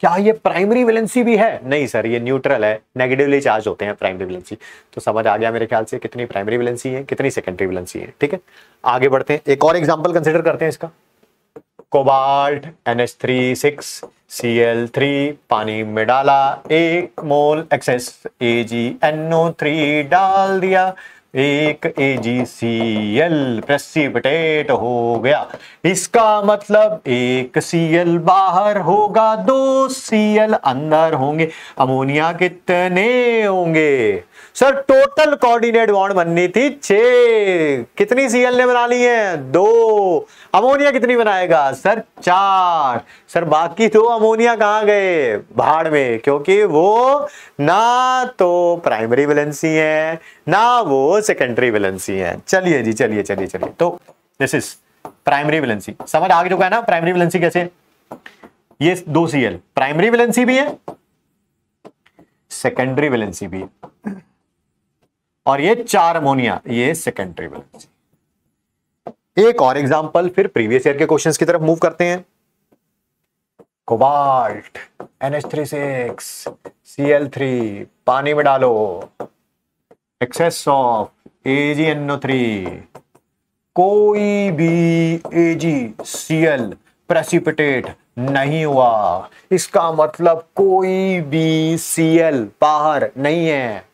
क्या ये प्राइमरी वैलेंसी भी है नहीं सर ये न्यूट्रल है नेगेटिवली चार्ज होते हैं प्राइमरी वैलेंसी तो समझ आ गया मेरे ख्याल से कितनी प्राइमरी वैलेंसी है कितनी सेकेंडरी वैलेंसी है ठीक है आगे बढ़ते हैं एक और एग्जाम्पल कंसिडर करते हैं इसका cobalt N H three six C L three पानी में डाला एक mole excess A G N O three डाल दिया एक ए जी सी एल प्रेसिपिटेट हो गया इसका मतलब एक सी एल बाहर होगा दो सी एल अंदर होंगे अमोनिया कितने होंगे सर टोटल कोऑर्डिनेट बॉन्ड बननी थी छ कितनी सीएल ने बना ली है दो अमोनिया कितनी बनाएगा सर चार सर बाकी दो अमोनिया कहाँ गए भाड़ में क्योंकि वो ना तो प्राइमरी वैलेंसी है ना वो सेकेंडरी वैलेंसी है चलिए जी चलिए चलिए चलिए तो दिस इज प्राइमरी वैलेंसी समझ आगे चुका है ना प्राइमरी वैलेंसी कैसे ये दो सीएल प्राइमरी वैलेंसी भी है सेकेंडरी वैलेंसी भी है और ये चार अमोनिया ये सेकेंडरी वैलेंसी एक और एग्जाम्पल फिर प्रीवियस ईयर के क्वेश्चन की तरफ मूव करते हैं कोबाल्ट NH36 Cl3 पानी में डालो एक्सेस ऑफ AgNO3 कोई भी AgCl प्रेसिपिटेट नहीं हुआ इसका मतलब कोई भी Cl बाहर नहीं है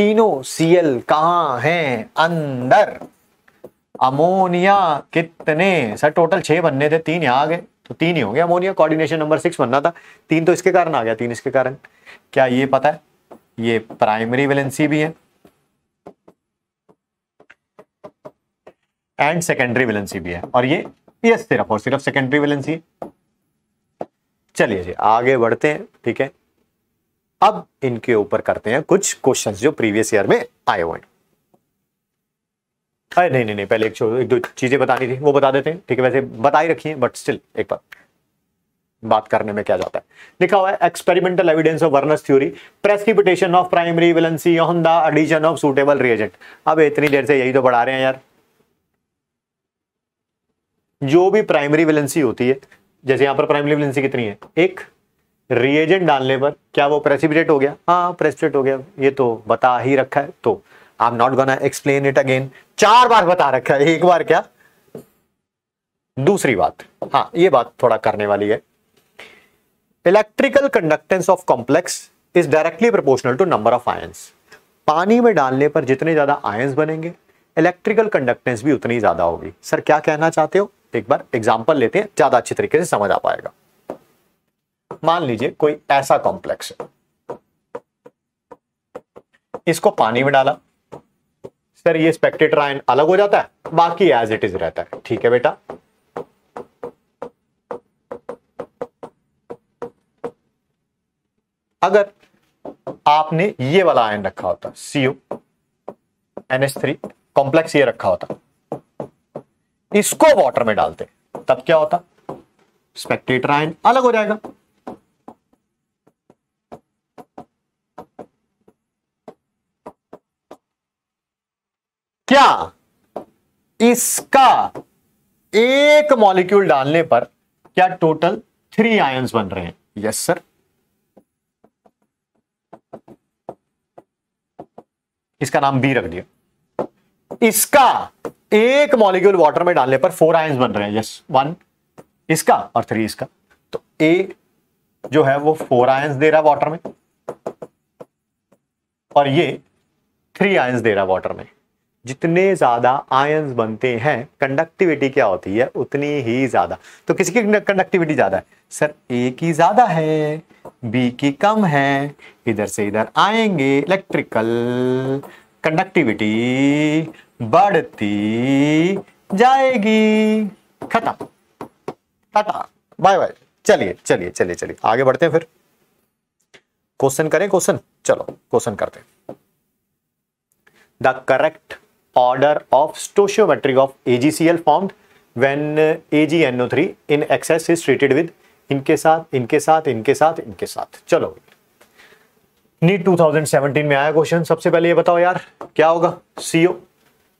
तीनों सीएल कहां हैं अंदर अमोनिया कितने सर टोटल छह बनने थे तीन यहां आ गए तो तीन ही हो गया अमोनिया कोऑर्डिनेशन नंबर सिक्स बनना था तीन तो इसके कारण आ गया तीन इसके कारण क्या ये पता है ये प्राइमरी वैलेंसी भी है एंड सेकेंडरी वैलेंसी भी है और ये यस सिर्फ और सिर्फ सेकेंडरी वैलेंसी चलिए जी आगे बढ़ते हैं ठीक है अब इनके ऊपर करते हैं कुछ क्वेश्चंस जो प्रीवियस ईयर में आए हुए हैं अरे नहीं नहीं नहीं पहले एक एक दो चीजें बतानी थी वो बता देते हैं ठीक है वैसे बता ही रखी है बट स्टिल एक बार बात करने में क्या जाता है लिखा हुआ है experimental evidence of Werner's theory precipitation of primary valency on the addition of suitable reagent अब इतनी देर से यही तो बढ़ा रहे हैं यार जो भी प्राइमरी विलेंसी होती है जैसे यहां पर प्राइमरी विलेंसी कितनी है एक रिएजेंट डालने पर क्या वो प्रेसिपिटेट हो गया हाँ प्रेसिपिटेट हो गया ये तो बता ही रखा है तो I am not gonna explain it again चार बार बता रखा है एक बार क्या दूसरी बात हाँ ये बात थोड़ा करने वाली है electrical conductance of complex is directly proportional to number of ions पानी में डालने पर जितने ज्यादा आयंस बनेंगे इलेक्ट्रिकल कंडक्टेंस भी उतनी ज्यादा होगी सर क्या कहना चाहते हो एक बार एग्जाम्पल लेते हैं ज्यादा अच्छी तरीके से समझ आ पाएगा मान लीजिए कोई ऐसा कॉम्प्लेक्स है इसको पानी में डाला सर ये स्पेक्टेटर आयन अलग हो जाता है बाकी एज इट इज रहता है ठीक है बेटा अगर आपने ये वाला आयन रखा होता सीओ एनएच थ्री कॉम्प्लेक्स ये रखा होता इसको वाटर में डालते तब क्या होता स्पेक्टेटर आयन अलग हो जाएगा क्या इसका एक मॉलिक्यूल डालने पर क्या टोटल थ्री आयंस बन रहे हैं यस सर इसका नाम बी रख दिया इसका एक मॉलिक्यूल वाटर में डालने पर फोर आयंस बन रहे हैं यस वन इसका और थ्री इसका तो ए जो है वो फोर आयंस दे रहा है वाटर में और ये थ्री आयंस दे रहा है वाटर में जितने ज़्यादा आयंस बनते हैं कंडक्टिविटी क्या होती है उतनी ही ज़्यादा तो किसी की कंडक्टिविटी ज़्यादा है सर ए की ज़्यादा है बी की कम है इधर से इधर आएंगे इलेक्ट्रिकल कंडक्टिविटी बढ़ती जाएगी खत्म खत्म बाय बाय चलिए चलिए चलिए चलिए आगे बढ़ते हैं फिर क्वेश्चन करें क्वेश्चन चलो क्वेश्चन करते हैं the correct order of stoichiometry of AgCl formed when uh, AgNO3 in excess is treated with इनके साथ इनके साथ इनके साथ इनके साथ चलो नीट 2017 में आया क्वेश्चन सबसे पहले ये बताओ यार क्या होगा सीओ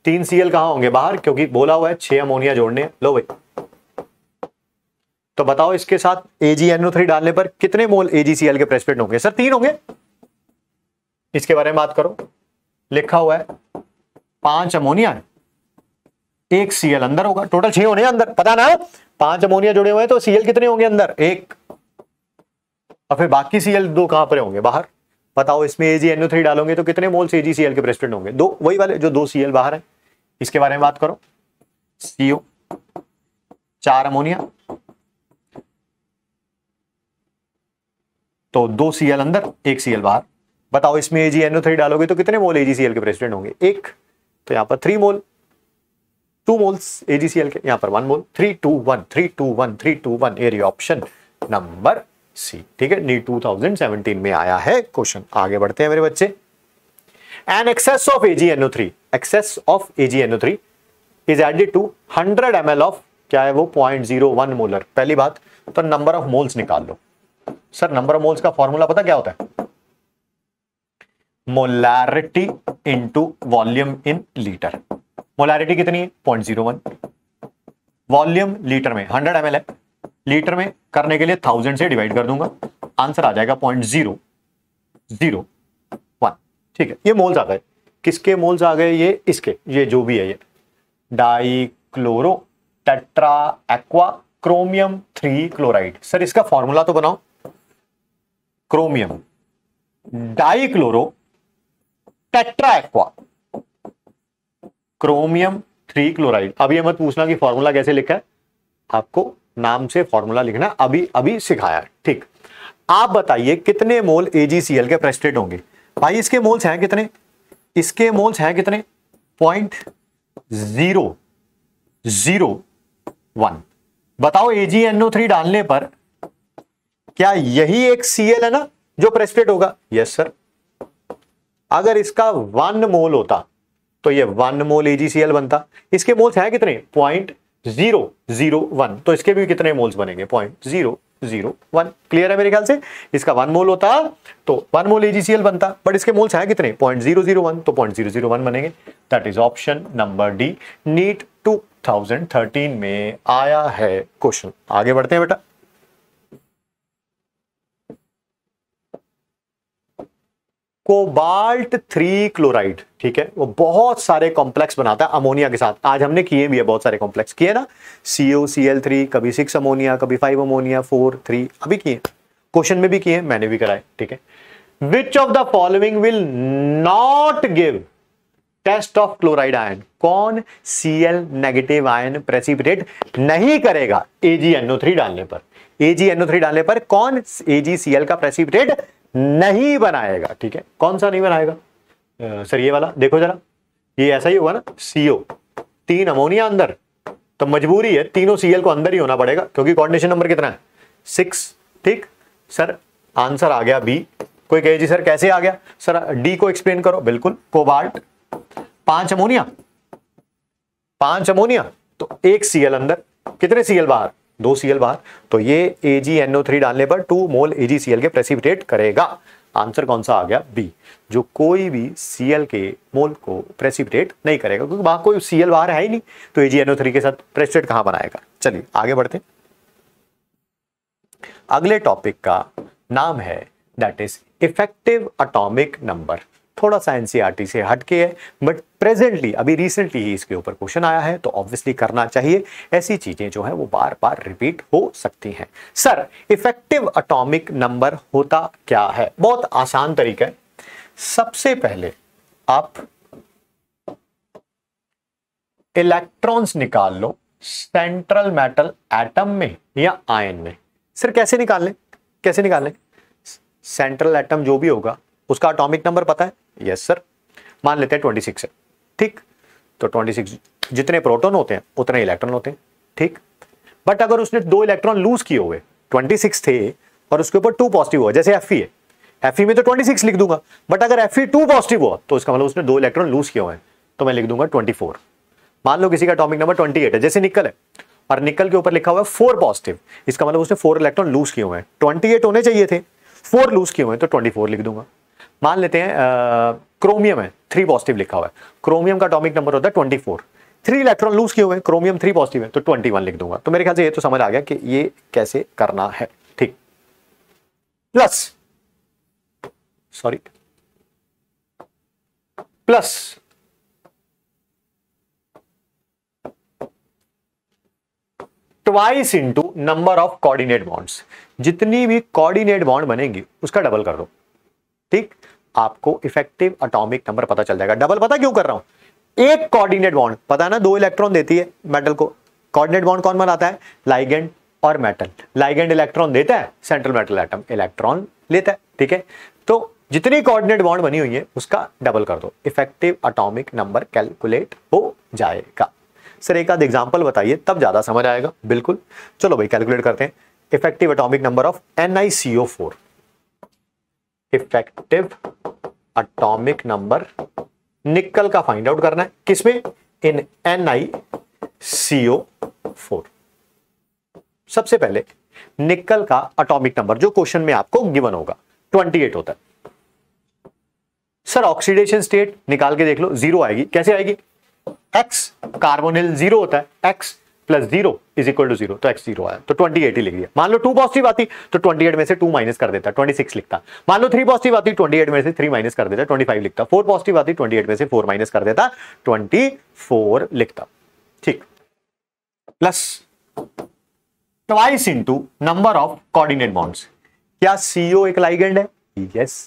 तीन सीएल कहाँ होंगे बाहर क्योंकि बोला हुआ है छह अमोनिया जोड़ने लो भाई तो बताओ इसके साथ एजीएनओ डालने पर कितने मोल एजीसीएल के प्रेसिपेंट होंगे सर तीन होंगे इसके बारे में बात करो लिखा हुआ है पांच अमोनिया है एक सीएल अंदर होगा टोटल छह होने अंदर पता ना पांच अमोनिया जुड़े हुए हैं तो सीएल कितने होंगे अंदर एक और फिर बाकी सीएल दो कहां पर होंगे बाहर बताओ इसमें एजीएनओ थ्री डालोगे तो कितने मोल से एजीसीएल के प्रेसिडेंट होंगे दो वही वाले जो दो सीएल बाहर है इसके बारे में बात करो सीओ चार अमोनिया तो दो सीएल अंदर एक सीएल बाहर बताओ इसमें एजीएनओ थ्री डालोगे तो कितने मोल एजीसीएल के प्रेसिडेंट होंगे एक तो यहां पर three mole two moles AgCl के यहां पर one mole three two one three two one three two one area option number C ठीक है नी 2017 में आया है क्वेश्चन आगे बढ़ते हैं मेरे बच्चे an excess an excess of AgNO3 excess of AgNO3 is added to 100 ml of क्या है वो 0.01 मोलर पहली बात तो नंबर ऑफ मोल्स निकाल लो सर नंबर ऑफ मोल्स का फॉर्मूला पता क्या होता है molarity into volume in litre molarity कितनी है point zero one volume litre में हंड्रेड एम है लीटर में करने के लिए थाउजेंड से डिवाइड कर दूंगा आंसर आ जाएगा पॉइंट जीरो जीरो वन ठीक है ये मोल्स आ गए किसके मोल्स आ गए ये इसके ये जो भी है ये dichloro tetra aqua chromium three chloride sir इसका फॉर्मूला तो बनाओ chromium dichloro tetra aqua chromium three chloride अभी मत पूछना कि फॉर्मूला कैसे लिखा है आपको नाम से फॉर्मूला लिखना अभी अभी सिखाया ठीक आप बताइए कितने मोल एजीसीएल के प्रेस्टेड होंगे भाई इसके मोल्स हैं कितने इसके मोल्स हैं कितने पॉइंट जीरो जीरो वन बताओ एजीएनओ थ्री डालने पर क्या यही एक सीएल है ना जो प्रेस्टेड होगा यस सर अगर इसका वन मोल होता तो ये वन मोल एजीसीएल बनता इसके मोल्स हैं कितने पॉइंट जीरो जीरो वन तो इसके भी कितने मोल्स बनेंगे point zero zero one clear है मेरे ख्याल से इसका वन मोल होता तो वन मोल एजीसीएल बनता बट इसके मोल्स हैं कितने पॉइंट जीरो जीरो वन तो पॉइंट जीरो जीरो वन बनेंगे that is option number D NEET two thousand thirteen में आया है क्वेश्चन आगे बढ़ते हैं बेटा कोबाल्ट थ्री क्लोराइड ठीक है वो बहुत सारे कॉम्प्लेक्स बनाता है अमोनिया के साथ आज हमने किए भी है बहुत सारे कॉम्प्लेक्स किए ना सीओ सी एल थ्री कभी सिक्स अमोनिया कभी फाइव अमोनिया फोर थ्री अभी किए क्वेश्चन में भी किए मैंने भी कराए ठीक है which of the following will not give test of chloride ion कौन C L negative ion precipitate नहीं करेगा एजीएनओ थ्री डालने पर एजीएनओ थ्री डालने पर कौन एजीसीएल का प्रेसिपिटेट नहीं बनाएगा ठीक है कौन सा नहीं बनाएगा आ, सर ये वाला देखो जरा ये ऐसा ही होगा ना सीओ तीन अमोनिया अंदर तो मजबूरी है तीनों सीएल को अंदर ही होना पड़ेगा क्योंकि कॉर्डिनेशन नंबर कितना है सिक्स ठीक सर आंसर आ गया बी कोई कहे जी सर कैसे आ गया सर डी को एक्सप्लेन करो बिल्कुल कोबाल्ट पांच अमोनिया पांच अमोनिया तो एक सीएल अंदर कितने सीएल बाहर दो सीएल बाहर तो ये ए जी एनओ थ्री डालने पर two mole A G C L के प्रेसिपिटेट करेगा आंसर कौन सा आ गया बी जो कोई भी सीएल के मोल को प्रेसिपिटेट नहीं करेगा क्योंकि वहां कोई सीएल बाहर है ही नहीं तो ए जी एनओ थ्री के साथ प्रेसिपिटेट कहां बनाएगा चलिए आगे बढ़ते अगले टॉपिक का नाम है that is effective atomic number थोड़ा सा एनसीईआरटी e से हटके है बट प्रेजेंटली अभी रिसेंटली ही इसके ऊपर क्वेश्चन आया है तो ऑब्वियसली करना चाहिए ऐसी चीजें जो है वो बार बार रिपीट हो सकती हैं सर इफेक्टिव अटोमिक नंबर होता क्या है बहुत आसान तरीका है सबसे पहले आप इलेक्ट्रॉन्स निकाल लो सेंट्रल मेटल एटम में या आयन में सर कैसे निकाल लें कैसे निकाल लें सेंट्रल एटम जो भी होगा उसका अटोमिक नंबर पता है यस सर मान लेते हैं ट्वेंटी सिक्स है ठीक तो ट्वेंटी जितने प्रोटोन होते हैं उतने इलेक्ट्रॉन होते हैं ठीक बट अगर उसने दो इलेक्ट्रॉन लूज किए हुए ट्वेंटी सिक्स थे और उसके ऊपर टू पॉजिटिव हुआ जैसे एफ एफ में तो ट्वेंटी सिक्स लिख दूंगा बट अगर एफ टू पॉजिटिव हुआ तो इसका मतलब उसने दो इलेक्ट्रॉन लूज किए हुए हैं तो मैं लिख दूंगा ट्वेंटी फोर मान लो किसी का अटोमिक नंबर ट्वेंटी एट है जैसे निकल है और निकल के ऊपर लिखा हुआ है फोर पॉजिटिव इसका मतलब उसने फोर इलेक्ट्रॉन लूज किए हुए हैं ट्वेंटी एट होने चाहिए थे फोर लूज किए हुए हैं तो ट्वेंटी फोर लिख दूंगा मान लेते हैं क्रोमियम है थ्री पॉजिटिव लिखा हुआ है क्रोमियम का टॉमिक नंबर होता है twenty four three electron lose किए हुए हैं क्रोमियम थ्री पॉजिटिव है तो ट्वेंटी वन लिख दूंगा तो मेरे ख्याल से ये तो समझ आ गया कि ये कैसे करना है ठीक plus sorry plus twice into number of coordinate bonds जितनी भी कोऑर्डिनेट बॉन्ड बनेंगी उसका डबल कर दो ठीक आपको इफेक्टिव अटोमिक नंबर पता चल जाएगा डबल पता क्यों कर रहा हूं एक कोऑर्डिनेट बॉन्ड पता है ना दो इलेक्ट्रॉन देती है मेटल को कोऑर्डिनेट बॉन्ड कौन बनाता है लाइगेंड और मेटल लाइगेंड इलेक्ट्रॉन देता है सेंट्रल मेटल एटम इलेक्ट्रॉन लेता है ठीक है तो जितनी कोऑर्डिनेट बॉन्ड बनी हुई है उसका डबल कर दो इफेक्टिव अटोमिक नंबर कैलकुलेट हो जाएगा सर एक आध एग्जाम्पल बताइए तब ज़्यादा समझ आएगा बिल्कुल चलो भाई कैलकुलेट करते हैं effective atomic number of N I C O four effective atomic number nickel का फाइंड आउट करना है किसमें in N I CO four सबसे पहले निकल का अटोमिक नंबर जो क्वेश्चन में आपको गिवन होगा 28 होता है सर ऑक्सीडेशन स्टेट निकाल के देख लो जीरो आएगी कैसे आएगी एक्स कार्बोनिल जीरो होता है X plus zero is equal to zero तो एक्स जीरो आया तो ट्वेंटी एट ही लिख दिया मान लो टू पॉजिटिव आती तो ट्वेंटी एट में से टू माइनस कर देता ट्वेंटी सिक्स लिखता मान लो थ्री पॉजिटिव आती ट्वेंटी एट में से थ्री माइनस कर देता ट्वेंटी फाइव लिखता फोर पॉजिटिव आती ट्वेंटी एट में से फोर माइनस कर देता ट्वेंटी फोर लिखता ठीक plus twice into number of coordinate bonds क्या सीओ एक लाइगेंड है यस yes.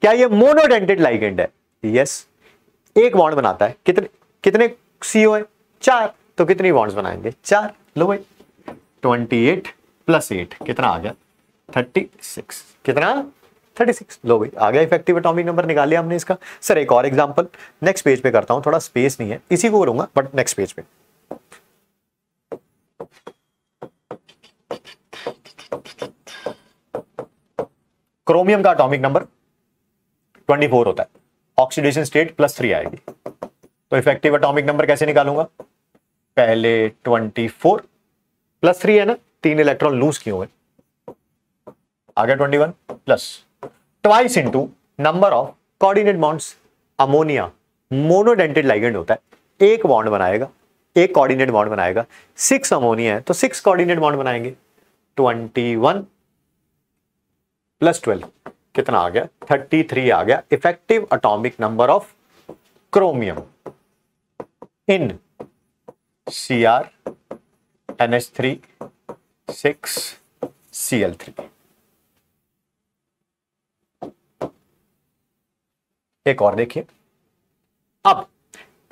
क्या ये मोनोडेंटेड लाइगेंड है यस yes. एक बॉन्ड बनाता है कितने कितने सीओ है चार तो कितनी बॉन्ड्स बनाएंगे चार लो भाई ट्वेंटी एट प्लस एट कितना आ गया थर्टी सिक्स कितना थर्टी सिक्स लो भाई आ गया इफेक्टिव अटोमिक नंबर निकाल लिया हमने इसका सर एक और एग्जाम्पल नेक्स्ट पेज पे करता हूँ थोड़ा स्पेस नहीं है इसी को करूंगा बट नेक्स्ट पेज पे क्रोमियम का अटोमिक नंबर 24 होता है ऑक्सीडेशन स्टेट प्लस थ्री आएगी तो इफेक्टिव अटोमिक नंबर कैसे निकालूंगा पहले 24 प्लस थ्री है ना तीन इलेक्ट्रॉन लूज क्यों हुए आ गया 21 plus twice into number of coordinate bonds ammonia monodentate ligand होता है एक बॉन्ड बनाएगा एक कोऑर्डिनेट बॉन्ड बनाएगा सिक्स अमोनिया है तो सिक्स कोऑर्डिनेट बॉन्ड बनाएंगे 21 प्लस 12 कितना आ गया 33 आ गया effective atomic number of chromium in C R N H three six C L three एक और देखिए अब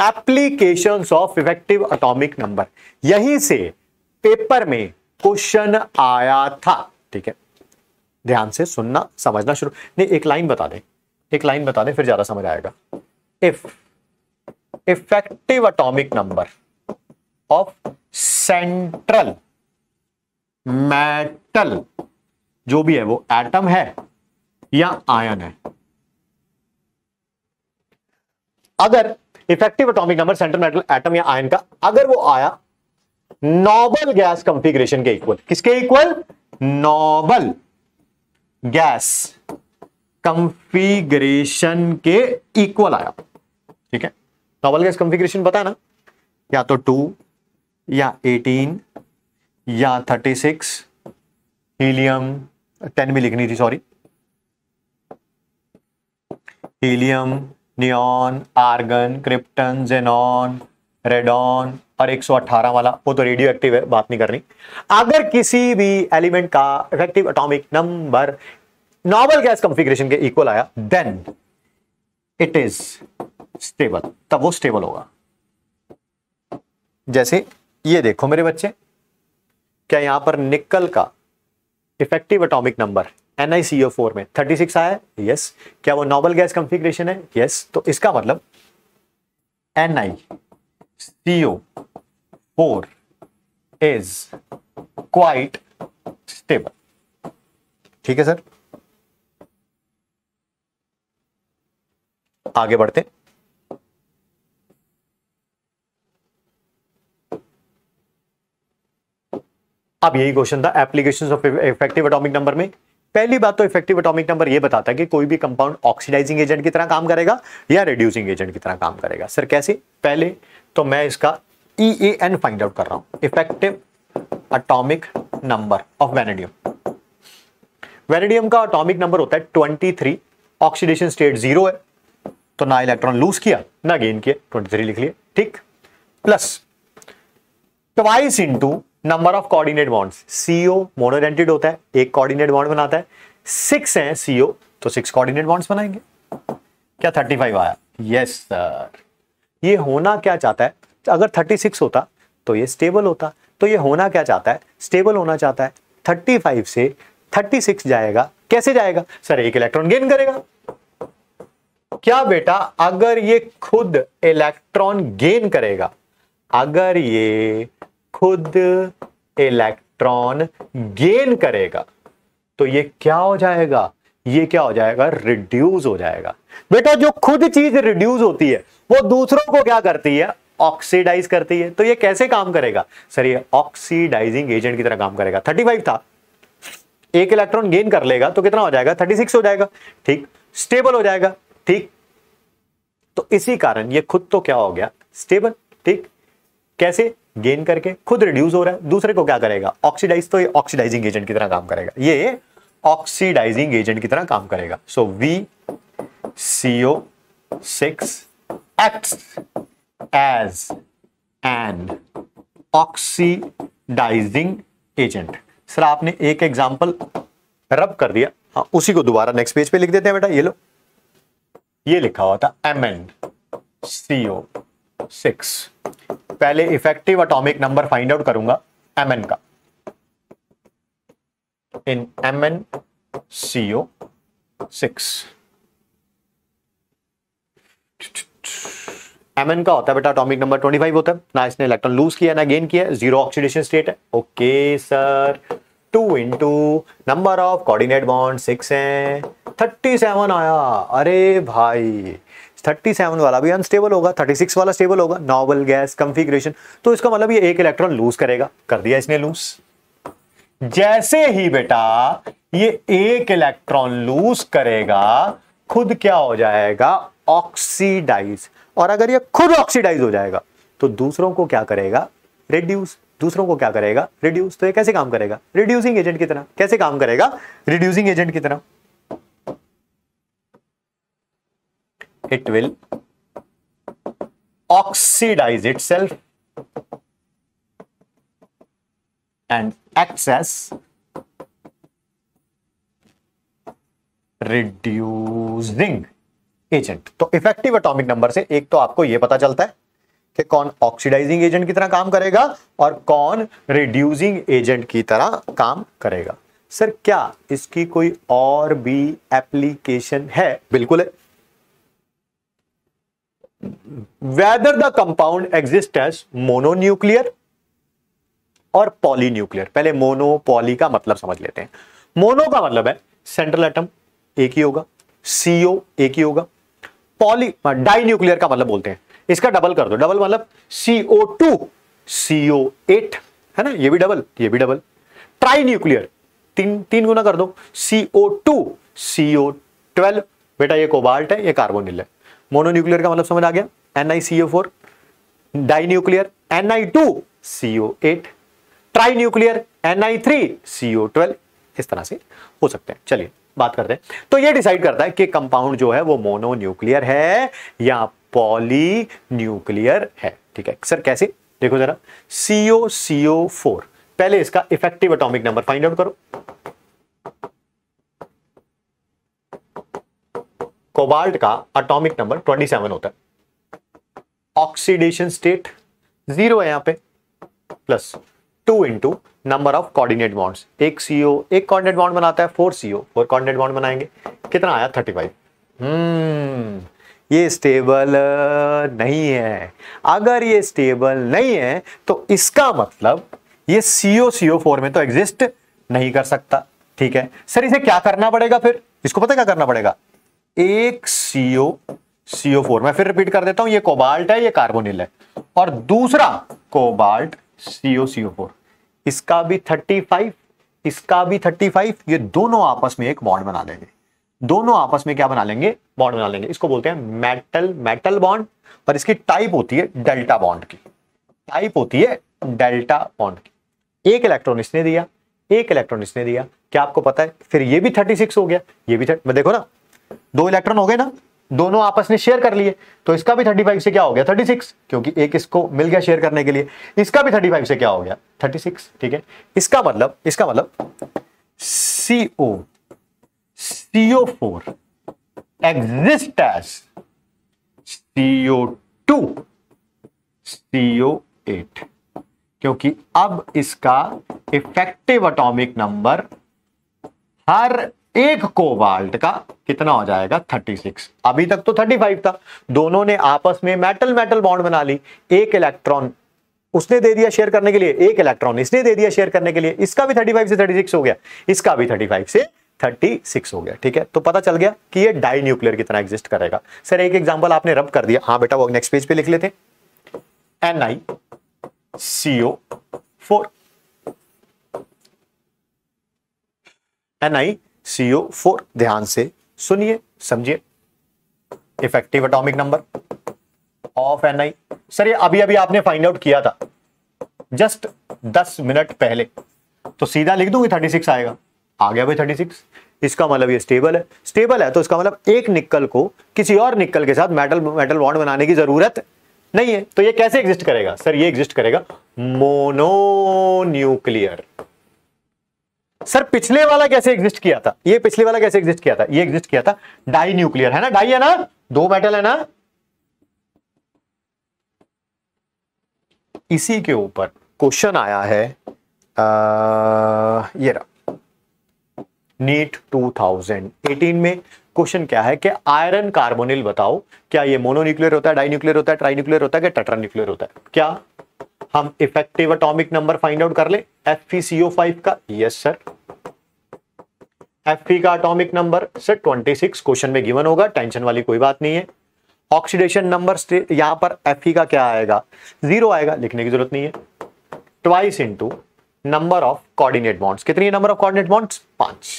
application of effective atomic number यहीं से पेपर में क्वेश्चन आया था ठीक है ध्यान से सुनना समझना शुरू नहीं एक लाइन बता दें एक लाइन बता दें फिर ज्यादा समझ आएगा if effective atomic number of central metal जो भी है वो एटम है या आयन है अगर effective atomic number central metal atom या आयन का अगर वो आया नॉबल गैस कंफिग्रेशन के इक्वल किसके इक्वल नॉबल गैस कंफिग्रेशन के इक्वल आया ठीक है नॉबल गैस कंफिग्रेशन पता है ना या तो टू या 18 या 36 हीलियम 10 भी लिखनी थी sorry helium neon argon krypton xenon radon और 118 वाला वो तो रेडियो एक्टिव है बात नहीं करनी अगर किसी भी एलिमेंट का effective atomic number normal gas configuration के इक्वल आया देन इट इज स्टेबल तब वो स्टेबल होगा जैसे ये देखो मेरे बच्चे क्या यहां पर निकल का इफेक्टिव एटॉमिक नंबर NiCO4 में 36 आया है यस क्या वो नॉबल गैस कंफिग्रेशन है यस तो इसका मतलब NiCO4 इज क्वाइट स्टेबल ठीक है सर आगे बढ़ते हैं अब यही क्वेश्चन था application of effective atomic number में पहली बात तो इफेक्टिव अटोमिक नंबर ये बताता है कि कोई भी कंपाउंड ऑक्सीडाइजिंग एजेंट की तरह काम करेगा या रिड्यूसिंग एजेंट की तरह काम करेगा सर कैसे पहले तो मैं इसका E A N find out कर रहा हूं effective atomic number of vanadium vanadium का अटोमिक नंबर होता है twenty three oxidation state zero है तो ना इलेक्ट्रॉन लूज किया ना गेन किया ट्वेंटी थ्री लिख लिया ठीक plus twice into number of coordinate bonds CO monodentate होता है एक कोऑर्डिनेट बॉन्ड बनाता है सिक्स है सीओ तो सिक्स कोऑर्डिनेट बॉन्ड्स बनाएंगे क्या थर्टी फाइव आया यस सर ये होना क्या चाहता है अगर थर्टी सिक्स होता तो ये स्टेबल होता तो ये होना क्या चाहता है स्टेबल होना चाहता है थर्टी फाइव से थर्टी सिक्स जाएगा कैसे जाएगा सर एक इलेक्ट्रॉन गेन करेगा क्या बेटा अगर ये खुद इलेक्ट्रॉन गेन करेगा अगर ये खुद इलेक्ट्रॉन गेन करेगा तो ये क्या हो जाएगा ये क्या हो जाएगा रिड्यूस हो जाएगा बेटा जो खुद चीज रिड्यूस होती है वो दूसरों को क्या करती है ऑक्सीडाइज करती है तो ये कैसे काम करेगा सर ये ऑक्सीडाइजिंग एजेंट की तरह काम करेगा 35 था एक इलेक्ट्रॉन गेन कर लेगा तो कितना हो जाएगा 36 हो जाएगा ठीक स्टेबल हो जाएगा ठीक तो इसी कारण ये खुद तो क्या हो गया स्टेबल ठीक कैसे गेन करके खुद रिड्यूस हो रहा है दूसरे को क्या करेगा ऑक्सीडाइज तो ये ऑक्सीडाइजिंग एजेंट की तरह काम करेगा ये ऑक्सीडाइजिंग एजेंट की तरह काम करेगा so V CO six act as an oxidising agent sir आपने एक एग्जाम्पल रब कर दिया हाँ, उसी को दोबारा नेक्स्ट पेज पे लिख देते हैं बेटा ये लो ये लिखा हुआ था एम एन सीओ सिक्स पहले effective atomic number find out करूंगा एम एन का in M N C O six M N का होता है बेटा अटोमिक नंबर ट्वेंटी फाइव होता है ना इसने इलेक्ट्रॉन लूज किया ना गेन किया जीरो ऑक्सीडेशन स्टेट है okay sir two two number of coordinate bond six है थर्टी सेवन आया अरे भाई 37 वाला भी अनस्टेबल होगा 36 वाला स्टेबल होगा नॉवल गैस कंफिग्रेशन तो इसका मतलब ये एक इलेक्ट्रॉन लूज करेगा कर दिया इसने लूज जैसे ही बेटा ये एक इलेक्ट्रॉन लूज करेगा खुद क्या हो जाएगा ऑक्सीडाइज और अगर ये खुद ऑक्सीडाइज हो जाएगा तो दूसरों को क्या करेगा रिड्यूस दूसरों को क्या करेगा रिड्यूस तो ये कैसे काम करेगा रिड्यूसिंग एजेंट की तरह कैसे काम करेगा रिड्यूसिंग एजेंट की तरह it will oxidize itself and acts as reducing agent तो इफेक्टिव atomic नंबर से एक तो आपको यह पता चलता है कि कौन ऑक्सीडाइजिंग एजेंट की तरह काम करेगा और कौन रिड्यूसिंग एजेंट की तरह काम करेगा सर क्या इसकी कोई और भी एप्लीकेशन है बिल्कुल है whether the compound exist mono nuclear और पॉलीन्यूक्लियर पहले मोनो पॉली का मतलब समझ लेते हैं मोनो का मतलब है सेंट्रल एटम एक ही होगा सीओ एक ही होगा पॉली डाई न्यूक्लियर का मतलब बोलते हैं इसका डबल कर दो डबल मतलब सीओ टू सीओ एट है ना ये भी डबल ये भी डबल ट्राई न्यूक्लियर तीन तीन गुना कर दो सीओ टू सीओ ट्वेल्व बेटा ये कोबाल्ट है ये कार्बोनिल है मोनोन्यूक्लियर का मतलब समझ आ गया N I four di nuclear N I two C eight tri nuclear N I three C twelve इस तरह से हो सकते हैं चलिए बात करते हैं तो ये डिसाइड करता है कि कंपाउंड जो है वो मोनोन्यूक्लियर है या पॉली न्यूक्लियर है ठीक है सर कैसे देखो जरा सीओ सीओ फोर पहले इसका effective atomic number find out करो कोबाल्ट का अटोमिक नंबर 27 होता है ऑक्सीडेशन स्टेट जीरो है यहां पे plus two into number of coordinate bonds एक सीओ एक कोऑर्डिनेट बॉन्ड बनाता है four CO four coordinate bond बनाएंगे कितना आया थर्टी हम्म, फाइव ये स्टेबल नहीं है अगर ये स्टेबल नहीं है तो इसका मतलब ये सीओ सीओ फोर में तो एग्जिस्ट नहीं कर सकता ठीक है सर इसे क्या करना पड़ेगा फिर इसको पता क्या करना पड़ेगा एक सीओ सीओ फोर मैं फिर रिपीट कर देता हूं ये कोबाल्ट है ये कार्बोनिल है और दूसरा कोबाल्ट सीओ सीओ फोर इसका भी थर्टी फाइव इसका भी थर्टी फाइव ये दोनों आपस में एक बॉन्ड बना देंगे दोनों आपस में क्या बना लेंगे बॉन्ड बना लेंगे इसको बोलते हैं मेटल मेटल बॉन्ड और इसकी टाइप होती है डेल्टा बॉन्ड की टाइप होती है डेल्टा बॉन्ड की एक इलेक्ट्रॉन इसने दिया एक इलेक्ट्रॉन इसने दिया क्या आपको पता है फिर ये भी थर्टी सिक्स हो गया ये भी 30, देखो ना दो इलेक्ट्रॉन हो गए ना दोनों आपस में शेयर कर लिए तो इसका भी थर्टी फाइव से क्या हो गया थर्टी सिक्स क्योंकि एक इसको मिल गया शेयर करने के लिए इसका भी थर्टी फाइव से क्या हो गया सिक्स ठीक है इसका मतलब इसका मतलब CO CO4 exist as CO2 eight क्योंकि अब इसका इफेक्टिव अटोमिक नंबर हर एक कोबाल्ट का कितना हो जाएगा 36 अभी तक तो 35 था दोनों ने आपस में मेटल मेटल बॉन्ड बना ली एक इलेक्ट्रॉन उसने दे दिया शेयर करने के लिए एक इलेक्ट्रॉन इसने दे दिया शेयर करने के लिए इसका भी 35 से 36 हो गया इसका भी 35 से 36 हो गया ठीक है तो पता चल गया कि यह डाई न्यूक्लियर कितना एग्जिस्ट करेगा सर एक एग्जाम्पल आपने रब कर दिया हाँ बेटा वो नेक्स्ट पेज पे लिख लेते N I CO four N I CO four ध्यान से सुनिए समझिए effective atomic number of I sir ये अभी अभी आपने फाइंड आउट किया था जस्ट दस मिनट पहले तो सीधा लिख दूंगी थर्टी सिक्स आएगा आ गया भाई थर्टी सिक्स इसका मतलब ये स्टेबल है स्टेबल है तो इसका मतलब एक निकल को किसी और निकल के साथ मेटल मेटल बॉन्ड बनाने की जरूरत नहीं है तो ये कैसे एग्जिस्ट करेगा सर ये एग्जिस्ट करेगा मोनोन्यूक्लियर सर पिछले वाला कैसे एग्जिस्ट किया था ये पिछले वाला कैसे एग्जिस्ट किया था ये एग्जिस्ट किया था डाई न्यूक्लियर है ना डाई है ना दो मेटल है ना इसी के ऊपर क्वेश्चन आया है आ, ये रहा नीट 2018 e में क्वेश्चन क्या है कि आयरन कार्बोनिल बताओ क्या ये मोनोन्यूक्लियर होता है डाई न्यूक्लियर होता है ट्राई न्यूक्लियर होता है कि टेट्रा न्यूक्लियर होता है क्या हम effective atomic number find out कर ले एफ फाइव का यस सर एफ का अटोमिक नंबर सर 26 क्वेश्चन में गिवन होगा टेंशन वाली कोई बात नहीं है ऑक्सीडेशन नंबर यहां पर एफ का क्या आएगा जीरो आएगा लिखने की जरूरत नहीं है twice into number of coordinate bonds कितनी है नंबर ऑफ कोऑर्डिनेट बॉन्ड्स पांच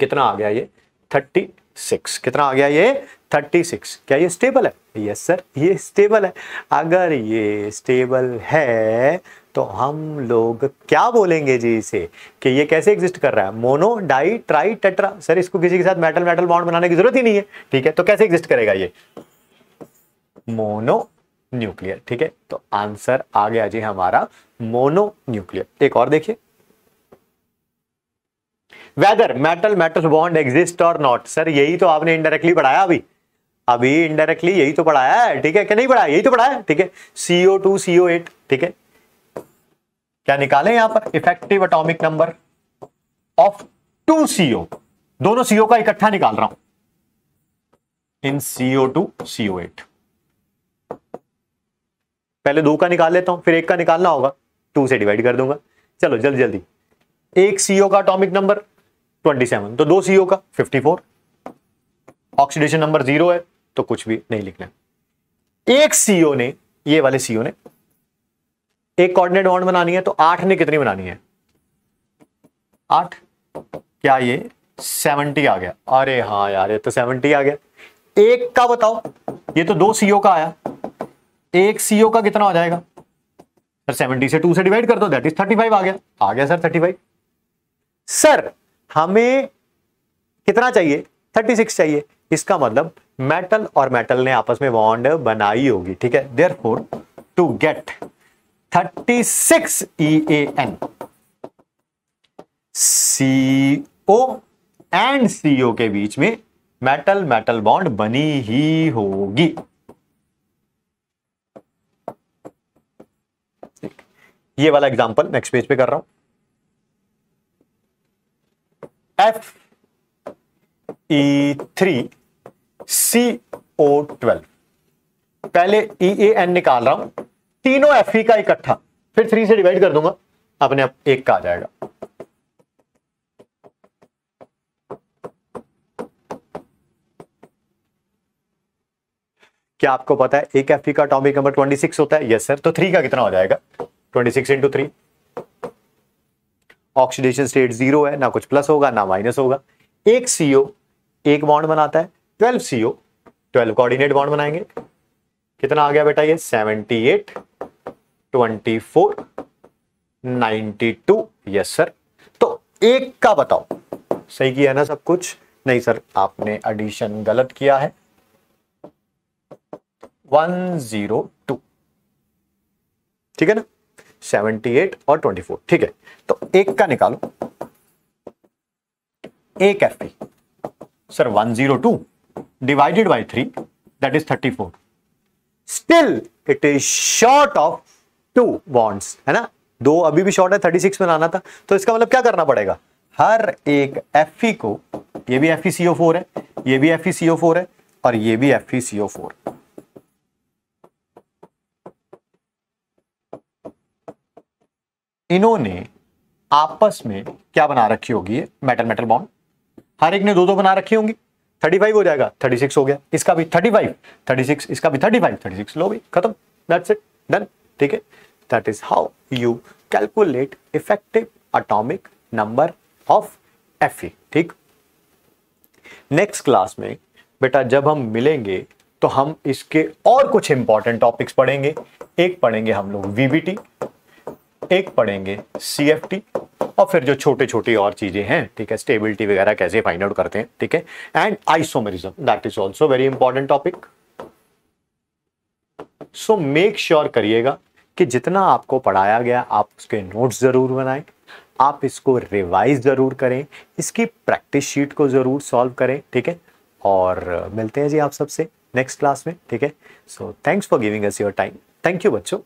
कितना आ गया ये थर्टी सिक्स कितना आ गया ये 36 क्या ये स्टेबल है यस सर ये स्टेबल है अगर ये स्टेबल है तो हम लोग क्या बोलेंगे जी इसे कि ये कैसे एग्जिस्ट कर रहा है mono di tri tetra sir इसको किसी के साथ मेटल मेटल बॉन्ड बनाने की जरूरत ही नहीं है ठीक है तो कैसे एग्जिस्ट करेगा ये मोनो न्यूक्लियर ठीक है तो आंसर आ गया जी हमारा मोनो न्यूक्लियर एक और देखिए whether metal metal bond exist और नॉट सर यही तो आपने इनडायरेक्टली पढ़ाया अभी अभी इनडायरेक्टली यही तो पढ़ाया है ठीक है क्या नहीं पढ़ाया यही तो पढ़ाया ठीक है सीओ टू सीओ एट ठीक है क्या निकालें यहां पर effective atomic number of two CO दोनों सीओ का इकट्ठा निकाल रहा हूं in CO two CO eight पहले दो का निकाल लेता हूं फिर एक का निकालना होगा टू से डिवाइड कर दूंगा चलो जल्दी जल्दी एक सीओ का अटोमिक नंबर 27 तो दो सीओ का 54 ऑक्सीडेशन नंबर जीरो है तो कुछ भी नहीं लिखना एक सीओ e ने ये वाले सीओ e ने एक कोऑर्डिनेट बॉन्ड बनानी है तो आठ ने कितनी बनानी है आठ क्या ये सेवनटी आ गया अरे हाँ यार ये तो सेवनटी आ गया एक का बताओ ये तो दो सीओ e का आया एक सीओ का कितना हो जाएगा सर सेवनटी से टू से डिवाइड कर दो दैट इज थर्टी फाइव आ गया आ गया सर थर्टी फाइव सर हमें कितना चाहिए थर्टी सिक्स चाहिए इसका मतलब मेटल और मेटल ने आपस में बॉन्ड बनाई होगी ठीक है therefore to get thirty six E A N C O and CO के बीच में मेटल मेटल बॉन्ड बनी ही होगी ये वाला एग्जांपल नेक्स्ट पेज पे कर रहा हूं F E three C O twelve पहले ई ए एन निकाल रहा हूं तीनों एफ ई e का इकट्ठा फिर थ्री से डिवाइड कर दूंगा अपने आप एक का आ जाएगा क्या आपको पता है एक एफ ई e का अटोमिक नंबर ट्वेंटी सिक्स होता है यस सर तो थ्री का कितना हो जाएगा twenty six into three oxidation state zero है ना कुछ प्लस होगा ना माइनस होगा एक सीओ एक बॉन्ड बनाता है twelve CO twelve coordinate bond बनाएंगे कितना आ गया बेटा ये seventy eight twenty four ninety two yes sir तो एक का बताओ सही किया ना सब कुछ नहीं सर आपने एडिशन गलत किया है वन जीरो टू ठीक है ना सेवेंटी एट और ट्वेंटी फोर ठीक है तो एक का निकालो एक F P sir one zero two divided by three that is thirty four still it is short of two bonds है ना दो अभी भी शॉर्ट है थर्टी सिक्स में लाना था तो इसका मतलब क्या करना पड़ेगा हर एक एफ e को ये भी एफ सीओ फोर है ये भी एफ सीओ फोर है और ये भी एफ सीओ फोर इन्होंने आपस में क्या बना रखी होगी ये मेटल मेटल बॉन्ड हर एक ने दो दो बना रखी होंगी थर्टी फाइव हो जाएगा थर्टी सिक्स हो गया इसका भी थर्टी फाइव थर्टी सिक्स इसका भी थर्टी फाइव थर्टी सिक्स लो भी खत्म दैट्स इट डन ठीक है that is how you calculate effective atomic number of F ठीक नेक्स्ट क्लास में बेटा जब हम मिलेंगे तो हम इसके और कुछ इंपॉर्टेंट टॉपिक्स पढ़ेंगे एक पढ़ेंगे हम लोग वीबीटी एक पढ़ेंगे सी एफ टी और फिर जो छोटे छोटी और चीज़ें हैं ठीक है स्टेबिलिटी वगैरह कैसे फाइंड आउट करते हैं ठीक है and isomerism that is also very important topic so make sure करिएगा कि जितना आपको पढ़ाया गया आप उसके नोट्स ज़रूर बनाएं आप इसको रिवाइज ज़रूर करें इसकी प्रैक्टिस शीट को ज़रूर सॉल्व करें ठीक है और मिलते हैं जी आप सबसे नेक्स्ट क्लास में ठीक है so thanks for giving us your time thank you बच्चों